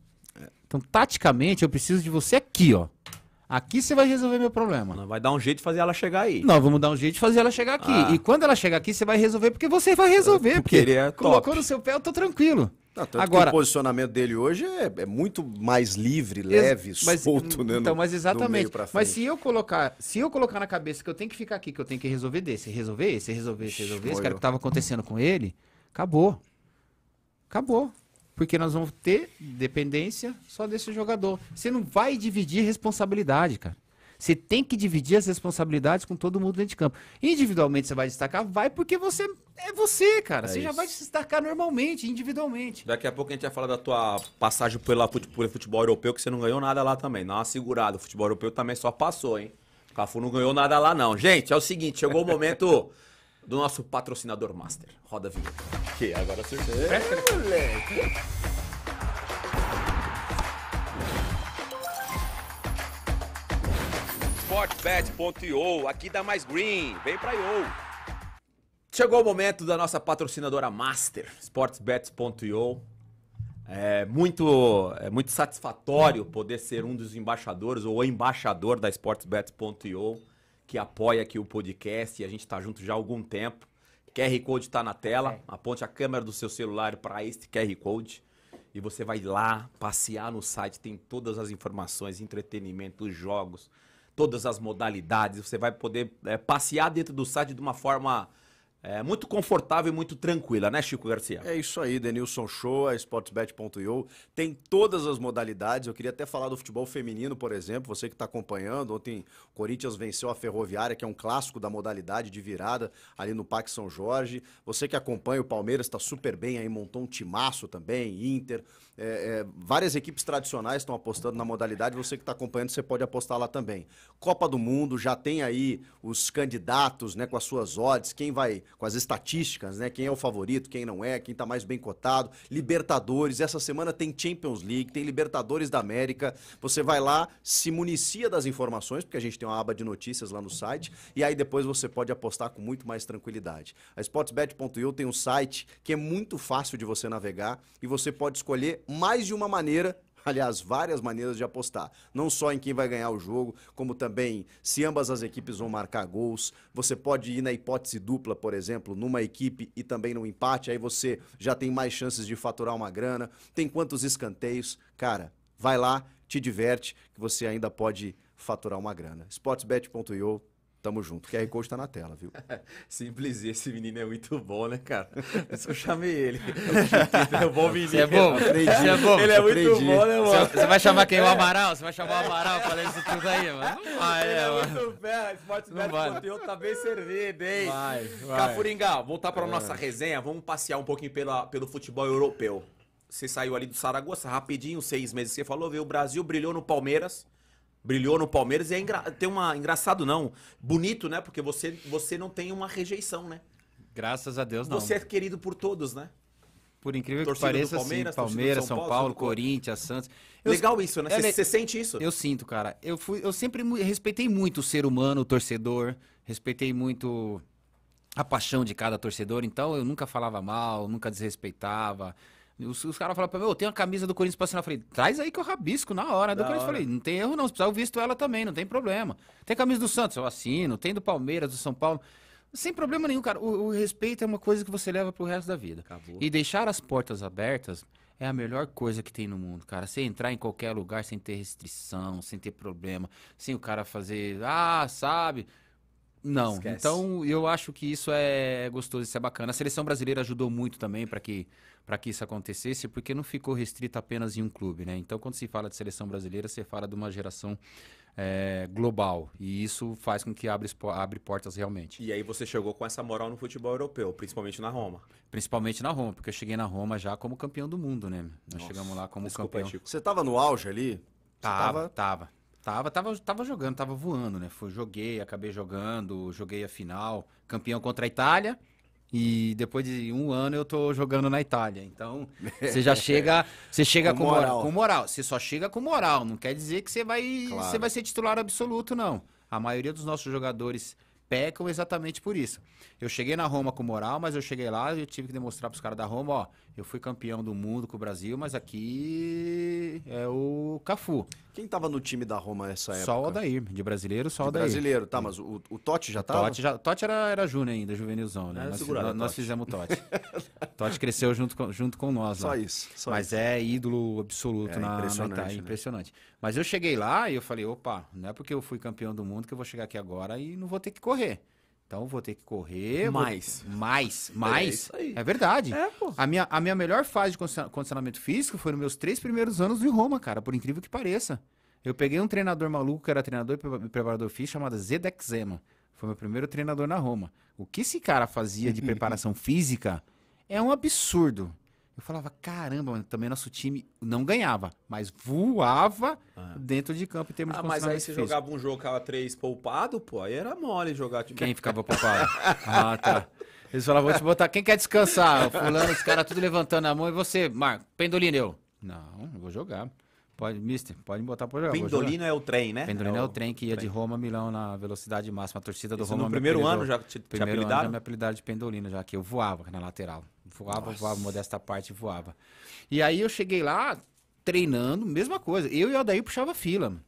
Então, taticamente, eu preciso de você aqui, ó. Aqui você vai resolver meu problema. Não, vai dar um jeito de fazer ela chegar aí. Não, vamos dar um jeito de fazer ela chegar aqui. Ah. E quando ela chegar aqui, você vai resolver, porque você vai resolver. porque ele é colocou no seu pé, eu tô tranquilo. Não, Agora, o posicionamento dele hoje é, é muito mais livre, leve, mas, hum, solto, né? Então, mas exatamente. Mas se eu colocar, se eu colocar na cabeça que eu tenho que ficar aqui, que eu tenho que resolver desse, resolver esse, resolver esse, resolver esse, que era o que estava acontecendo com ele, acabou. Acabou porque nós vamos ter dependência só desse jogador. Você não vai dividir responsabilidade, cara. Você tem que dividir as responsabilidades com todo mundo dentro de campo. Individualmente você vai destacar, vai porque você é você, cara. É você isso. já vai destacar normalmente, individualmente. Daqui a pouco a gente vai falar da tua passagem pelo futebol, futebol europeu, que você não ganhou nada lá também. Não, segurada. O futebol europeu também só passou, hein? O Cafu não ganhou nada lá, não. Gente, é o seguinte, chegou o momento do nosso patrocinador master. Roda a vinheta. Que agora acertei. É, moleque. Sportbet.io, aqui dá mais green, vem pra IO. Chegou o momento da nossa patrocinadora master, sportsbet.io. É muito, é muito satisfatório poder ser um dos embaixadores ou embaixador da sportsbet.io que apoia aqui o podcast e a gente está junto já há algum tempo. QR Code está na tela, é. aponte a câmera do seu celular para este QR Code e você vai lá passear no site, tem todas as informações, entretenimento, jogos, todas as modalidades. Você vai poder é, passear dentro do site de uma forma é, muito confortável e muito tranquila, né, Chico Garcia? É isso aí, Denilson Show, a sportsbet.io tem todas as modalidades. Eu queria até falar do futebol feminino, por exemplo, você que está acompanhando. Ontem o Corinthians venceu a Ferroviária, que é um clássico da modalidade de virada ali no Parque São Jorge. Você que acompanha o Palmeiras está super bem aí, montou um timaço também, Inter. É, é, várias equipes tradicionais estão apostando na modalidade. Você que está acompanhando, você pode apostar lá também. Copa do Mundo, já tem aí os candidatos né, com as suas odds, quem vai com as estatísticas, né? Quem é o favorito, quem não é, quem está mais bem cotado. Libertadores, essa semana tem Champions League, tem Libertadores da América. Você vai lá, se municia das informações, porque a gente tem uma aba de notícias lá no site, e aí depois você pode apostar com muito mais tranquilidade. A sportsbet.io tem um site que é muito fácil de você navegar e você pode escolher mais de uma maneira aliás, várias maneiras de apostar. Não só em quem vai ganhar o jogo, como também se ambas as equipes vão marcar gols. Você pode ir na hipótese dupla, por exemplo, numa equipe e também no empate, aí você já tem mais chances de faturar uma grana. Tem quantos escanteios? Cara, vai lá, te diverte, que você ainda pode faturar uma grana. sportsbet.io Tamo junto. QR Code tá na tela, viu? Simples, esse menino é muito bom, né, cara? Isso eu chamei ele. é um bom menino. Você é bom? Aprendi. Você é bom. Ele é muito Aprendi. bom, né, mano? Você é- vai chamar quem? O Amaral? Você vai chamar o Amaral pra ler isso tudo aí, mano? Ah, é, ele né, é mano. muito fera. Sportsbet conteúdo tá bem servido, hein? Vai, vai. Cafuringá, voltar pra é. nossa resenha. Vamos passear um pouquinho pela, pelo futebol europeu. Você saiu ali do Saragossa rapidinho, seis meses. Você falou, viu? O Brasil brilhou no Palmeiras brilhou no Palmeiras e é engra... tem uma engraçado não, bonito, né? Porque você você não tem uma rejeição, né? Graças a Deus não. Você é querido por todos, né? Por incrível torcida que pareça, Palmeiras, Palmeiras, São, São Paulo, Paulo Corinthians, Santos. Eu, Legal isso, né? Você é, sente isso? Eu sinto, cara. Eu, fui, eu sempre respeitei muito o ser humano, o torcedor. Respeitei muito a paixão de cada torcedor. Então, eu nunca falava mal, nunca desrespeitava. Os, os caras falaram pra mim, eu tenho a camisa do Corinthians pra assinar. Eu falei, traz aí que eu rabisco na hora. Da do Corinthians. Eu falei, não tem erro não, se precisar eu visto ela também, não tem problema. Tem camisa do Santos, eu assino. Tem do Palmeiras, do São Paulo. Sem problema nenhum, cara. O, o respeito é uma coisa que você leva pro resto da vida. Acabou. E deixar as portas abertas é a melhor coisa que tem no mundo, cara. Você entrar em qualquer lugar sem ter restrição, sem ter problema, sem o cara fazer, ah, sabe... Não. Esquece. Então, eu acho que isso é gostoso, isso é bacana. A seleção brasileira ajudou muito também para que para que isso acontecesse, porque não ficou restrito apenas em um clube, né? Então, quando se fala de seleção brasileira, você fala de uma geração é, global. E isso faz com que abre, abre portas realmente. E aí você chegou com essa moral no futebol europeu, principalmente na Roma. Principalmente na Roma, porque eu cheguei na Roma já como campeão do mundo, né? Nós Nossa, chegamos lá como desculpa, campeão. Chico. Você estava no auge ali? tava, tava, tava. Tava, tava, jogando, tava voando, né? Foi, joguei, acabei jogando, joguei a final, campeão contra a Itália. E depois de um ano eu tô jogando na Itália. Então, você já chega, você chega com, com moral. com moral. Você só chega com moral, não quer dizer que você vai, claro. você vai ser titular absoluto não. A maioria dos nossos jogadores pecam exatamente por isso. Eu cheguei na Roma com moral, mas eu cheguei lá e eu tive que demonstrar para os caras da Roma, ó, eu fui campeão do mundo com o Brasil, mas aqui é o Cafu. Quem estava no time da Roma nessa época? Só o Aldair, de brasileiro, só o Aldair. Brasileiro, tá, mas o, o Totti já estava? Totti, já, Totti era, era júnior ainda, juvenilzão, né? É, nós, nós, nós, fizemos o Totti. Totti cresceu junto com, junto com nós Só isso. Só mas isso. é ídolo absoluto é, na, impressionante, na Itália, né? impressionante. Mas eu cheguei lá e eu falei, opa, não é porque eu fui campeão do mundo que eu vou chegar aqui agora e não vou ter que correr. Então vou ter que correr. Mais. Vou... Mais, mais. É, é verdade. É, a, minha, a minha melhor fase de condicionamento físico foi nos meus três primeiros anos em Roma, cara, por incrível que pareça. Eu peguei um treinador maluco que era treinador e preparador físico chamado Zedek Zema. Foi meu primeiro treinador na Roma. O que esse cara fazia de preparação física é um absurdo. Eu falava, caramba, mano, também nosso time não ganhava, mas voava ah. dentro de campo em termos ah, de mas aí você físico. jogava um jogo era três poupado, pô, aí era mole jogar. Quem ficava poupado? ah, tá. Eles falavam, vou te botar, quem quer descansar? Fulano, os caras tudo levantando a mão, e você, Marco, Pendolino, eu. Não, não vou jogar. Pode, mister, pode botar pra jogar. Pendolino é o trem, né? Pendolino é, é o, é o trem que ia trem. de Roma a Milão na velocidade máxima. A torcida do Isso Roma. No primeiro ano já te, primeiro te Ano já me apelidaram de Pendolino, já que eu voava na lateral. Voava, Nossa. voava, modesta parte, voava. E aí eu cheguei lá treinando, mesma coisa. Eu e o Aldair puxava fila, Não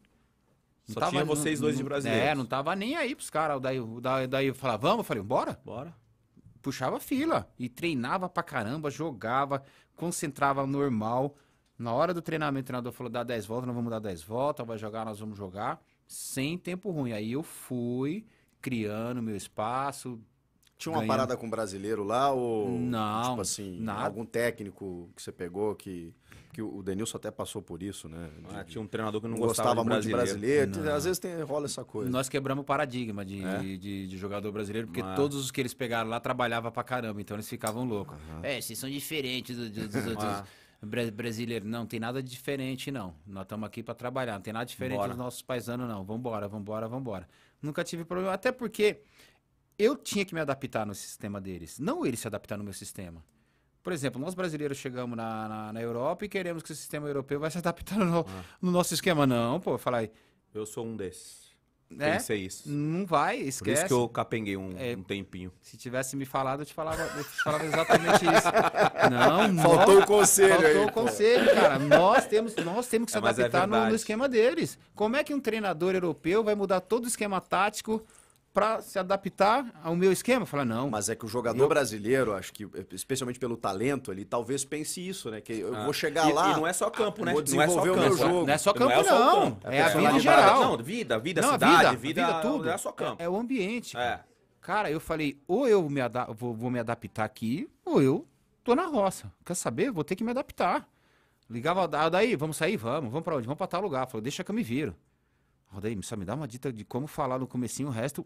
Só tava, tinha vocês não, dois de Brasília. É, não tava nem aí pros caras. O daí, daí, daí eu falava, vamos? Eu falei, bora? Bora. Puxava fila e treinava pra caramba, jogava, concentrava normal. Na hora do treinamento, o treinador falou, dá 10 voltas, nós vamos dar 10 voltas, vai jogar, nós vamos jogar. Sem tempo ruim. Aí eu fui criando meu espaço, tinha uma ganhando. parada com brasileiro lá ou não, tipo assim, nada. algum técnico que você pegou que que o Denilson até passou por isso, né? De, ah, tinha um treinador que não gostava, gostava de muito de brasileiro. Não. Às vezes tem, rola essa coisa. Nós quebramos o paradigma de, é? de, de, jogador brasileiro, porque Mas... todos os que eles pegaram lá trabalhavam pra caramba, então eles ficavam loucos. Uhum. É, vocês são diferentes dos, dos outros. Ah. Brasileiro, não tem nada diferente, não. Nós estamos aqui para trabalhar, não tem nada diferente Bora. dos nossos paisanos, não. Vambora, vambora, vambora. Nunca tive problema, até porque eu tinha que me adaptar no sistema deles, não eles se adaptar no meu sistema. Por exemplo, nós brasileiros chegamos na, na, na Europa e queremos que o sistema europeu vai se adaptar no, ah. no nosso esquema. Não, pô, falar aí. Eu sou um desses. É? Pensei isso. Não vai, esquece. Por isso que eu capenguei um, é, um tempinho. Se tivesse me falado, eu te falava, eu te falava exatamente isso. Não, Faltou o conselho faltou aí. Faltou o conselho, cara. Nós temos, nós temos que é, se é, adaptar no, no, esquema deles. Como é que um treinador europeu vai mudar todo o esquema tático para se adaptar ao meu esquema. Falar, não. Mas é que o jogador eu... brasileiro, acho que, eh, especialmente pelo talento ele talvez pense isso, né? Que eu ah. vou chegar e, lá. E não é só campo, né? Vou desenvolver não é só o campo. meu é. jogo. Não é só campo, não. É, não. Campo. é, é a vida em geral. Não, vida, vida, não, cidade, vida, vida, vida, tudo. Não é só campo. É, é o ambiente. É. Cara. cara, eu falei, ou eu me vou, vou me adaptar aqui, ou eu tô na roça. Quer saber? Vou ter que me adaptar. Ligava, ah, daí, vamos sair? Vamos, vamos para onde? Vamos para tal lugar. Falou, deixa que eu me viro. Rodaí, só me dá uma dica de como falar no comecinho, o resto...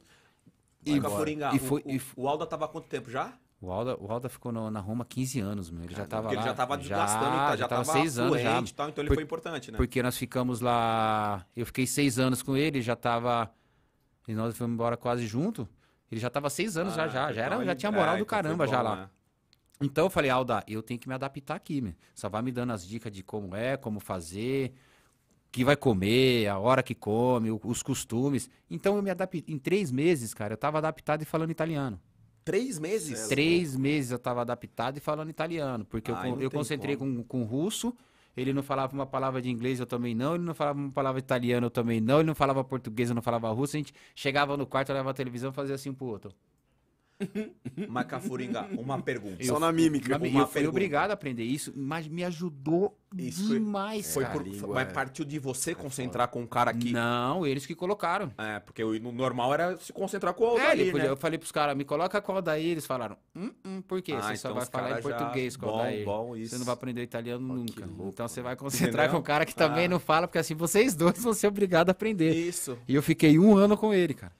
E, Coringa, e foi, o, e... o Alda tava há quanto tempo já? O Alda, o Alda ficou no, na Roma 15 anos, meu. Ele já estava lá. Ele já estava desgastando, então, já, já seis anos já. Tal, então ele por, foi importante, né? Porque nós ficamos lá. Eu fiquei seis anos com ele, já estava. E nós fomos embora quase junto. Ele já estava seis anos ah, já, já. Então já, era, ele, já tinha moral é, do então caramba bom, já lá. Né? Então eu falei, Alda, eu tenho que me adaptar aqui, meu. Só vai me dando as dicas de como é, como fazer que vai comer, a hora que come, os costumes. Então eu me adaptei. Em três meses, cara, eu tava adaptado e falando italiano. Três meses? É três meses eu tava adaptado e falando italiano. Porque ah, eu, eu concentrei com, com russo, ele não falava uma palavra de inglês, eu também não. Ele não falava uma palavra italiana, eu também não. Ele não falava português, eu não falava russo. A gente chegava no quarto, olhava a televisão e fazia assim pro outro. Mas, uma pergunta. Eu, Só na mímica. Na, eu pergunta. fui obrigado a aprender isso, mas me ajudou isso demais, foi, Foi por, mas é partiu de você é concentrar com o cara aqui. Não, eles que colocaram. É, porque o normal era se concentrar com o outro é, né? Eu falei pros caras, me coloca com o Aldair. Eles falaram, hum, hum, por quê? Ah, você então só vai falar em português com o Daí. Bom, isso. Você não vai aprender italiano oh, nunca. Louco, então você vai concentrar entendeu? com o cara que também ah. não fala, porque assim, vocês dois vão ser obrigados a aprender. Isso. E eu fiquei um ano com ele, cara.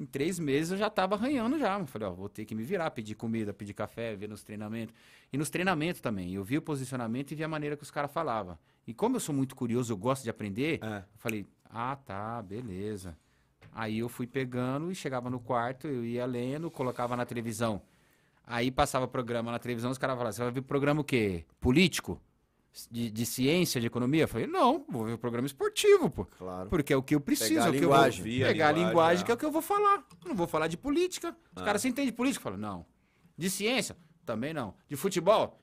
Em três meses eu já estava arranhando já. Eu falei, ó, vou ter que me virar, pedir comida, pedir café, ver nos treinamentos. E nos treinamentos também. Eu vi o posicionamento e vi a maneira que os caras falavam. E como eu sou muito curioso, eu gosto de aprender, é. eu falei, ah, tá, beleza. Aí eu fui pegando e chegava no quarto, eu ia lendo, colocava na televisão. Aí passava programa na televisão, os caras falavam, você vai ver programa o quê? Político? de, de, ciência, de economia? Eu falei, não, vou ver o programa esportivo, pô. Claro. Porque é o que eu preciso. Pegar é a é linguagem. Vou, pegar a linguagem, linguagem é. que é o que eu vou falar. não vou falar de política. Os ah. caras, você entende de política? falo não. De ciência? Também não. De futebol?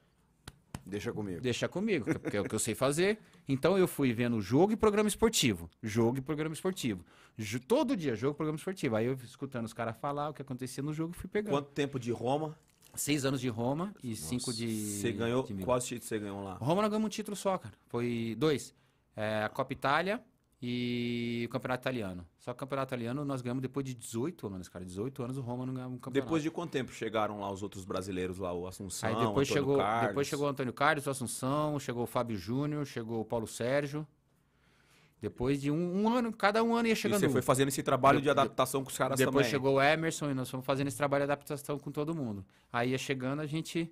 Deixa comigo. Deixa comigo, porque é o que eu sei fazer. Então eu fui vendo jogo e programa esportivo. Jogo e programa esportivo. J todo dia, jogo e programa esportivo. Aí eu escutando os caras falar o que acontecia no jogo e fui pegando. Quanto tempo de Roma? Seis anos de Roma e Nossa, cinco de. Você ganhou. De quais títulos você ganhou lá? Roma não ganhou um título só, cara. Foi dois. É, a Copa Itália e o Campeonato Italiano. Só que o Campeonato Italiano nós ganhamos depois de 18 anos, cara. 18 anos o Roma não ganhou um campeonato. Depois de quanto tempo chegaram lá os outros brasileiros lá, o Assunção, Aí depois Antônio chegou, Depois chegou o Antônio Carlos, o Assunção, chegou o Fábio Júnior, chegou o Paulo Sérgio. Depois de um, um, ano, cada um ano ia chegando. E você foi fazendo esse trabalho de adaptação com os caras Depois também. Depois chegou o Emerson e nós fomos fazendo esse trabalho de adaptação com todo mundo. Aí ia chegando, a gente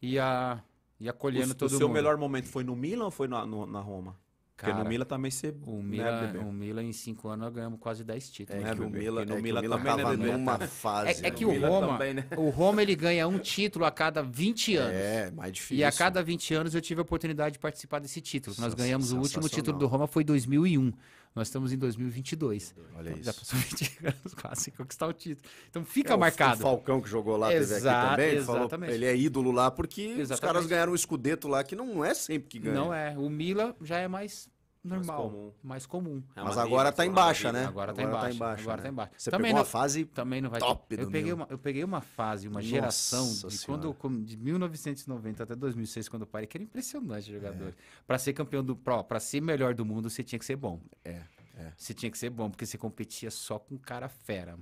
ia, ia colhendo o, todo mundo. O seu melhor momento foi no Milan ou foi na, no, na Roma? Cara, Porque no Mila também você. O Mila, né, o Mila em 5 anos nós ganhamos quase 10 títulos. É né, que o Mila, no é Mila, Mila também tava né, numa fase. É, é que o, o é, é é né? Roma, também, né? o Roma ele ganha um título a cada 20 anos. É, mais difícil. E a cada 20 anos eu tive a oportunidade de participar desse título. Nós ganhamos o último título do Roma foi 2001. Nós estamos em 2022. Olha então, isso. Já passou 20 anos quase conquistar o título. Então fica é, marcado. O Falcão que jogou lá Exa teve aqui também. Ele exatamente. Falou, ele é ídolo lá porque exatamente. os caras ganharam um escudeto lá que não é sempre que ganha. Não é. O Mila já é mais normal, mais comum. Mais comum. É Mas tá é né? tá agora tá em baixa, né? Agora, tá em baixa. embaixo, agora tá em baixa. Você também pegou não, uma fase também não vai top ter... eu, peguei uma, eu peguei uma fase, uma geração de, quando, de 1990 até 2006, quando eu parei, que era impressionante jogador. É. Para ser campeão do Pro, para ser melhor do mundo, você tinha que ser bom. É, é. Você tinha que ser bom, porque você competia só com cara fera.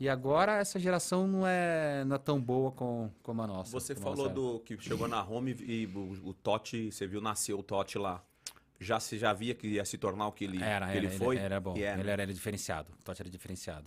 E agora essa geração não é, não é tão boa com, como a nossa. Você falou do que chegou na home e o, o Totti, você viu, nasceu o Totti lá já se já via que ia se tornar o que ele, era, que era, ele foi? Ele era bom, era. Ele, era, diferenciado, o Totti era diferenciado.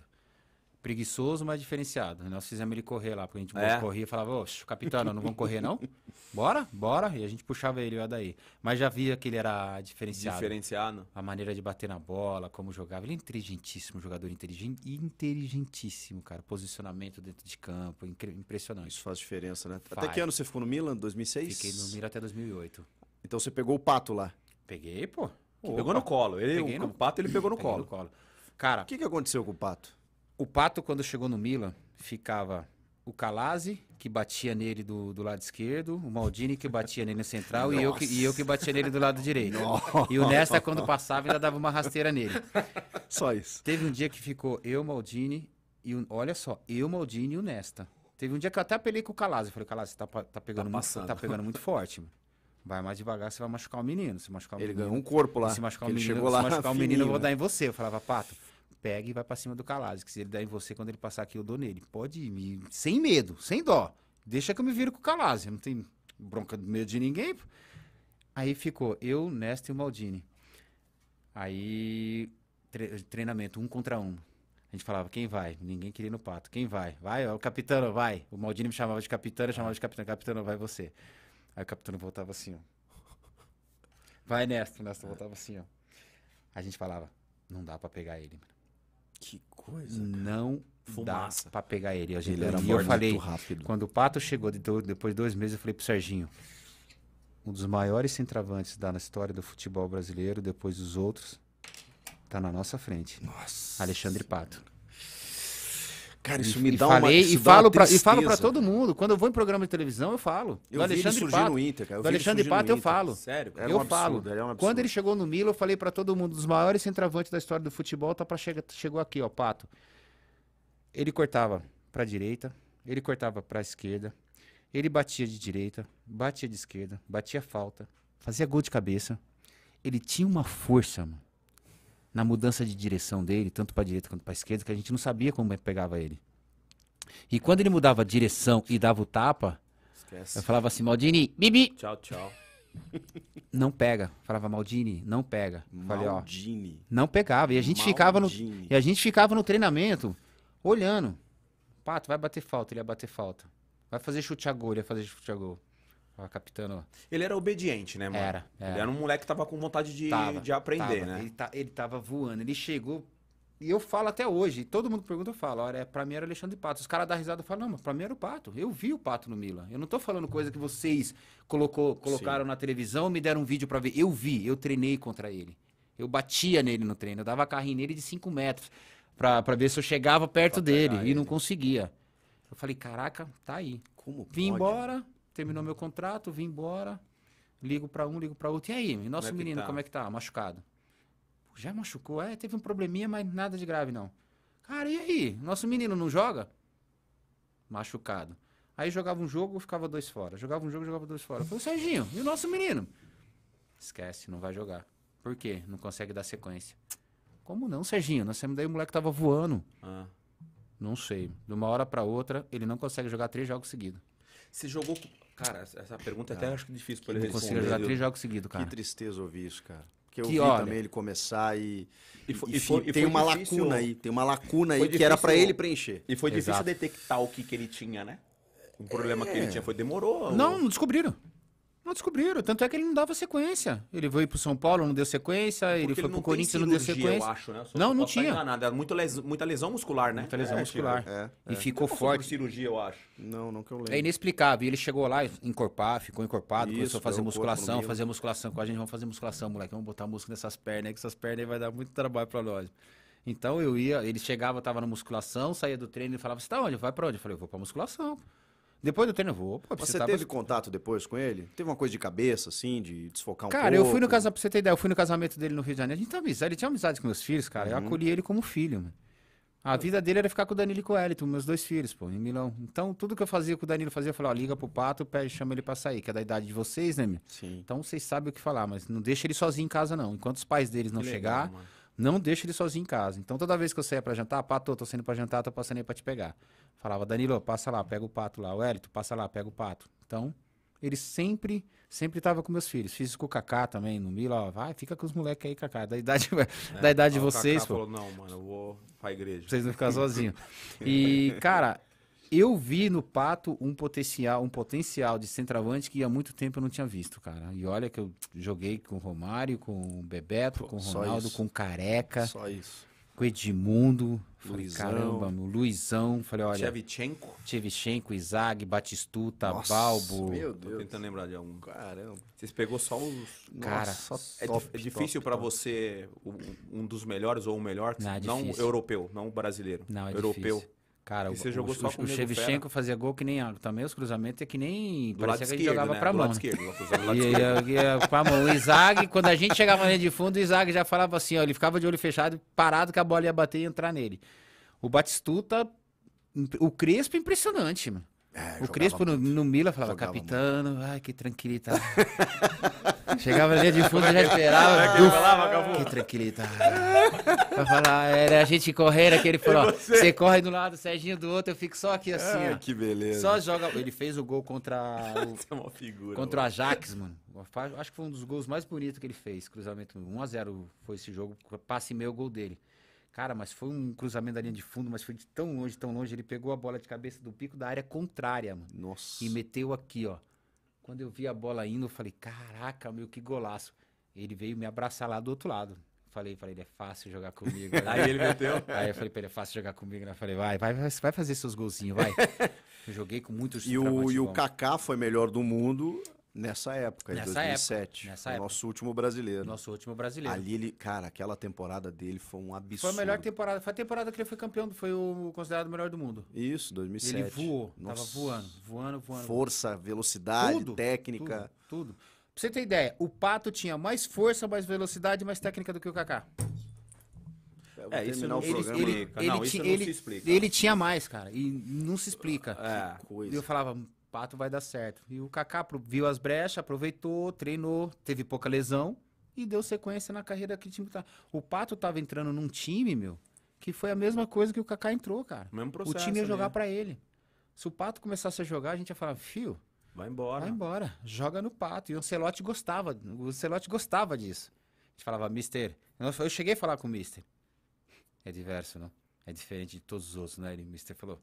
Preguiçoso, mas diferenciado. Nós fizemos ele correr lá, porque a gente é. corria e falava, oxe, capitão, não vamos correr não? Bora, bora. E a gente puxava ele lá daí. Mas já via que ele era diferenciado. Diferenciado. A maneira de bater na bola, como jogava. Ele é inteligentíssimo, jogador inteligente, inteligentíssimo, cara. Posicionamento dentro de campo, impressionante. Isso faz diferença, né? Faz. Até que ano você ficou no Milan? 2006? Fiquei no Milan até 2008. Então você pegou o pato lá? Peguei, pô. Que pegou no colo. Ele, o, no... o Pato ele pegou no colo. no colo. Cara. O que, que aconteceu com o Pato? O Pato, quando chegou no Milan, ficava o Calazzi, que batia nele do, do lado esquerdo, o Maldini, que batia nele no central, e eu, que, e eu que batia nele do lado direito. Nossa. E o Nesta, quando passava, ainda dava uma rasteira nele. Só isso. Teve um dia que ficou eu, Maldini, e o, olha só, eu, Maldini e o Nesta. Teve um dia que eu até apelei com o Calazzi. Falei, Calazzi, tá, tá, pegando, tá, muito, tá pegando muito forte. Mano. Vai mais devagar, você vai machucar o menino. Se machucar o ele menino, ganhou um corpo lá. Se machucar o menino, chegou lá se machucar o menino, eu vou dar em você. Eu falava, Pato, pega e vai para cima do Calazes, que se ele der em você, quando ele passar aqui, eu dou nele. Pode ir, sem medo, sem dó. Deixa que eu me viro com o Calazes. Não tem bronca do medo de ninguém. Aí ficou eu, Nesta e o Maldini. Aí, tre treinamento, um contra um. A gente falava, quem vai? Ninguém queria ir no pato. Quem vai? Vai, o capitão, vai. O Maldini me chamava de capitão, eu chamava de capitão. Capitão, vai você. Aí o capitão voltava assim, ó. Vai, Nesta, Nesta voltava assim, ó. A gente falava, não dá para pegar ele, mano. Que coisa. Não Fumaça. dá para pegar ele. A gente, ele era e eu falei, rápido. quando o Pato chegou, depois de dois meses, eu falei pro Serginho, um dos maiores centravantes da história do futebol brasileiro, depois dos outros, tá na nossa frente. Nossa. Alexandre Pato. Cara, isso e, me dá falei, uma isso e falo pra, E falo para todo mundo. Quando eu vou em programa de televisão, eu falo. Eu do Alexandre Pato, no Inter, cara. Eu do Alexandre Pato, eu falo. Sério? Cara. eu é um falo. Absurdo, é um Quando ele chegou no Milo, eu falei para todo mundo, dos maiores centroavantes da história do futebol, tá pra chega, chegou aqui, ó, Pato. Ele cortava pra direita, ele cortava pra esquerda, ele batia de direita, batia de esquerda, batia falta, fazia gol de cabeça. Ele tinha uma força, mano na mudança de direção dele, tanto para a direita quanto para a esquerda, que a gente não sabia como é pegava ele. E quando ele mudava a direção e dava o tapa, Esquece. eu falava assim, Maldini, bibi! Tchau, tchau. Não pega. Falava, Maldini, não pega. Falei, ó, Maldini. não pegava. E a gente ficava no. E a gente ficava no treinamento olhando. Pato, vai bater falta, ele ia bater falta. Vai fazer chute a gol, ele ia fazer chute a gol a capitana. Ele era obediente, né, mano? Era. era. É. Ele era um moleque que tava com vontade de, tava, de aprender, tava. né? Ele, tá, ele tava voando. Ele chegou. E eu falo até hoje, todo mundo pergunta, eu falo, olha, é, pra mim era Alexandre Pato. Os caras da risada falam, não, mas pra mim era o Pato. Eu vi o Pato no Milan. Eu não tô falando coisa que vocês colocou, colocaram Sim. na televisão, me deram um vídeo para ver. Eu vi, eu treinei contra ele. Eu batia nele no treino, eu dava carrinho nele de 5 metros para ver se eu chegava perto dele ele. e não conseguia. Eu falei, caraca, tá aí. Como Vim pode? embora, terminou meu contrato, vim embora, ligo para um, ligo para outro. E aí, nosso como é menino, tá? como é que tá? Machucado. já machucou? É, teve um probleminha, mas nada de grave não. Cara, e aí? Nosso menino não joga? Machucado. Aí jogava um jogo, ficava dois fora. Jogava um jogo, jogava dois fora. Eu falei, Serginho, e o nosso menino? Esquece, não vai jogar. Por quê? Não consegue dar sequência. Como não, Serginho? Nós temos daí o moleque tava voando. Ah. Não sei. De uma hora para outra, ele não consegue jogar três jogos seguidos. Você jogou Cara, essa pergunta é até é. acho que difícil para ele responder. Não consigo jogar três jogos seguidos, cara. Que tristeza ouvir isso, cara. Porque eu que, vi olha, também ele começar e. E, foi, e, foi, e tem uma difícil, lacuna aí, tem uma lacuna aí difícil, que era para ele preencher. E foi Exato. difícil detectar o que, que ele tinha, né? Um problema é... que ele é. tinha foi demorou. Não, ou... não descobriram. Não descobriram, tanto é que ele não dava sequência. Ele veio pro São Paulo, não deu sequência, é Porque ele foi ele pro Corinthians, não deu sequência. Acho, né? não, não tinha. Nada. É muito les... muita lesão muscular, né? Muita lesão é, tipo, muscular. É, é. E ficou não forte. cirurgia, eu acho. Não, não que eu é lembro. É inexplicável. E ele chegou lá, encorpar, ficou encorpado, Isso, começou a fazer musculação, fazer musculação com a gente. Vamos fazer musculação, moleque. Vamos botar músculo nessas pernas que essas pernas aí vai dar muito trabalho pra nós. Então eu ia, ele chegava, tava na musculação, saía do treino e falava: Você tá onde? Vai pra onde? Eu falei: Eu vou pra musculação. Depois do treino eu vou. Pô, você tá teve contato depois com ele? Teve uma coisa de cabeça, assim, de desfocar um cara, pouco? Cara, eu fui no casamento, pra você ter ideia, eu fui no casamento dele no Rio de Janeiro. A gente tava amizade, ele tinha amizade com meus filhos, cara. Uhum. Eu acolhi ele como filho, mano. A vida dele era ficar com o Danilo e com o Elito, meus dois filhos, pô, em Milão. Então, tudo que eu fazia com o Danilo, eu fazia, eu falava, liga pro Pato, pede, chama ele pra sair, que é da idade de vocês, né, meu? Sim. Então, vocês sabem o que falar, mas não deixa ele sozinho em casa, não. Enquanto os pais deles não que chegar, legal, não deixa ele sozinho em casa. Então, toda vez que eu saia pra jantar, Pato, tô saindo pra jantar, tô passando aí pra te pegar. Falava, Danilo, passa lá, pega o pato lá. O Elito, passa lá, pega o pato. Então, ele sempre, sempre tava com meus filhos. Fiz com o Kaká também, no Mila, ó, vai, fica com os moleques aí, Kaká, da idade, é, da idade de vocês, pô. Falou, não, mano, eu vou pra igreja. Vocês não ficar sozinhos. E, cara, eu vi no Pato um potencial, um potencial de centroavante que há muito tempo eu não tinha visto, cara. E olha que eu joguei com o Romário, com o Bebeto, pô, com o Ronaldo, com o Careca. Só isso com Edmundo. Falei, Luizão. caramba, meu, Luizão. Falei, olha. Tchevchenko. Chevchenko, Izag, Batistuta, Nossa, Balbo. Meu Deus. Tô tentando lembrar de algum. Caramba. Vocês pegou só os. Cara, Nossa, só é, top, é difícil para você um dos melhores ou o melhor? Não, é não europeu, não brasileiro. Não, é europeu. Difícil. Cara, e você o, jogou o, só o, o Shevchenko fazia gol que nem também os cruzamentos é que nem do parecia que gente jogava né? para mão. Lado esquerdo, com a mão. O Isaac, quando a gente chegava na de fundo, o Isaac já falava assim, ó, ele ficava de olho fechado, parado que a bola ia bater e entrar nele. O Batistuta, o Crespo impressionante, mano. É, o Crespo no, no Mila falava, capitano, ai que tranquilidade. Chegava ali de fundo e já esperava. É que, falava, que tranquilidade. Pra falar, ah, era a gente correndo aqui, ele falou, você... você corre do lado, Serginho do outro, eu fico só aqui assim, ah, ó. que beleza. Só joga, ele fez o gol contra o... é uma figura. Contra mano. o Ajax, mano. Acho que foi um dos gols mais bonitos que ele fez, cruzamento 1 a 0 foi esse jogo, passe meu, gol dele. Cara, mas foi um cruzamento da linha de fundo, mas foi de tão longe, tão longe. Ele pegou a bola de cabeça do pico da área contrária, mano. Nossa. E meteu aqui, ó. Quando eu vi a bola indo, eu falei, caraca, meu, que golaço. Ele veio me abraçar lá do outro lado. Falei falei ele, é fácil jogar comigo. aí ele meteu. Aí eu falei ele, é fácil jogar comigo. Né? Eu falei, vai, vai, vai fazer seus golzinhos, vai. Eu joguei com muitos E o, e o Kaká foi melhor do mundo. Nessa época, nessa em 2007. Época, nessa nosso época. último brasileiro. Nosso último brasileiro. Ali ele, cara, aquela temporada dele foi um absurdo. Foi a melhor temporada, foi a temporada que ele foi campeão, foi o considerado o melhor do mundo. Isso, 2007. Ele voou, Nossa. tava voando, voando, voando. Força, velocidade, tudo, técnica. Tudo, tudo. Pra você ter ideia, o Pato tinha mais força, mais velocidade, mais técnica do que o Kaká. É, isso não, ele, ele, ele, isso não se explica. Ele tinha mais, cara, e não se explica. É, coisa. E eu falava, Pato vai dar certo. E o Kaká viu as brechas, aproveitou, treinou, teve pouca lesão e deu sequência na carreira que o time tá. O Pato tava entrando num time, meu, que foi a mesma coisa que o Kaká entrou, cara. Mesmo processo, o time ia jogar né? para ele. Se o Pato começasse a jogar, a gente ia falar, fio, vai embora. Vai embora, joga no Pato. E o Celote gostava, o Ancelotti gostava disso. A gente falava, mister, eu cheguei a falar com o mister. É diverso, não? É diferente de todos os outros, né? Ele, o mister falou,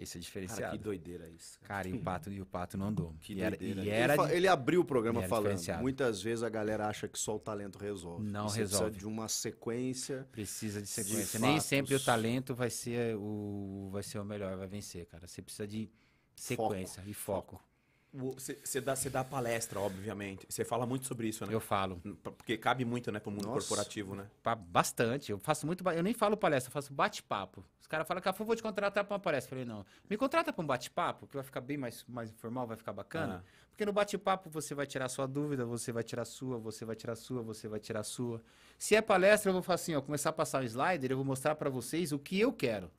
esse é diferenciado. Cara, que doideira isso. Cara, e o pato, e o pato não andou. Que e era, E era ele, de... ele, abriu o programa falando. Muitas vezes a galera acha que só o talento resolve. Não Você resolve. Precisa de uma sequência. Precisa de sequência. De Nem sempre o talento vai ser o vai ser o melhor, vai vencer, cara. Você precisa de sequência foco. e foco. foco. Você dá, dá palestra, obviamente. Você fala muito sobre isso, né? Eu falo. Porque cabe muito, né, pro mundo Nossa, corporativo, né? Bastante. Eu faço muito. Eu nem falo palestra, eu faço bate-papo. Os caras falam, que eu vou te contratar pra uma palestra. Eu falei, não. Me contrata pra um bate-papo, que vai ficar bem mais, mais informal, vai ficar bacana. Ah. Porque no bate-papo você vai tirar sua dúvida, você vai tirar sua, você vai tirar sua, você vai tirar sua. Se é palestra, eu vou falar assim, ó, começar a passar o um slider, eu vou mostrar para vocês o que eu quero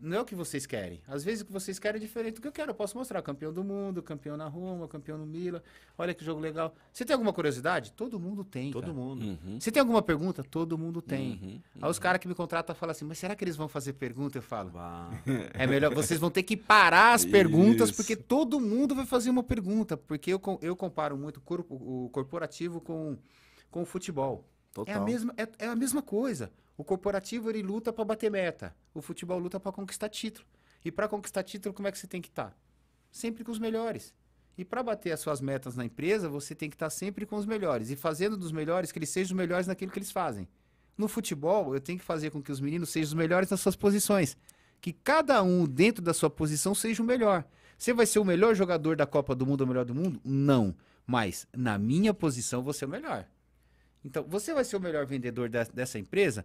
não é o que vocês querem. Às vezes o que vocês querem é diferente do que eu quero. Eu posso mostrar campeão do mundo, campeão na Roma, campeão no Mila. Olha que jogo legal. Você tem alguma curiosidade? Todo mundo tem. Todo cara. mundo. Uhum. Você tem alguma pergunta? Todo mundo tem. Uhum, uhum. Aí os caras que me contratam falam assim: mas será que eles vão fazer pergunta? Eu falo: Uau. é melhor. Vocês vão ter que parar as perguntas, Isso. porque todo mundo vai fazer uma pergunta. Porque eu, eu comparo muito o corporativo com, com o futebol. Total. É a mesma, é, é a mesma coisa. O corporativo ele luta para bater meta. O futebol luta para conquistar título. E para conquistar título, como é que você tem que estar? Tá? Sempre com os melhores. E para bater as suas metas na empresa, você tem que estar tá sempre com os melhores e fazendo dos melhores que eles sejam os melhores naquilo que eles fazem. No futebol, eu tenho que fazer com que os meninos sejam os melhores nas suas posições. Que cada um dentro da sua posição seja o melhor. Você vai ser o melhor jogador da Copa do Mundo ou o melhor do mundo? Não. Mas na minha posição você é o melhor. Então, você vai ser o melhor vendedor dessa empresa?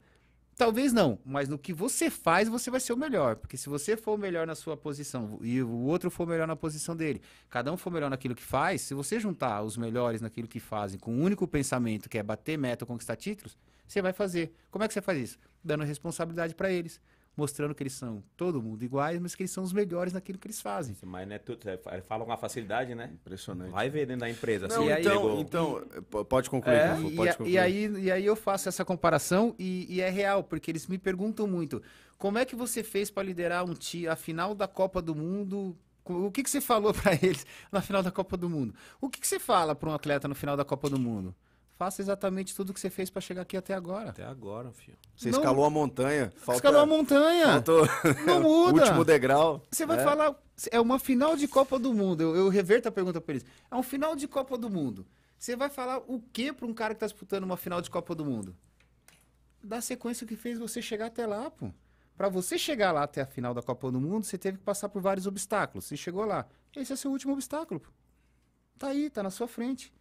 Talvez não, mas no que você faz, você vai ser o melhor. Porque se você for o melhor na sua posição e o outro for melhor na posição dele, cada um for melhor naquilo que faz, se você juntar os melhores naquilo que fazem com um único pensamento, que é bater meta ou conquistar títulos, você vai fazer. Como é que você faz isso? Dando responsabilidade para eles mostrando que eles são todo mundo iguais, mas que eles são os melhores naquilo que eles fazem. mas não é tudo, é, fala uma facilidade, né? Impressionante. Vai ver dentro da empresa. Não, assim, então, então, pode concluir. É, pode e, concluir. E, aí, e aí eu faço essa comparação e, e é real, porque eles me perguntam muito, como é que você fez para liderar um time, a final da Copa do Mundo o que, que você falou para eles na final da Copa do Mundo? O que, que você fala para um atleta no final da Copa do Mundo? faça exatamente tudo que você fez para chegar aqui até agora. Até agora, filho. Você não... escalou a montanha. Falta... Escalou a montanha. Faltou... Não muda. último degrau. Você vai é. falar, é uma final de Copa do Mundo. Eu, eu reverto a pergunta para eles. É um final de Copa do Mundo. Você vai falar o que para um cara que está disputando uma final de Copa do Mundo? Da sequência que fez você chegar até lá, pô. Para você chegar lá até a final da Copa do Mundo, você teve que passar por vários obstáculos. Você chegou lá. Esse é seu último obstáculo. Tá aí, tá na sua frente.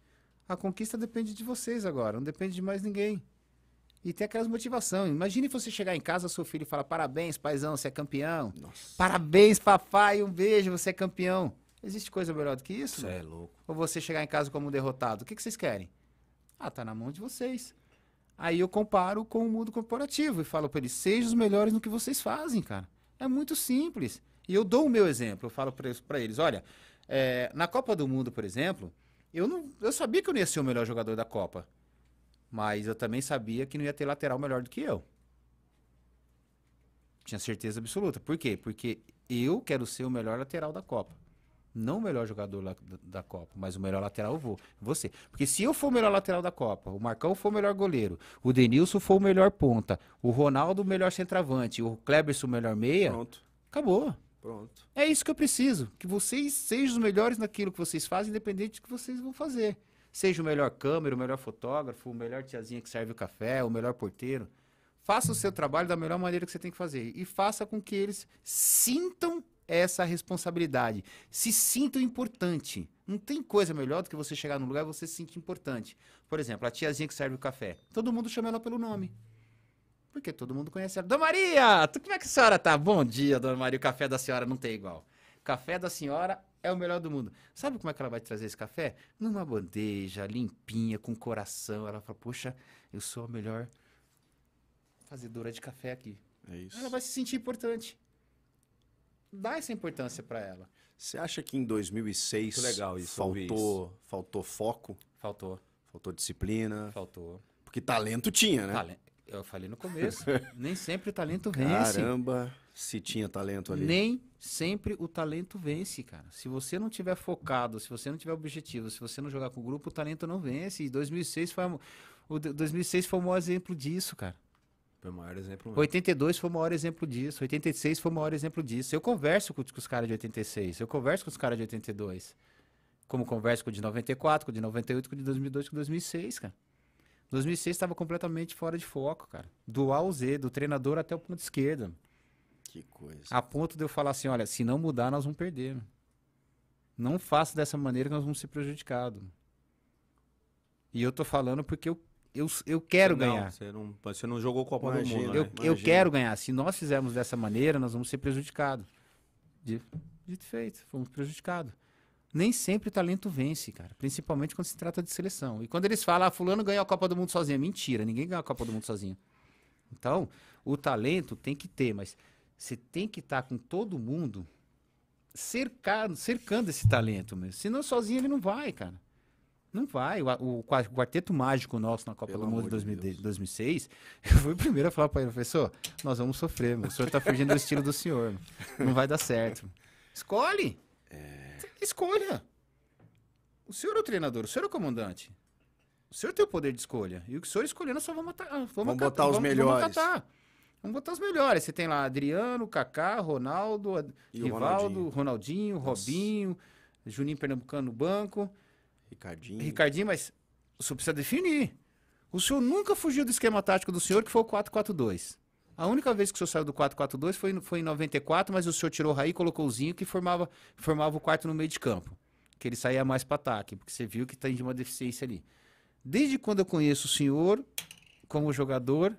A conquista depende de vocês agora, não depende de mais ninguém. E tem aquelas motivação. Imagine você chegar em casa, seu filho fala: parabéns, paizão, você é campeão. Nossa. Parabéns, papai, um beijo, você é campeão. Existe coisa melhor do que isso? é louco. Ou você chegar em casa como um derrotado? O que, que vocês querem? Ah, tá na mão de vocês. Aí eu comparo com o mundo corporativo e falo para eles: sejam os melhores no que vocês fazem, cara. É muito simples. E eu dou o meu exemplo. Eu falo para eles: olha, é, na Copa do Mundo, por exemplo, eu, não, eu sabia que eu não ia ser o melhor jogador da Copa. Mas eu também sabia que não ia ter lateral melhor do que eu. Tinha certeza absoluta. Por quê? Porque eu quero ser o melhor lateral da Copa. Não o melhor jogador da, da Copa, mas o melhor lateral eu vou. Você. Porque se eu for o melhor lateral da Copa, o Marcão for o melhor goleiro, o Denilson for o melhor ponta, o Ronaldo o melhor centroavante, o Kleberson o melhor meia. Pronto. Acabou. Pronto. É isso que eu preciso. Que vocês sejam os melhores naquilo que vocês fazem, independente do que vocês vão fazer. Seja o melhor câmera, o melhor fotógrafo, o melhor tiazinha que serve o café, o melhor porteiro. Faça o seu trabalho da melhor maneira que você tem que fazer. E faça com que eles sintam essa responsabilidade. Se sintam importante. Não tem coisa melhor do que você chegar num lugar e você se sentir importante. Por exemplo, a tiazinha que serve o café. Todo mundo chama ela pelo nome. Porque todo mundo conhece ela. Dona Maria! Tu, como é que a senhora tá? Bom dia, Dona Maria. O café da senhora não tem igual. café da senhora é o melhor do mundo. Sabe como é que ela vai trazer esse café? Numa bandeja, limpinha, com coração. Ela fala, poxa, eu sou a melhor fazedora de café aqui. É isso. Ela vai se sentir importante. Dá essa importância para ela. Você acha que em 2006 legal isso, faltou, faltou foco? Faltou. Faltou disciplina? Faltou. Porque talento tinha, né? Talento. Eu falei no começo, nem sempre o talento vence. Caramba, se tinha talento ali. Nem sempre o talento vence, cara. Se você não tiver focado, se você não tiver objetivo, se você não jogar com o grupo, o talento não vence. E 2006 foi, o 2006 foi o maior exemplo disso, cara. Foi o maior exemplo mesmo. 82 foi o maior exemplo disso. 86 foi o maior exemplo disso. Eu converso com, com os caras de 86. Eu converso com os caras de 82. Como converso com o de 94, com o de 98, com o de 2002, com o de 2006, cara. 2006 estava completamente fora de foco, cara. Do A ao Z, do treinador até o ponto esquerda. Que coisa. A ponto de eu falar assim, olha, se não mudar, nós vamos perder. Não faça dessa maneira que nós vamos ser prejudicados. E eu tô falando porque eu, eu, eu quero não, ganhar. Você não, você não jogou Copa Imagina, do Mundo, né? eu, eu quero ganhar. Se nós fizermos dessa maneira, nós vamos ser prejudicados. Dito feito, fomos prejudicados nem sempre o talento vence, cara. Principalmente quando se trata de seleção. E quando eles falam, ah, fulano ganhou a Copa do Mundo sozinho. É mentira, ninguém ganha a Copa do Mundo sozinho. Então, o talento tem que ter, mas você tem que estar tá com todo mundo cercado, cercando esse talento mesmo. Senão sozinho ele não vai, cara. Não vai. O, o quarteto mágico nosso na Copa Pelo do Mundo de 2006, eu fui o primeiro a falar para ele, professor, nós vamos sofrer, meu. o senhor está fugindo do estilo do senhor. Não vai dar certo. Escolhe! É... Escolha. O senhor é o treinador, o senhor é o comandante. O senhor tem o poder de escolha. E o que o senhor escolher, nós só vamos matar. Ah, vamos, vamos botar os vamos, melhores. Vamos, vamos, botar os melhores. Você tem lá Adriano, Kaká, Ronaldo, Rivaldo, Ronaldinho, Ronaldinho Robinho, Juninho Pernambucano no banco. Ricardinho. Ricardinho, mas o senhor precisa definir. O senhor nunca fugiu do esquema tático do senhor, que foi o 4-4-2. A única vez que o senhor saiu do 4-4-2 foi, foi em 94, mas o senhor tirou o Raí e colocou o Zinho, que formava, formava o quarto no meio de campo. Que ele saía mais para ataque, porque você viu que tem uma deficiência ali. Desde quando eu conheço o senhor como jogador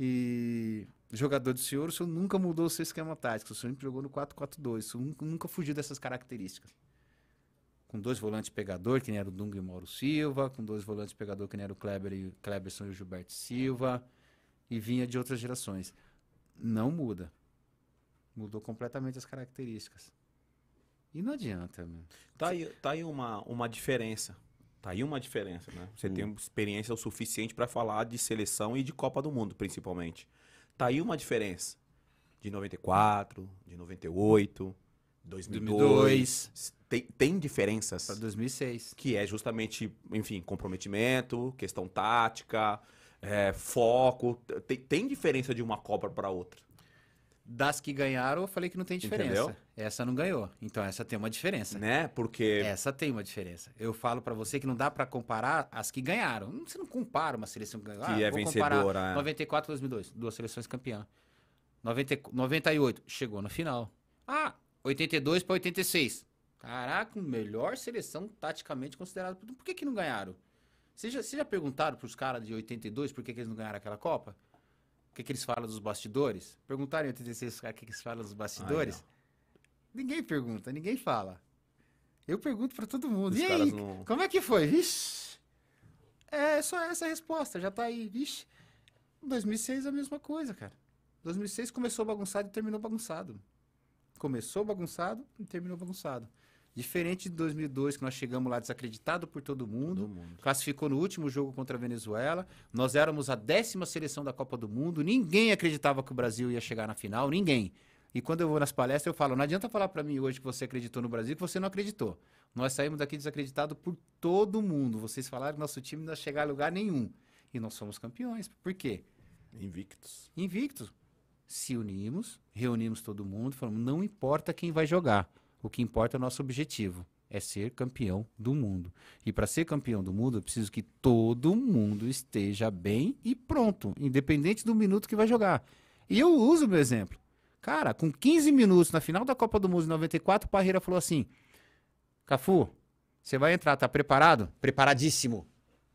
e jogador do senhor, o senhor nunca mudou o seu esquema tático, o senhor sempre jogou no 4-4-2, o senhor nunca, fugiu dessas características com dois volantes pegador, que nem era o Dunga e o Mauro Silva, com dois volantes pegador, que nem era o Kleber e, Kleberson e o Gilberto Silva, e vinha de outras gerações. Não muda. Mudou completamente as características. E não adianta. Meu. Né? Tá aí, tá aí uma, uma diferença. Tá aí uma diferença, né? Você hum. tem experiência o suficiente para falar de seleção e de Copa do Mundo, principalmente. Tá aí uma diferença. De 94, de 98, 2002. 2002. Tem, tem diferenças. Para 2006. Que é justamente, enfim, comprometimento, questão tática, é, foco. Tem, tem diferença de uma Copa para outra. Das que ganharam, eu falei que não tem diferença. Entendeu? Essa não ganhou. Então essa tem uma diferença. Né? Porque essa tem uma diferença. Eu falo para você que não dá para comparar as que ganharam. Você não compara uma seleção que ganhou. Que ah, é vencedora. 94 é. 2002, duas seleções campeã. 98 chegou na final. Ah, 82 para 86. Caraca, melhor seleção taticamente considerada. Por que que não ganharam? Vocês já, já perguntaram para os caras de 82 por que, que eles não ganharam aquela Copa? O que, que eles falam dos bastidores? Perguntaram em 86 os caras o que, que eles falam dos bastidores? Ai, ninguém pergunta, ninguém fala. Eu pergunto para todo mundo. Os e aí, não... como é que foi? Vixe, é só essa resposta, já tá aí. Vixe, 2006 a mesma coisa, cara. 2006 começou bagunçado e terminou bagunçado. Começou bagunçado e terminou bagunçado. Diferente de 2002, que nós chegamos lá desacreditado por todo mundo, todo mundo, classificou no último jogo contra a Venezuela, nós éramos a décima seleção da Copa do Mundo, ninguém acreditava que o Brasil ia chegar na final, ninguém. E quando eu vou nas palestras, eu falo: não adianta falar para mim hoje que você acreditou no Brasil, que você não acreditou. Nós saímos daqui desacreditado por todo mundo. Vocês falaram que nosso time não ia chegar a lugar nenhum. E nós somos campeões. Por quê? Invictos. Invictos. Se unimos, reunimos todo mundo, falamos: não importa quem vai jogar o que importa é o nosso objetivo, é ser campeão do mundo. E para ser campeão do mundo, eu preciso que todo mundo esteja bem e pronto, independente do minuto que vai jogar. E eu uso o meu exemplo. Cara, com 15 minutos na final da Copa do Mundo em 94, o Parreira falou assim: Cafu, você vai entrar, tá preparado? Preparadíssimo.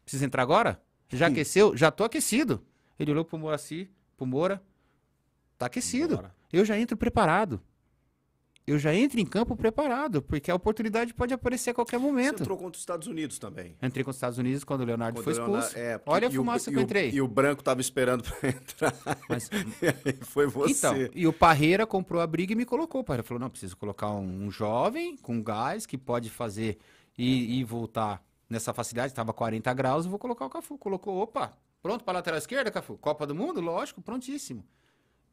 Precisa entrar agora? Já Sim. aqueceu? Já tô aquecido. Ele olhou pro Moraci, pro Moura, tá aquecido. Bora. Eu já entro preparado eu já entro em campo preparado, porque a oportunidade pode aparecer a qualquer momento. Você entrou contra os Estados Unidos também. Entrei contra os Estados Unidos quando o Leonardo quando foi expulso. Leonardo, é, Olha a fumaça o, que eu entrei. O, e o Branco estava esperando para entrar. Mas, foi você. Então, e o Parreira comprou a briga e me colocou. O Parreira falou, não, preciso colocar um, um jovem com gás que pode fazer e, e voltar nessa facilidade. Estava 40 graus, vou colocar o Cafu. Colocou, opa, pronto para lateral esquerda, Cafu? Copa do Mundo? Lógico, prontíssimo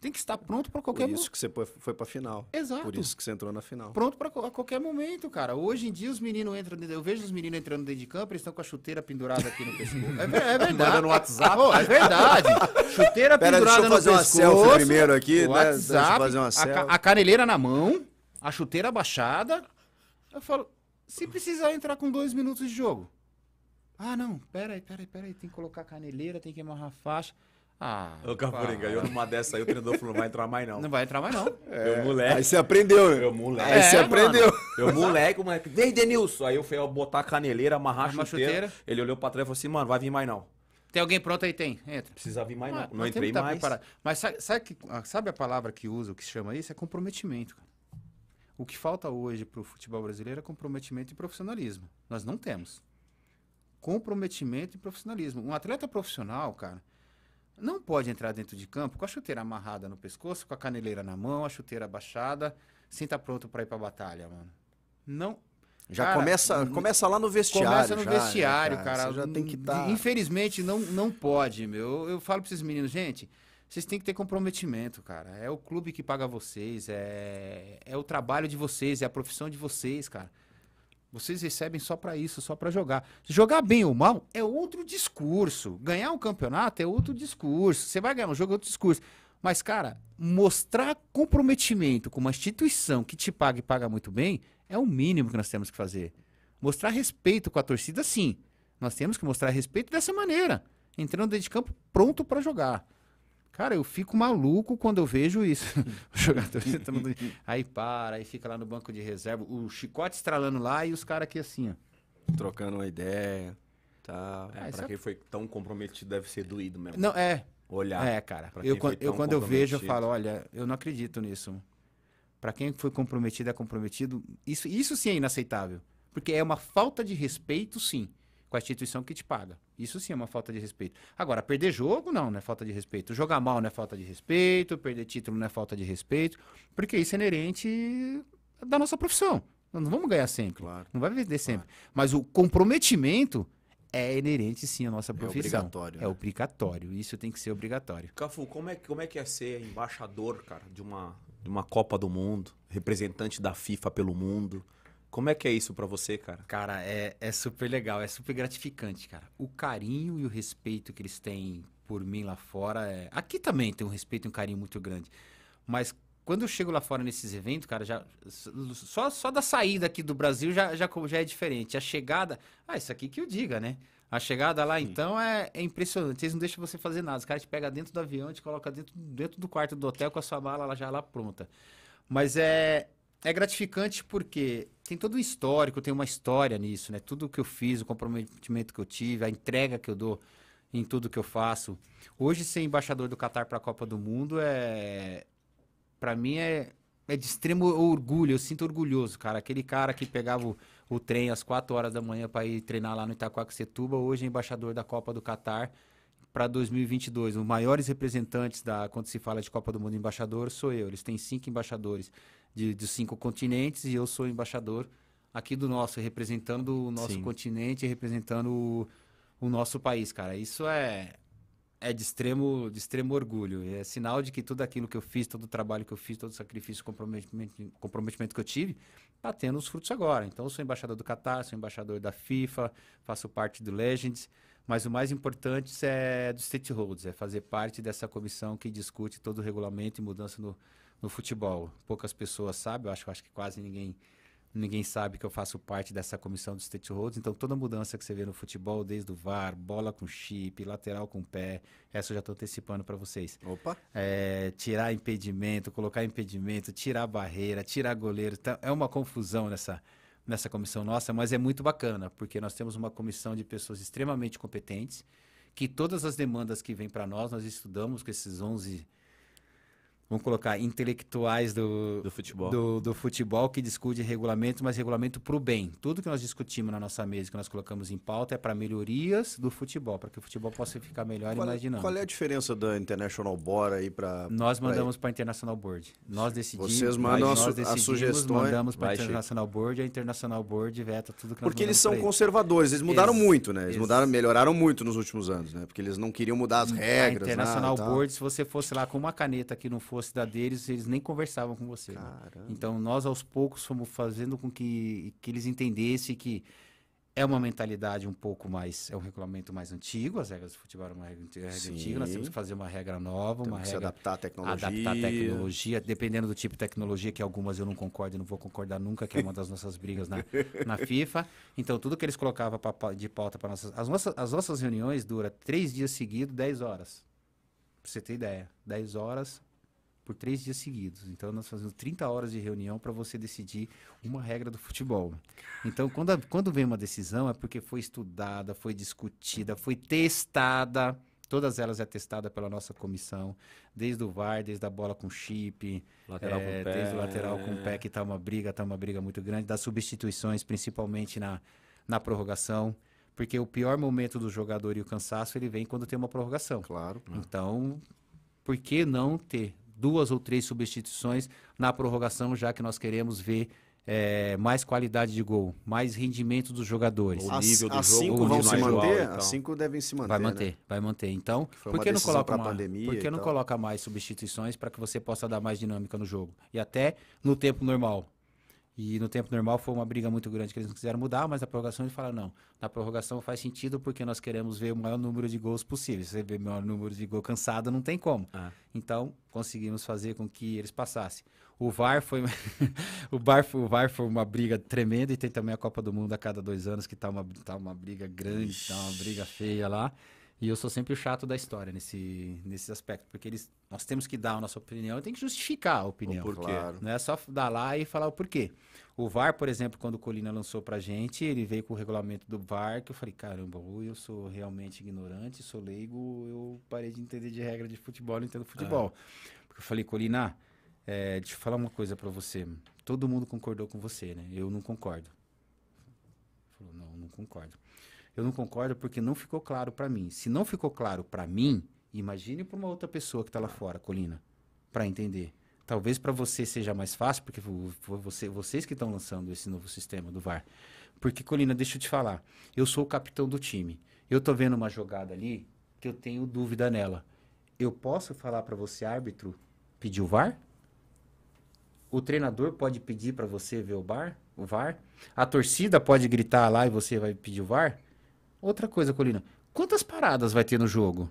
tem que estar pronto para qualquer momento. Por isso que você foi para final. Exato. Por isso que você entrou na final. Pronto para a qualquer momento, cara. Hoje em dia os meninos entram, eu vejo os meninos entrando dentro de campo, eles estão com a chuteira pendurada aqui no pescoço. É, é verdade. Manda no WhatsApp. Oh, é verdade. Chuteira Pera, pendurada no pescoço. Deixa eu fazer uma selfie primeiro aqui, WhatsApp, né? Deixa eu fazer uma selfie. A, a caneleira na mão, a chuteira baixada Eu falo, se precisar entrar com dois minutos de jogo. Ah, não, peraí, peraí, peraí, tem que colocar a caneleira, tem que amarrar a faixa. Ah. Ô, Caporinga, eu numa dessa aí, o treinador falou: não vai entrar mais não. Não vai entrar mais não. É. Eu moleque. Aí você aprendeu, né? Eu moleque. Aí você é, aprendeu. Mano. Eu moleque, o moleque. Vem, Denilson. Aí eu fui botar a caneleira, amarrar a chuteira. Ele olhou pra trás e falou assim: mano, vai vir mais não. Tem alguém pronto aí? Tem. Entra. Precisa vir mais ah, não. Não, não entrei tá mais. Preparado. Mas sabe, sabe, que, ah, sabe a palavra que usa, o que se chama isso? É comprometimento, O que falta hoje pro futebol brasileiro é comprometimento e profissionalismo. Nós não temos. Comprometimento e profissionalismo. Um atleta profissional, cara não pode entrar dentro de campo com a chuteira amarrada no pescoço, com a caneleira na mão, a chuteira baixada, sem estar tá pronto para ir para a batalha, mano. Não. Já cara, começa, começa lá no vestiário. Começa no já, vestiário, cara. cara. já tem que estar. Tá... Infelizmente, não, não pode, meu. Eu, eu falo para esses meninos, gente, vocês têm que ter comprometimento, cara. É o clube que paga vocês, é, é o trabalho de vocês, é a profissão de vocês, cara. Vocês recebem só para isso, só para jogar. Jogar bem ou mal é outro discurso. Ganhar um campeonato é outro discurso. Você vai ganhar um jogo é outro discurso. Mas, cara, mostrar comprometimento com uma instituição que te paga e paga muito bem é o mínimo que nós temos que fazer. Mostrar respeito com a torcida, sim. Nós temos que mostrar respeito dessa maneira. Entrando dentro de campo pronto para jogar. Cara, eu fico maluco quando eu vejo isso. o jogador tá aí para, aí fica lá no banco de reserva, o chicote estralando lá e os caras aqui assim, ó. Trocando uma ideia. Tá. Ah, é, pra quem é... foi tão comprometido, deve ser doído mesmo. Não, é. Olhar. É, cara. Eu, eu quando eu vejo, eu falo, olha, eu não acredito nisso. Para quem foi comprometido, é comprometido. Isso, isso sim é inaceitável. Porque é uma falta de respeito, sim com a instituição que te paga. Isso sim é uma falta de respeito. Agora, perder jogo não, não é falta de respeito. Jogar mal não é falta de respeito, perder título não é falta de respeito, porque isso é inerente da nossa profissão. não vamos ganhar sempre, claro. não vai vender sempre. Claro. Mas o comprometimento é inerente sim à nossa é profissão. É obrigatório. É né? obrigatório, né? isso tem que ser obrigatório. Cafu, como é, como é que é ser embaixador, cara, de uma, de uma Copa do Mundo, representante da FIFA pelo mundo? Como é que é isso para você, cara? Cara, é, é super legal, é super gratificante, cara. O carinho e o respeito que eles têm por mim lá fora. É... Aqui também tem um respeito e um carinho muito grande. Mas quando eu chego lá fora nesses eventos, cara, já só, só da saída aqui do Brasil já, já, já é diferente. A chegada, ah, isso aqui que eu diga, né? A chegada lá, Sim. então, é, é, impressionante. Eles não deixam você fazer nada. Os caras te pegam dentro do avião, te colocam dentro, dentro do quarto do hotel com a sua mala já lá pronta. Mas é, é gratificante porque tem todo um histórico, tem uma história nisso, né? Tudo que eu fiz, o comprometimento que eu tive, a entrega que eu dou em tudo que eu faço. Hoje ser embaixador do Catar para a Copa do Mundo é para mim é é de extremo orgulho, eu sinto orgulhoso, cara. Aquele cara que pegava o, o trem às 4 horas da manhã para ir treinar lá no Itaquaquecetuba, hoje é embaixador da Copa do Catar para 2022. Os maiores representantes da quando se fala de Copa do Mundo embaixador sou eu. Eles têm cinco embaixadores de, de cinco continentes e eu sou embaixador aqui do nosso, representando o nosso Sim. continente, representando o, o, nosso país, cara. Isso é é de extremo, de extremo orgulho. É sinal de que tudo aquilo que eu fiz, todo o trabalho que eu fiz, todo o sacrifício, comprometimento, comprometimento que eu tive, está tendo os frutos agora. Então, eu sou embaixador do Qatar, sou embaixador da FIFA, faço parte do Legends, mas o mais importante é dos Holds, é fazer parte dessa comissão que discute todo o regulamento e mudança no, no futebol. Poucas pessoas sabem, eu acho, eu acho que quase ninguém ninguém sabe que eu faço parte dessa comissão do state roads então toda mudança que você vê no futebol, desde o VAR, bola com chip, lateral com pé, essa eu já estou antecipando para vocês. Opa! É, tirar impedimento, colocar impedimento, tirar barreira, tirar goleiro, tá, é uma confusão nessa, nessa comissão nossa, mas é muito bacana, porque nós temos uma comissão de pessoas extremamente competentes, que todas as demandas que vêm para nós, nós estudamos com esses 11 vamos colocar, intelectuais do, do, futebol. do, do futebol que discute regulamento, mas regulamento para o bem. Tudo que nós discutimos na nossa mesa, que nós colocamos em pauta, é para melhorias do futebol, para que o futebol possa ficar melhor qual, e é- mais dinâmico. Qual é a diferença da International Board aí para... Nós mandamos para a International Board. Nós decidimos... Vocês mandam nós, decidimos, as sugestões... mandamos para a International Board e a International Board veta tudo que nós Porque eles são conservadores, eles mudaram ex muito, né? Eles mudaram, melhoraram muito nos últimos anos, né? Porque eles não queriam mudar as regras. A International nada, Board, se você fosse lá com uma caneta aqui no fundo, fosse da deles, eles nem conversavam com você. Né? Então nós aos poucos fomos fazendo com que, que eles entendessem que é uma mentalidade um pouco mais. É um regulamento mais antigo, as regras do futebol eram uma regra, regra antiga, nós temos que fazer uma regra nova, temos uma regra. adaptar à tecnologia. Adaptar à tecnologia, dependendo do tipo de tecnologia, que algumas eu não concordo e não vou concordar nunca, que é uma das nossas brigas na, na FIFA. Então, tudo que eles colocavam pra, de pauta para nossas as, nossas. as nossas reuniões dura três dias seguidos, dez horas. Pra você ter ideia. 10 horas, por três dias seguidos. Então nós fazemos 30 horas de reunião para você decidir uma regra do futebol. Então quando, a, quando vem uma decisão é porque foi estudada, foi discutida, foi testada. Todas elas é testada pela nossa comissão, desde o VAR, desde a bola com chip, lateral é, com eh, pé, desde o lateral com o pé, que está uma briga, está uma briga muito grande, das substituições, principalmente na, na prorrogação porque o pior momento do jogador e o cansaço ele vem quando tem uma prorrogação. Claro. Então, por que não ter duas ou três substituições na prorrogação, já que nós queremos ver é, mais qualidade de gol, mais rendimento dos jogadores. O nível do as jogo, cinco vão se manter, igual, então. as cinco devem se manter. Vai manter, né? vai manter. Então, por que não coloca uma, pandemia não coloca mais substituições para que você possa dar mais dinâmica no jogo e até no tempo normal? E no tempo normal foi uma briga muito grande que eles não quiseram mudar, mas na prorrogação eles falaram: não, na prorrogação faz sentido porque nós queremos ver o maior número de gols possível. Se você ver o maior número de gol cansado, não tem como. Ah. Então, conseguimos fazer com que eles passassem. O VAR foi o, VAR, o VAR foi uma briga tremenda e tem também a Copa do Mundo a cada dois anos, que está uma, tá uma briga grande, está uma briga feia lá. E eu sou sempre o chato da história nesse, nesse aspecto, porque eles, nós temos que dar a nossa opinião e tem que justificar a opinião. Por quê? Claro. Não é só dar lá e falar o porquê. O VAR, por exemplo, quando o Colina lançou pra gente, ele veio com o regulamento do VAR, que eu falei, caramba, eu sou realmente ignorante, sou leigo, eu parei de entender de regra de futebol, não entendo futebol. Ah. Porque eu falei, Colina, é, deixa eu falar uma coisa para você. Todo mundo concordou com você, né? Eu não concordo. Falou, não, não concordo eu não concordo porque não ficou claro para mim. Se não ficou claro para mim, imagine para uma outra pessoa que está lá fora, Colina, para entender. Talvez para você seja mais fácil, porque você, vocês que estão lançando esse novo sistema do VAR. Porque, Colina, deixa eu te falar, eu sou o capitão do time. Eu estou vendo uma jogada ali que eu tenho dúvida nela. Eu posso falar para você, árbitro, pedir o VAR? O treinador pode pedir para você ver o VAR? O VAR? A torcida pode gritar lá e você vai pedir o VAR? Outra coisa, Colina. Quantas paradas vai ter no jogo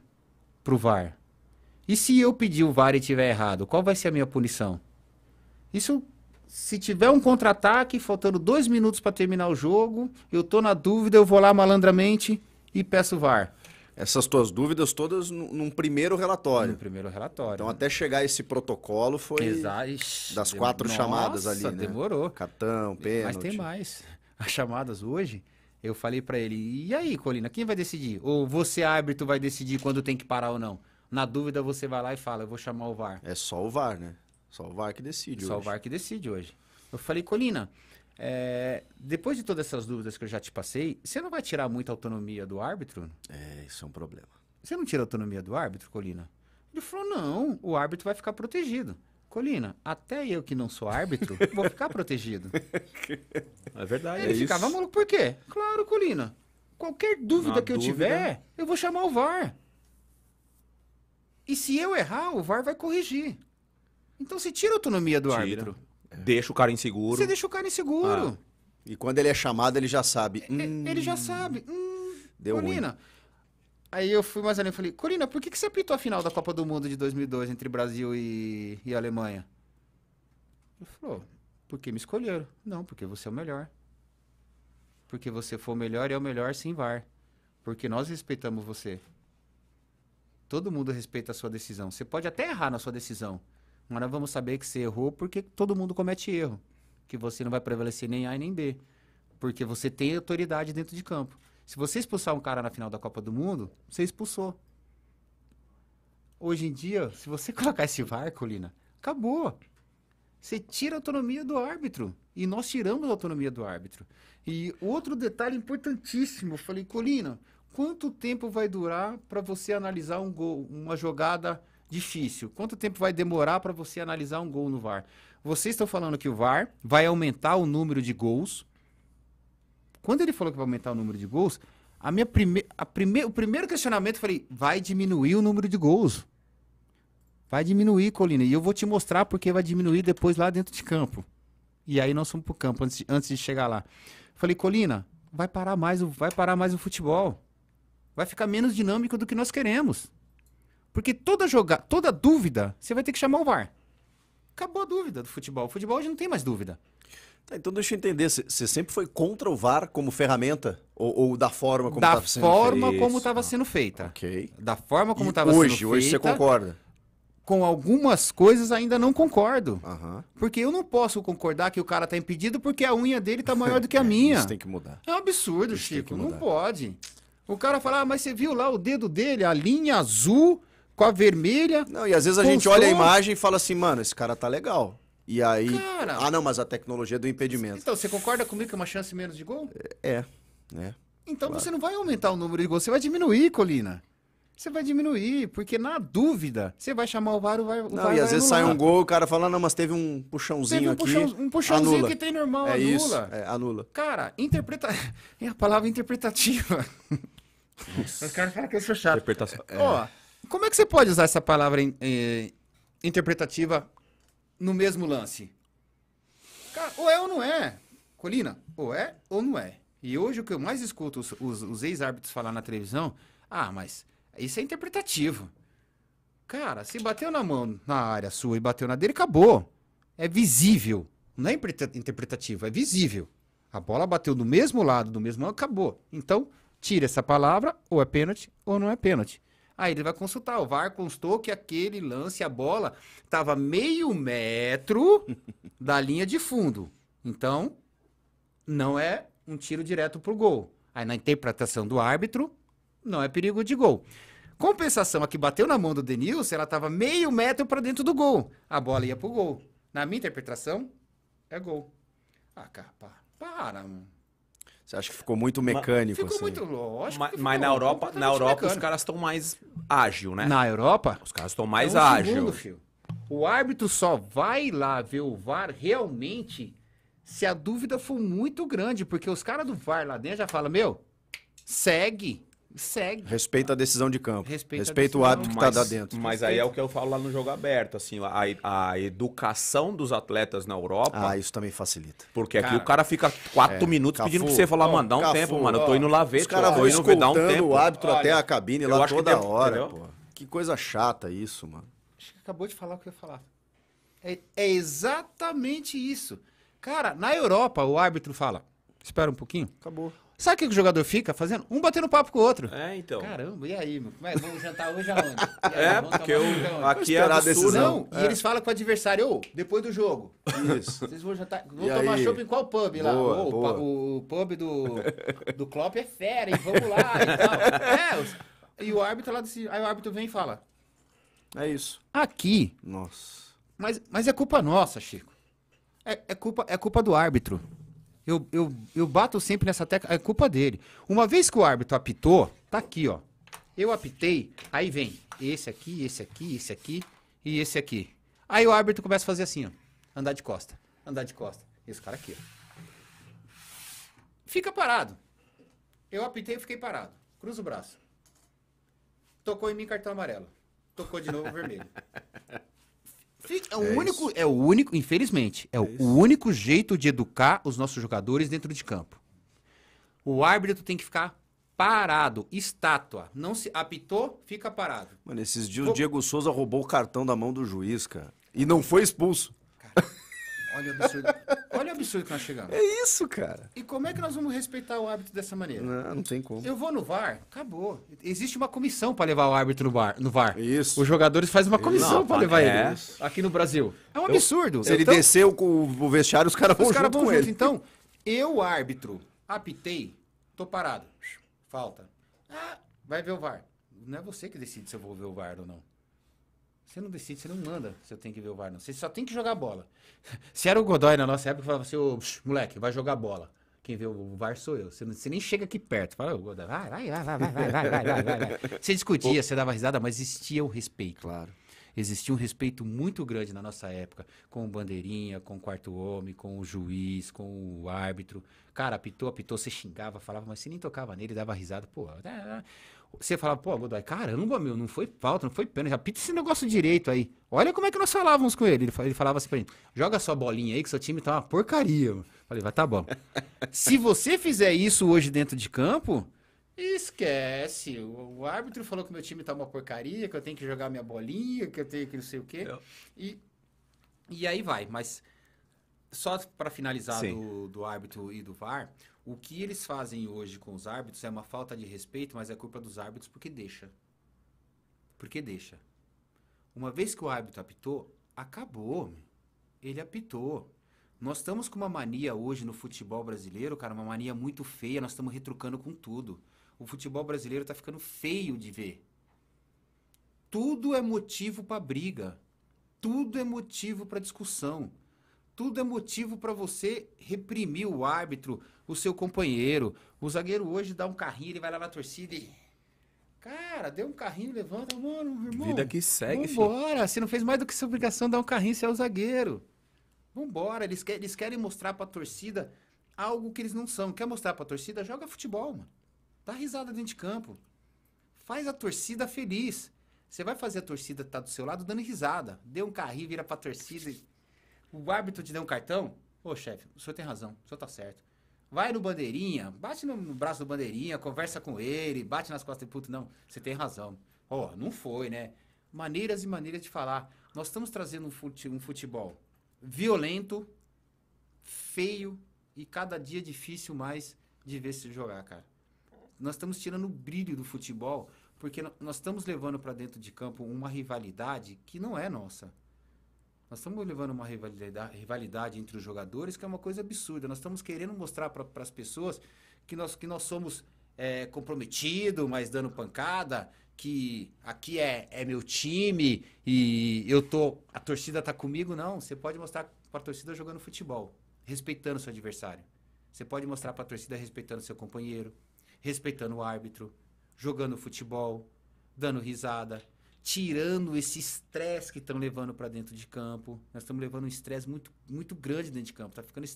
pro VAR? E se eu pedir o VAR e tiver errado, qual vai ser a minha punição? Isso, se tiver um contra-ataque, faltando dois minutos para terminar o jogo, eu tô na dúvida, eu vou lá malandramente e peço o VAR. Essas tuas dúvidas todas num primeiro relatório. No primeiro relatório. Então, né? até chegar esse protocolo foi das quatro chamadas Nossa, ali, né? demorou. Catão, pênalti. Mas tem mais. As chamadas hoje eu falei para ele: "E aí, Colina, quem vai decidir? Ou você árbitro vai decidir quando tem que parar ou não?" Na dúvida você vai lá e fala: "Eu vou chamar o VAR". É só o VAR, né? Só o VAR que decide Só hoje. o VAR que decide hoje. Eu falei: "Colina, é, depois de todas essas dúvidas que eu já te passei, você não vai tirar muita autonomia do árbitro? É, isso é um problema. Você não tira a autonomia do árbitro, Colina? Ele falou: não, o árbitro vai ficar protegido. Colina, até eu que não sou árbitro, vou ficar protegido. É verdade. Ele é ficava isso. maluco, por quê? Claro, Colina. Qualquer dúvida que eu tiver, eu vou chamar o VAR. E se eu errar, o VAR vai corrigir. Então você tira a autonomia do tira. árbitro. É. Deixa o cara inseguro. Você deixa o cara inseguro. Ah. E quando ele é chamado, ele já sabe. Hum... Ele já hum. sabe. Hum, Deu Colina, ruim. Aí eu fui mais além e falei, Corina, por que, que você apitou a final da Copa do Mundo de 2002 entre Brasil e, e Alemanha? Ele falou, porque me escolheram. Não, porque você é o melhor. Porque você for o melhor e é o melhor sem VAR. Porque nós respeitamos você. Todo mundo respeita a sua decisão. Você pode até errar na sua decisão. Mas nós vamos saber que você errou porque todo mundo comete erro. Que você não vai prevalecer nem A e nem B. Porque você tem autoridade dentro de campo. Se você expulsar um cara na final da Copa do Mundo, você expulsou. Hoje em dia, se você colocar esse VAR, Colina, acabou. Você tira a autonomia do árbitro. E nós tiramos a autonomia do árbitro. E outro detalhe importantíssimo, eu falei, Colina, quanto tempo vai durar para você analisar um gol, uma jogada difícil? Quanto tempo vai demorar para você analisar um gol no VAR? Vocês estão falando que o VAR vai aumentar o número de gols, quando ele falou que vai aumentar o número de gols, a minha prime... a prime... o primeiro questionamento eu falei: vai diminuir o número de gols. Vai diminuir, Colina. E eu vou te mostrar porque vai diminuir depois lá dentro de campo. E aí nós fomos pro campo antes de, antes de chegar lá. Falei, Colina, vai parar mais o, vai parar mais o futebol. Vai ficar menos dinâmico do que nós queremos. Porque toda joga, toda dúvida, você vai ter que chamar o VAR. Acabou a dúvida do futebol. O futebol hoje não tem mais dúvida. Tá, então deixa eu entender, você sempre foi contra o VAR como ferramenta? Ou, ou da forma como estava sendo feita? Da forma como estava sendo feita. Ok. Da forma como estava sendo hoje, feita. Hoje, hoje você concorda? com algumas coisas ainda não concordo. Porque eu não posso concordar que o cara está impedido porque a unha dele está maior do que a é, minha. Isso tem que mudar. É um absurdo, Isso Chico. Não pode. O cara fala, ah, mas você viu lá o dedo dele, a linha azul com a vermelha. Não, e às vezes a gente olha a imagem e fala assim, mano, esse cara tá legal. E aí. Cara, ah, não, mas a tecnologia do impedimento. Então, você concorda comigo que é uma chance menos de gol? É, é, né? Então claro. você não vai aumentar o número de gols, você vai diminuir, Colina. Você vai diminuir, porque na dúvida, você vai chamar o VAR, o VAR, não, VAR e às vezes anular. sai um gol, o cara fala, não, mas teve um puxãozinho teve um aqui. um puxãozinho anula. que tem normal, é anula. Isso, é, anula. Cara, interpreta... é a palavra interpretativa. Os caras falam que eu sou chato. Interpretação. É. Ó, como é que você pode usar essa palavra eh, interpretativa no mesmo lance. Cara, ou é ou não é. Colina, ou é ou não é. E hoje o que eu mais escuto os, os, os ex-árbitros falar na televisão, ah, mas isso é interpretativo. Cara, se bateu na mão na área sua e bateu na dele, acabou. É visível. Não é interpretativo, é visível. A bola bateu do mesmo lado, do mesmo ângulo, acabou. Então, tira essa palavra, ou é pênalti ou não é pênalti. Aí ele vai consultar. O VAR constou que aquele lance, a bola, estava meio metro da linha de fundo. Então, não é um tiro direto para o gol. Aí, na interpretação do árbitro, não é perigo de gol. Compensação, a que bateu na mão do Denilson, ela estava meio metro para dentro do gol. A bola ia para o gol. Na minha interpretação, é gol. Ah, cara, pá, para, mano. Você acha que ficou muito mecânico? Ficou assim? muito lógico. mas, na Europa, na Europa os caras estão mais ágil, né? Na Europa? Os caras estão mais é um ágil. Segundo, filho. O árbitro só vai lá ver o VAR realmente se a dúvida for muito grande, porque os caras do VAR lá dentro já falam, meu, segue segue. Respeita a decisão de campo. Respeita, Respeita o hábito que está lá dentro. Mas Respeita. aí é o que eu falo lá no jogo aberto, assim, a, a educação dos atletas na Europa. Ah, isso também facilita. Porque cara, aqui o cara fica quatro é, minutos Cafu, pedindo pra você falar, mano, dá um Cafu, tempo, mano, ó, eu tô indo lá ver, os cara, tô indo um tempo. o árbitro Olha, até a cabine lá toda hora, pô. Que coisa chata isso, mano. Acho que acabou de falar o que eu ia falar. É, é exatamente isso. Cara, na Europa o árbitro fala, espera um pouquinho. Acabou. Sabe o que o jogador fica fazendo? Um batendo papo com o outro. É, então. Caramba, e aí, mano? Mas vamos jantar hoje aonde? Aí, é, porque eu, aonde? aqui é a decisão. Não, é. e eles falam com o adversário, ô, depois do jogo. Isso. Vocês vão jantar, vão e tomar aí? chopp em qual pub boa, lá? boa. O, o pub do, do Klopp é fera, hein? Vamos lá e tal. É, e o árbitro lá desse... Aí o árbitro vem e fala. É isso. Aqui. Nossa. Mas, mas é culpa nossa, Chico. É, é, culpa, é culpa do árbitro. Eu, eu, eu bato sempre nessa tecla, é culpa dele. Uma vez que o árbitro apitou, tá aqui, ó. Eu apitei, aí vem esse aqui, esse aqui, esse aqui e esse aqui. Aí o árbitro começa a fazer assim, ó. Andar de costa, andar de costa. Esse cara aqui, ó. Fica parado. Eu apitei e fiquei parado. Cruza o braço. Tocou em mim cartão amarelo. Tocou de novo vermelho. é, o é único, é o único, infelizmente, é, é o, isso. único jeito de educar os nossos jogadores dentro de campo. O árbitro tem que ficar parado, estátua. Não se apitou, fica parado. Mano, esses dias o Diego Souza roubou o cartão da mão do juiz, cara. E não foi expulso. Cara. Olha o absurdo. Olha o absurdo que nós chegamos. É isso, cara. E como é que nós vamos respeitar o árbitro dessa maneira? Não, não tem como. Eu vou no VAR, acabou. Existe uma comissão para levar o árbitro no VAR, no VAR. Isso. Os jogadores fazem uma comissão para levar é. ele. Aqui no Brasil. É um absurdo. ele então- desceu com o vestiário, os caras vão os cara vão junto. Ele. Então, eu, árbitro, apitei, tô parado. Falta. Ah, vai ver o VAR. Não é você que decide se eu vou ver o VAR ou não. Você não decide, você não manda você tem que ver o VAR, não. Você só tem que jogar bola. Se era o Godoy na nossa época, falava assim, ô, moleque, vai jogar bola. Quem vê o VAR sou eu. Você, não, você nem chega aqui perto. Fala, ô, Godoy, vai, vai, vai, vai, vai, vai, vai, vai, vai, vai. Você discutia, você dava risada, mas existia o respeito. Claro existia um respeito muito grande na nossa época com o bandeirinha, com o quarto homem, com o juiz, com o árbitro. Cara, apitou, apitou, você xingava, falava, mas você nem tocava nele, dava risada, pô. É, é você falava, pô, Godoy, caramba, meu, não foi falta, não foi pênalti, apita esse negócio direito aí. Olha como é que nós falávamos com ele. Ele falava assim pra mim, joga sua bolinha aí que seu time tá uma porcaria. Falei, vai, tá bom. Se você fizer isso hoje dentro de campo, esquece. O, o, árbitro falou que meu time tá uma porcaria, que eu tenho que jogar minha bolinha, que eu tenho que não sei o quê. E, e aí vai, mas só para finalizar do, do árbitro e do VAR, o que eles fazem hoje com os árbitros é uma falta de respeito, mas é culpa dos árbitros porque deixa. Porque deixa. Uma vez que o árbitro apitou, acabou. Ele apitou. Nós estamos com uma mania hoje no futebol brasileiro, cara, uma mania muito feia, nós estamos retrucando com tudo. O futebol brasileiro está ficando feio de ver. Tudo é motivo para briga. Tudo é motivo para discussão tudo é motivo para você reprimir o árbitro, o seu companheiro. O zagueiro hoje dá um carrinho, ele vai lá na torcida e. Cara, deu um carrinho, levanta, mano, irmão. Vida que segue, Vambora, filho. você não fez mais do que sua obrigação dar um carrinho, você é o zagueiro. Vambora, eles, quer, eles querem mostrar pra torcida algo que eles não são. Quer mostrar pra torcida? Joga futebol, mano. Dá risada dentro de campo. Faz a torcida feliz. Você vai fazer a torcida estar tá do seu lado dando risada. Deu um carrinho, vira pra torcida e o árbitro te deu um cartão, ô chefe, o senhor tem razão, o senhor tá certo. Vai no bandeirinha, bate no braço do bandeirinha, conversa com ele, bate nas costas do puto, não, você tem razão. Ó, oh, não foi, né? Maneiras e maneiras de falar. Nós estamos trazendo um futebol violento, feio e cada dia difícil mais de ver se jogar, cara. Nós estamos tirando o brilho do futebol porque nós estamos levando para dentro de campo uma rivalidade que não é nossa. Nós estamos levando uma rivalidade, rivalidade entre os jogadores que é uma coisa absurda. Nós estamos querendo mostrar para as pessoas que nós, que nós somos é, comprometido, mas dando pancada, que aqui é, é meu time e eu tô a torcida tá comigo não, você pode mostrar para a torcida jogando futebol, respeitando seu adversário. Você pode mostrar para a torcida respeitando seu companheiro, respeitando o árbitro, jogando futebol, dando risada, tirando esse estresse que estão levando para dentro de campo. Nós estamos levando um estresse muito, muito grande dentro de campo. Está ficando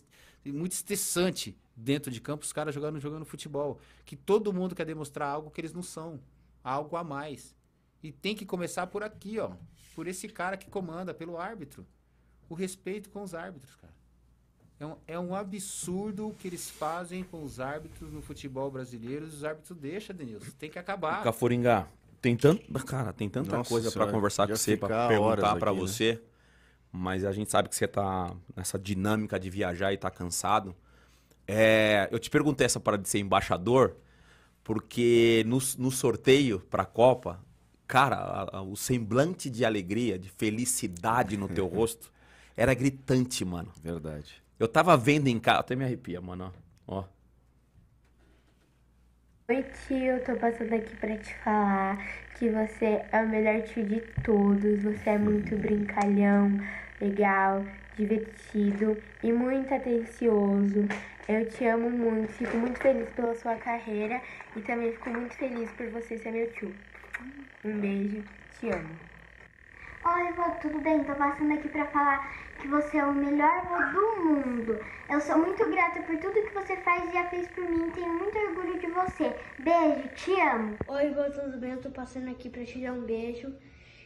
muito estressante dentro de campo os caras jogando, jogando futebol. Que todo mundo quer demonstrar algo que eles não são. Algo a mais. E tem que começar por aqui, ó. Por esse cara que comanda, pelo árbitro. O respeito com os árbitros, cara. É um, é um absurdo o que eles fazem com os árbitros no futebol brasileiro. Os árbitros deixam, Denilson. Tem que acabar. O tem tanto, cara, tem tanta Nossa coisa para conversar com você, para perguntar para né? você. Né? Mas a gente sabe que você tá nessa dinâmica de viajar e tá cansado. É, eu te perguntei essa parada de ser embaixador, porque no, no sorteio para a Copa, cara, a, a, o semblante de alegria, de felicidade no teu rosto era gritante, mano. Verdade. Eu tava vendo em casa, até me arrepia, mano, ó. ó. Oi tio, tô passando aqui pra te falar que você é o melhor tio de todos, você é muito brincalhão, legal, divertido e muito atencioso. Eu te amo muito, fico muito feliz pela sua carreira e também fico muito feliz por você ser meu tio. Um beijo, te amo. Oi, tudo bem? Tô passando aqui pra falar que você é o melhor do mundo. Eu sou muito grata por tudo que você faz e já fez por mim. Tenho muito orgulho de você. Beijo, te amo. Oi, vou tudo bem? Eu tô passando aqui pra te dar um beijo.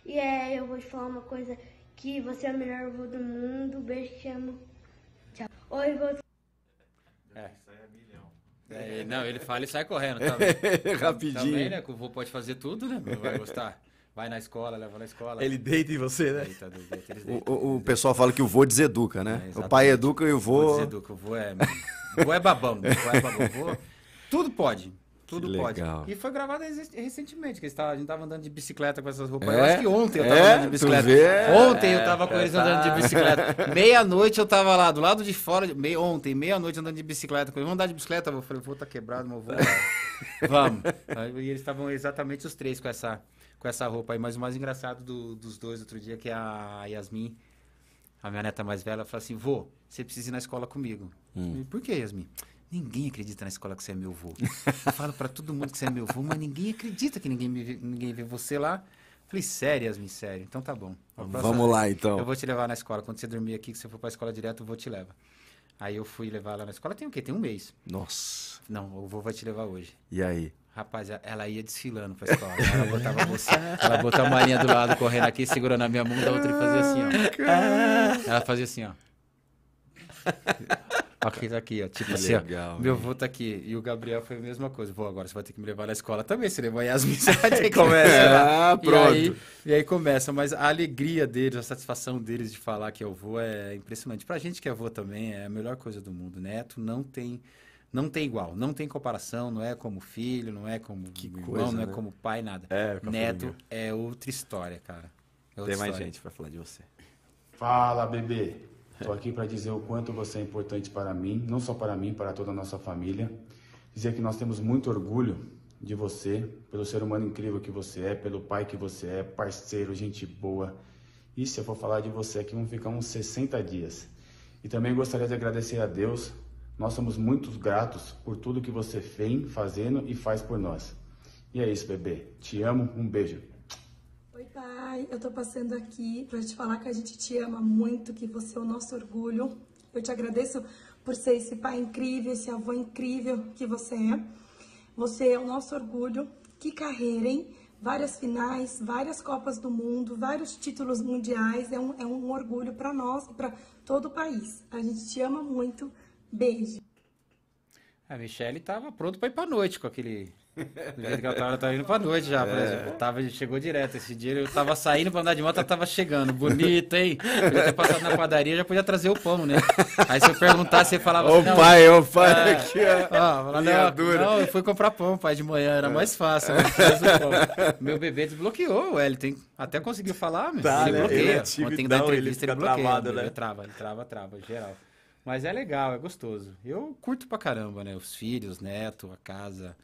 E é, eu vou te falar uma coisa, que você é o melhor avô do mundo. Beijo, te amo. Tchau. Oi, vou... É. É, não, ele fala e sai correndo, tá Rapidinho. Também, tá né? O vô pode fazer tudo, né? Vai gostar vai na escola, leva na escola. Ele deita em você, né? Deita, deita, deita, o, o pessoal fala que o vô deseduca, né? É, o pai educa e o vô... O deseduca, o vô é, o é vô é babão, o vô é babão. Tudo pode, tudo que pode. Legal. E foi gravado recentemente, que a gente estava andando de bicicleta com essas roupas. É, eu acho que ontem eu estava é, andando de bicicleta. Ontem eu estava é, com eles andando de tá. bicicleta. Meia-noite eu estava lá, do lado de fora, de... ontem, meia-noite andando de bicicleta. Eles vão andar de bicicleta? Eu falei, vou tá quebrado, meu vou. Vamos. e eles estavam exatamente os três com essa com essa roupa aí. Mas o mais engraçado do, dos dois outro dia, que é a Yasmin, a minha neta mais velha, falou assim: vô, você precisa ir na escola comigo. Hum. Por que, Yasmin? Ninguém acredita na escola que você é meu avô. Eu falo para todo mundo que você é meu avô, mas ninguém acredita que ninguém, me, ninguém vê você lá. Falei, sério, Yasmin, sério. Então tá bom. Vamos lá, então. Eu vou te levar na escola. Quando você dormir aqui, que você for pra escola direto, eu vou te levar. Aí eu fui levar lá na escola. Tem o quê? Tem um mês. Nossa. Não, o vovô vai te levar hoje. E aí? Rapaz, ela ia desfilando pra escola. Ela botava você. ela botava a marinha do lado, correndo aqui, segurando a minha mão da outra e fazia assim, ó. Ela fazia assim, ó. Aqui, tá aqui, ó. Tipo assim, legal, ó, meu avô tá aqui. E o Gabriel foi a mesma coisa. Vou agora, você vai ter que me levar na escola também. Se levar Yasmin, você vai ter que começa. Lá. Né? ah, pronto. E aí, e aí, começa. Mas a alegria deles, a satisfação deles de falar que eu é vou é impressionante. Pra gente que é avô também, é a melhor coisa do mundo. Neto né? não tem não tem igual, não tem comparação, não é como filho, não é como que irmão, coisa, não é né? é como pai, nada. É, Neto é outra história, cara. É outra tem mais história. gente para falar de você. Fala, bebê. Estou aqui para dizer o quanto você é importante para mim, não só para mim, para toda a nossa família. Dizer que nós temos muito orgulho de você, pelo ser humano incrível que você é, pelo pai que você é, parceiro, gente boa. E se eu for falar de você aqui, vão ficar uns 60 dias. E também gostaria de agradecer a Deus nós somos muito gratos por tudo que você vem fazendo e faz por nós. E é isso, bebê. Te amo. Um beijo. Oi, pai. Eu tô passando aqui para te falar que a gente te ama muito, que você é o nosso orgulho. Eu te agradeço por ser esse pai incrível, esse avô incrível que você é. Você é o nosso orgulho. Que carreira, hein? Várias finais, várias Copas do Mundo, vários títulos mundiais. É um, é um orgulho para nós e para todo o país. A gente te ama muito. Beijo. A Michelle tava pronto para ir a noite com aquele. Do jeito que ela tava, tava indo pra noite já. É. Tava, chegou direto esse dia. Eu tava saindo pra andar de moto, ela tava chegando. Bonito, hein? Podia ter passado na padaria, já podia trazer o pão, né? Aí se eu perguntar, você falava. Ô assim, pai, ô pai, é... aqui, ó. Ah, falava, não, não, eu fui comprar pão, pai, de manhã. Era é. mais fácil. Né? Meu bebê desbloqueou, o Wellington. Até conseguiu falar, mas tá, ele né? bloqueia. Ele é Ontem entrevista ele, ele bloqueia. Travado, né? Ele trava, ele trava, trava, geral. Mas é legal, é gostoso. Eu curto pra caramba, né? Os filhos, neto, a casa.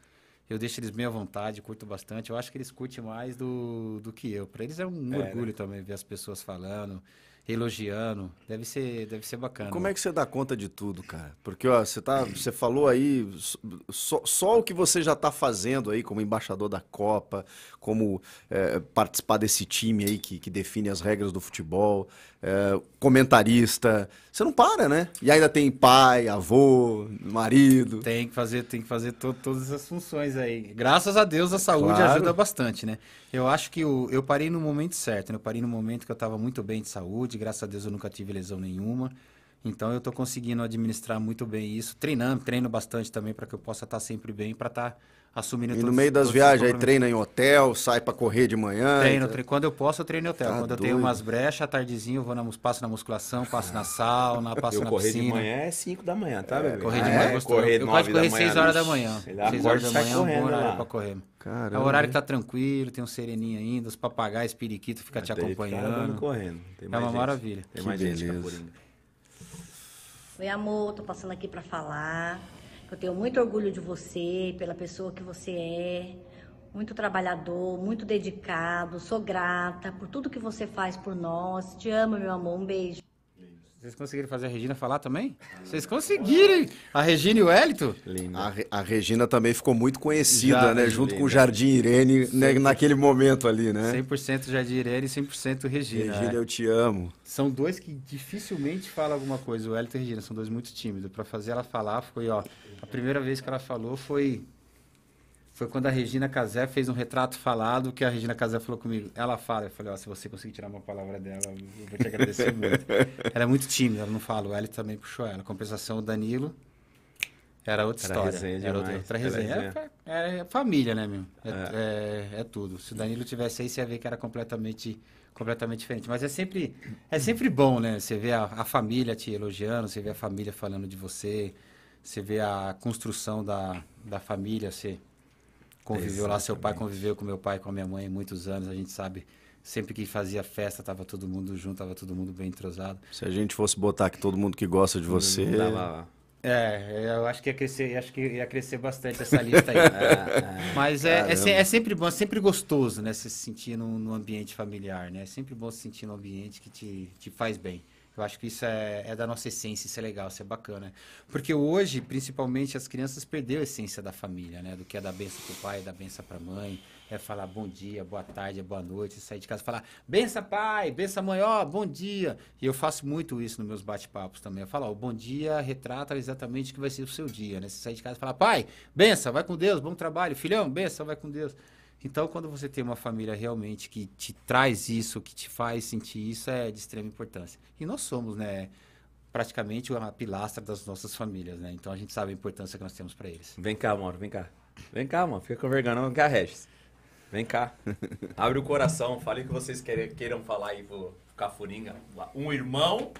Eu deixo eles meio à vontade, curto bastante. Eu acho que eles curtem mais do, do que eu. Para eles é um é, né? orgulho né? também ver as pessoas falando, elogiando. Deve ser, deve ser bacana. Como é que você dá conta de tudo, cara? Porque ó, você, tá, você falou aí só, só o que você já está fazendo aí como embaixador da Copa, como é, participar desse time aí que, que define as regras do futebol, é, comentarista. Você não para, né? E ainda tem pai, avô, marido. Tem que fazer, tem que fazer to todas as funções aí. Graças a Deus a saúde claro. ajuda bastante, né? Eu acho que eu, eu parei no momento certo, né? Eu parei no momento que eu estava muito bem de saúde, graças a Deus eu nunca tive lesão nenhuma. Então eu estou conseguindo administrar muito bem isso, treinando, treino bastante também para que eu possa estar tá sempre bem, para estar tá assumindo E no meio das viagens, aí treina em hotel, sai para correr de manhã. Treino, então- tre... quando eu posso, eu treino em hotel. Tá quando doido. eu tenho umas brechas, à tardezinho, vou na, passo na musculação, passo na sauna, passo eu na correr piscina. Correr de manhã é 5 da manhã, tá, velho. É, correr de é, manhã é, gostoso. eu gosto correr 6 horas da manhã. 6 horas da manhã é um bom horário para correr. Caramba. É o horário que tá tranquilo, tem um sereninho ainda, os papagaios, periquito fica te tá acompanhando. correndo. é uma gente. maravilha. Tem mais que gente tá beleza. Oi, amor, tô passando aqui para falar eu tenho muito orgulho de você, pela pessoa que você é, muito trabalhador, muito dedicado. Sou grata por tudo que você faz por nós. Te amo, meu amor. Um beijo. Vocês conseguiram fazer a Regina falar também? Vocês conseguirem A Regina e o Hélito? Linda. A, a Regina também ficou muito conhecida, Já, né? Junto com o Jardim Irene, né? naquele momento ali, né? 100% Jardim Irene e 100% Regina. Regina, é. eu te amo. São dois que dificilmente falam alguma coisa, o Hélito e a Regina. São dois muito tímidos. Para fazer ela falar, foi, ó... A primeira vez que ela falou foi foi quando a Regina Casé fez um retrato falado que a Regina Casé falou comigo. Ela fala, eu falei, ó, oh, se você conseguir tirar uma palavra dela, eu vou te agradecer muito. ela é muito tímida, ela não fala. O Hélio também puxou ela. Compensação, o Danilo era outra era história. Resenha era outra, outra resenha. Era, resenha. Era, era, é, é, é família, né, meu? É, é. É, é, tudo. Se o Danilo tivesse aí, você ia ver que era completamente, completamente diferente. Mas é sempre, é sempre bom, né? Você vê a, a família te elogiando, você vê a família falando de você, você vê a construção da, da família, você conviveu Exatamente. lá, seu pai conviveu com meu pai, com a minha mãe muitos anos, a gente sabe sempre que fazia festa, tava todo mundo junto, tava todo mundo bem entrosado. Se a gente fosse botar que todo mundo que gosta de você. É, eu acho que ia crescer, acho que ia crescer bastante essa lista aí. é, é. Mas é, é, é sempre bom, é sempre gostoso, né? Se sentir num, num ambiente familiar, né? É sempre bom se sentir num ambiente que te, te faz bem. Eu acho que isso é, é da nossa essência, isso é legal, isso é bacana. Porque hoje, principalmente, as crianças perderam a essência da família, né? Do que é dar benção pro pai, dar benção pra mãe, é falar bom dia, boa tarde, boa noite, sair de casa e falar benção pai, benção mãe, ó, bom dia. E eu faço muito isso nos meus bate-papos também. Eu falo, ó, o bom dia retrata exatamente o que vai ser o seu dia, né? Você sair de casa e falar, pai, benção, vai com Deus, bom trabalho, filhão, benção, vai com Deus. Então, quando você tem uma família realmente que te traz isso, que te faz sentir isso, é de extrema importância. E nós somos, né? Praticamente uma pilastra das nossas famílias, né? Então a gente sabe a importância que nós temos para eles. Vem cá, Mauro, vem cá. Vem cá, mano. Fica com vergonha, Vem cá, Regis. Vem cá. Abre o coração. Fale o que vocês queiram falar aí ficar Cafuringa. Um irmão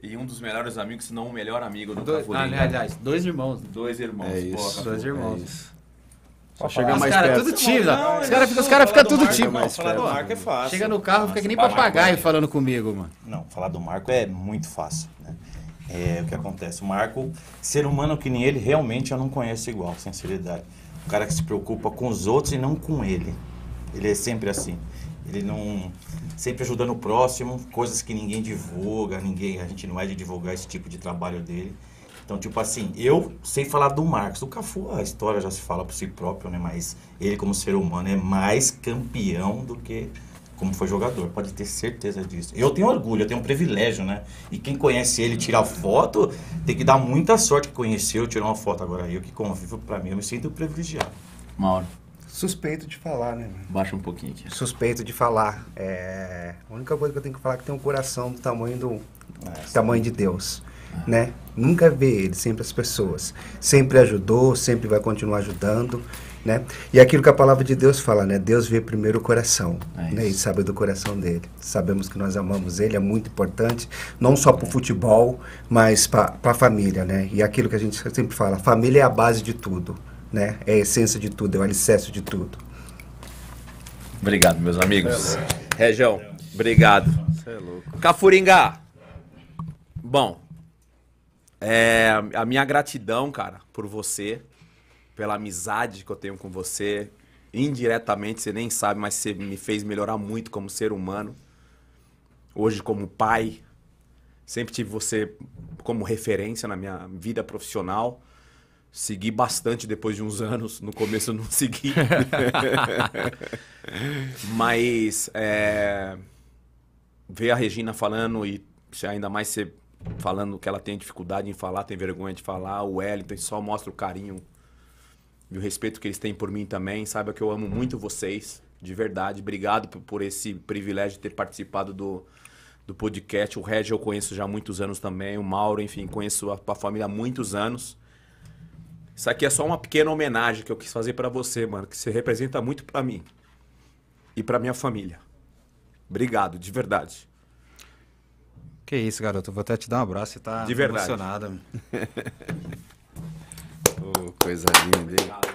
e um dos melhores amigos, se não o melhor amigo do dois, Cafuringa. Aliás, dois irmãos. Dois irmãos. É isso, é dois irmãos. É isso. Só chegar mais cara, perto. Tudo tímido. Não, os caras ficam cara fica tudo tímido. Falar perto, do Marco é fácil. Chega no carro, fica que nem papagaio é- falando comigo, mano. Não, falar do Marco é muito fácil. Né? É o que acontece. O Marco, ser humano que nem ele, realmente eu não conheço igual, sinceridade. O cara que se preocupa com os outros e não com ele. Ele é sempre assim. Ele não. Sempre ajudando o próximo, coisas que ninguém divulga, ninguém. A gente não é de divulgar esse tipo de trabalho dele. Então, tipo assim, eu sei falar do Marcos. do Cafu, a história já se fala por si próprio, né? Mas ele, como ser humano, é mais campeão do que como foi jogador. Pode ter certeza disso. Eu tenho orgulho, eu tenho um privilégio, né? E quem conhece ele tirar foto, tem que dar muita sorte que conheceu, tirar uma foto. Agora, eu que convivo, para mim, eu me sinto privilegiado. Mauro. Suspeito de falar, né? Baixa um pouquinho aqui. Suspeito de falar. É... A única coisa que eu tenho que falar é que tem um coração do tamanho do é, tamanho de Deus né? Nunca vê ele, sempre as pessoas. Sempre ajudou, sempre vai continuar ajudando, né? E é aquilo que a palavra de Deus fala, né? Deus vê primeiro o coração, é né? E sabe do coração dele. Sabemos que nós amamos ele, é muito importante, não só para o futebol, mas para a família, né? E é aquilo que a gente sempre fala, família é a base de tudo, né? É a essência de tudo, é o alicerce de tudo. Obrigado, meus amigos. Região, obrigado. É Cafuringá. Bom, é, a minha gratidão, cara, por você, pela amizade que eu tenho com você. Indiretamente, você nem sabe, mas você me fez melhorar muito como ser humano. Hoje, como pai, sempre tive você como referência na minha vida profissional. Segui bastante depois de uns anos. No começo eu não segui. mas é, ver a Regina falando e ainda mais ser falando que ela tem dificuldade em falar, tem vergonha de falar. O Wellington só mostra o carinho e o respeito que eles têm por mim também. Saiba que eu amo muito vocês, de verdade. Obrigado por esse privilégio de ter participado do, do podcast. O Reg eu conheço já há muitos anos também. O Mauro, enfim, conheço a, a família há muitos anos. Isso aqui é só uma pequena homenagem que eu quis fazer para você, mano, que você representa muito para mim e para minha família. Obrigado, de verdade. Que isso, garoto. vou até te dar um abraço. Você tá De verdade. emocionada. oh, coisa linda, hein? Obrigado,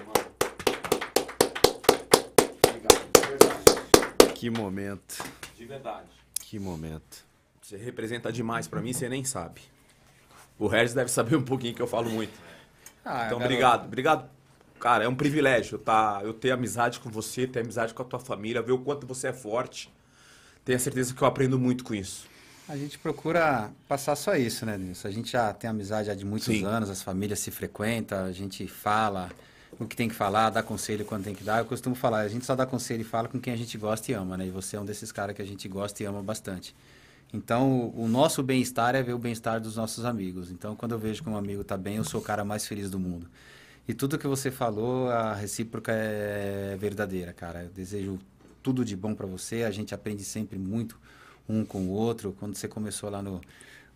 Obrigado. Que momento. De verdade. Que momento. Você representa demais para mim, você nem sabe. O Regis deve saber um pouquinho que eu falo muito. Ah, então, obrigado. Obrigado cara, é um privilégio tá? eu ter amizade com você, ter amizade com a tua família, ver o quanto você é forte. Tenho certeza que eu aprendo muito com isso. A gente procura passar só isso, né, Nilson? A gente já tem amizade já de muitos Sim. anos, as famílias se frequentam, a gente fala o que tem que falar, dá conselho quando tem que dar. Eu costumo falar, a gente só dá conselho e fala com quem a gente gosta e ama, né? E você é um desses caras que a gente gosta e ama bastante. Então, o nosso bem-estar é ver o bem-estar dos nossos amigos. Então, quando eu vejo que um amigo está bem, eu sou o cara mais feliz do mundo. E tudo que você falou, a recíproca é verdadeira, cara. Eu desejo tudo de bom para você. A gente aprende sempre muito um com o outro. Quando você começou lá no,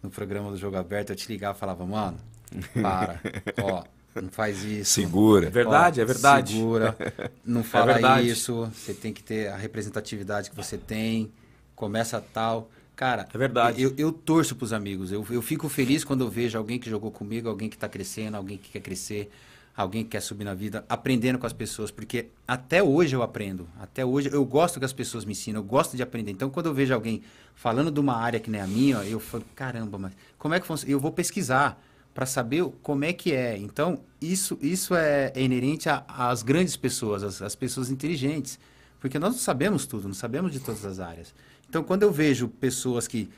no programa do Jogo Aberto, eu te ligava e falava, mano, para, ó, não faz isso. Segura. É verdade, é verdade. Segura, não é fala é isso, você tem que ter a representatividade que você tem, começa tal. Cara, é verdade. Eu, eu torço pros amigos, eu, eu fico feliz quando eu vejo alguém que jogou comigo, alguém que tá crescendo, alguém que quer crescer alguém que quer subir na vida, aprendendo com as pessoas, porque até hoje eu aprendo, até hoje eu gosto que as pessoas me ensinam, eu gosto de aprender. Então, quando eu vejo alguém falando de uma área que não é a minha, eu falo, caramba, mas como é que funciona? Eu vou pesquisar para saber como é que é. Então, isso, isso é, é inerente às grandes pessoas, às, às pessoas inteligentes, porque nós não sabemos tudo, não sabemos de todas as áreas. Então, quando eu vejo pessoas que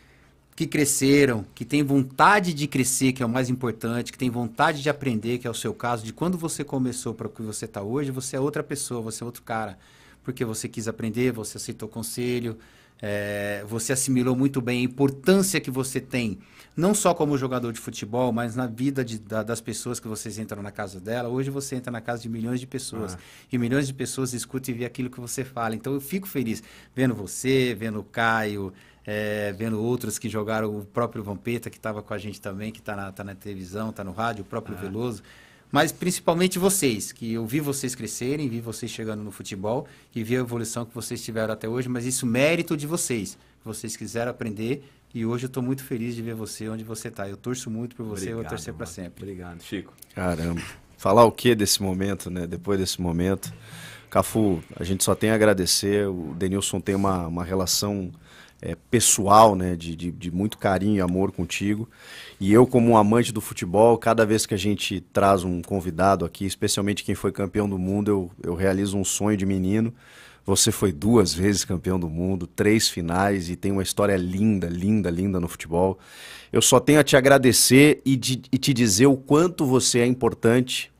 que cresceram, que têm vontade de crescer, que é o mais importante, que têm vontade de aprender, que é o seu caso, de quando você começou para o que você está hoje, você é outra pessoa, você é outro cara. Porque você quis aprender, você aceitou conselho, é, você assimilou muito bem a importância que você tem, não só como jogador de futebol, mas na vida de, da, das pessoas que vocês entram na casa dela. Hoje você entra na casa de milhões de pessoas ah. e milhões de pessoas escutam e vê aquilo que você fala. Então eu fico feliz vendo você, vendo o Caio, é, vendo outros que jogaram, o próprio Vampeta, que estava com a gente também, que está na, tá na, televisão, está no rádio, o próprio ah. Veloso. Mas principalmente vocês, que eu vi vocês crescerem, vi vocês chegando no futebol e vi a evolução que vocês tiveram até hoje, mas isso é mérito de vocês. Vocês quiseram aprender e hoje eu estou muito feliz de ver você onde você está. Eu torço muito por você, Obrigado, vou torcer para sempre. Obrigado, Chico. Caramba. Falar o que desse momento, né? Depois desse momento. Cafu, a gente só tem a agradecer. O Denilson tem uma, uma relação é, pessoal, né, de, de, de, muito carinho e amor contigo. E eu, como um amante do futebol, cada vez que a gente traz um convidado aqui, especialmente quem foi campeão do mundo, eu, eu realizo um sonho de menino. Você foi duas vezes campeão do mundo, três finais e tem uma história linda, linda, linda no futebol. Eu só tenho a te agradecer e, de, e te dizer o quanto você é importante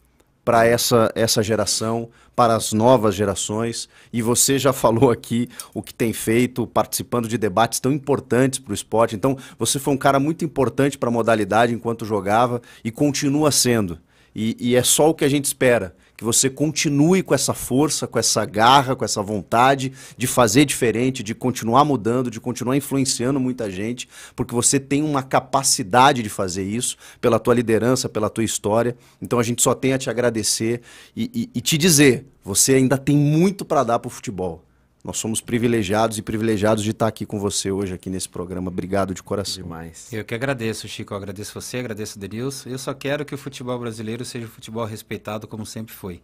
para essa, essa geração, para as novas gerações. E você já falou aqui o que tem feito, participando de debates tão importantes para o esporte. Então, você foi um cara muito importante para a modalidade enquanto jogava e continua sendo. E, e é só o que a gente espera que você continue com essa força, com essa garra, com essa vontade de fazer diferente, de continuar mudando, de continuar influenciando muita gente, porque você tem uma capacidade de fazer isso pela tua liderança, pela tua história. Então a gente só tem a te agradecer e, e, e te dizer, você ainda tem muito para dar para o futebol. Nós somos privilegiados e privilegiados de estar aqui com você hoje, aqui nesse programa. Obrigado de coração. Demais. Eu que agradeço, Chico. Eu agradeço você, agradeço o Denilson. Eu só quero que o futebol brasileiro seja o futebol respeitado como sempre foi.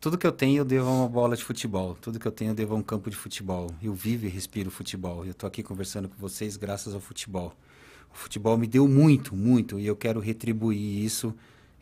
Tudo que eu tenho eu devo a uma bola de futebol. Tudo que eu tenho eu devo a um campo de futebol. Eu vivo e respiro futebol. Eu estou aqui conversando com vocês graças ao futebol. O futebol me deu muito, muito, e eu quero retribuir isso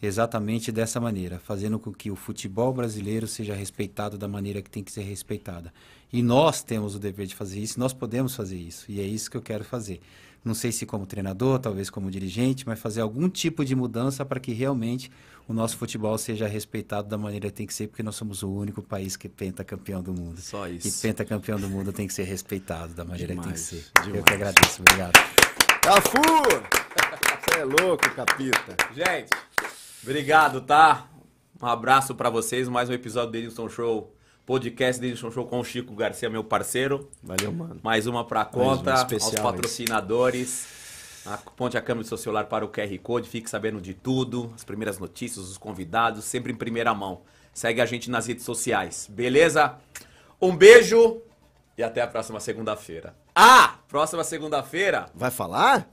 exatamente dessa maneira, fazendo com que o futebol brasileiro seja respeitado da maneira que tem que ser respeitada. E nós temos o dever de fazer isso, nós podemos fazer isso. E é isso que eu quero fazer. Não sei se como treinador, talvez como dirigente, mas fazer algum tipo de mudança para que realmente o nosso futebol seja respeitado da maneira que tem que ser, porque nós somos o único país que penta campeão do mundo. Só isso. E penta campeão do mundo tem que ser respeitado da maneira demais, que tem que ser. Demais. Eu que agradeço. Obrigado. Cafu! Você é louco, capita. Gente, obrigado, tá? Um abraço para vocês, mais um episódio do Edilson Show podcast Davidson Show com o Chico Garcia, meu parceiro. Valeu, mano. Mais uma pra conta, especial, aos patrocinadores. Aponte a câmera do seu celular para o QR Code, fique sabendo de tudo, as primeiras notícias, os convidados, sempre em primeira mão. Segue a gente nas redes sociais, beleza? Um beijo e até a próxima segunda-feira. Ah, próxima segunda-feira. Vai falar?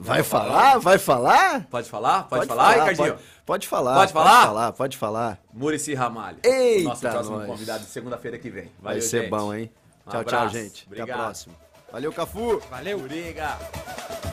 Vai falar? Vai falar? Pode falar? Pode, pode falar, Ricardinho? Pode, pode, falar. Pode falar? Pode falar, pode falar. Murici Ramalho. Eita, nosso próximo nós. convidado de segunda-feira que vem. Valeu, Vai ser gente. bom, hein? Um tchau, abraço. tchau, gente. Obrigado. Até a próxima. Valeu, Cafu. Valeu. Obrigado.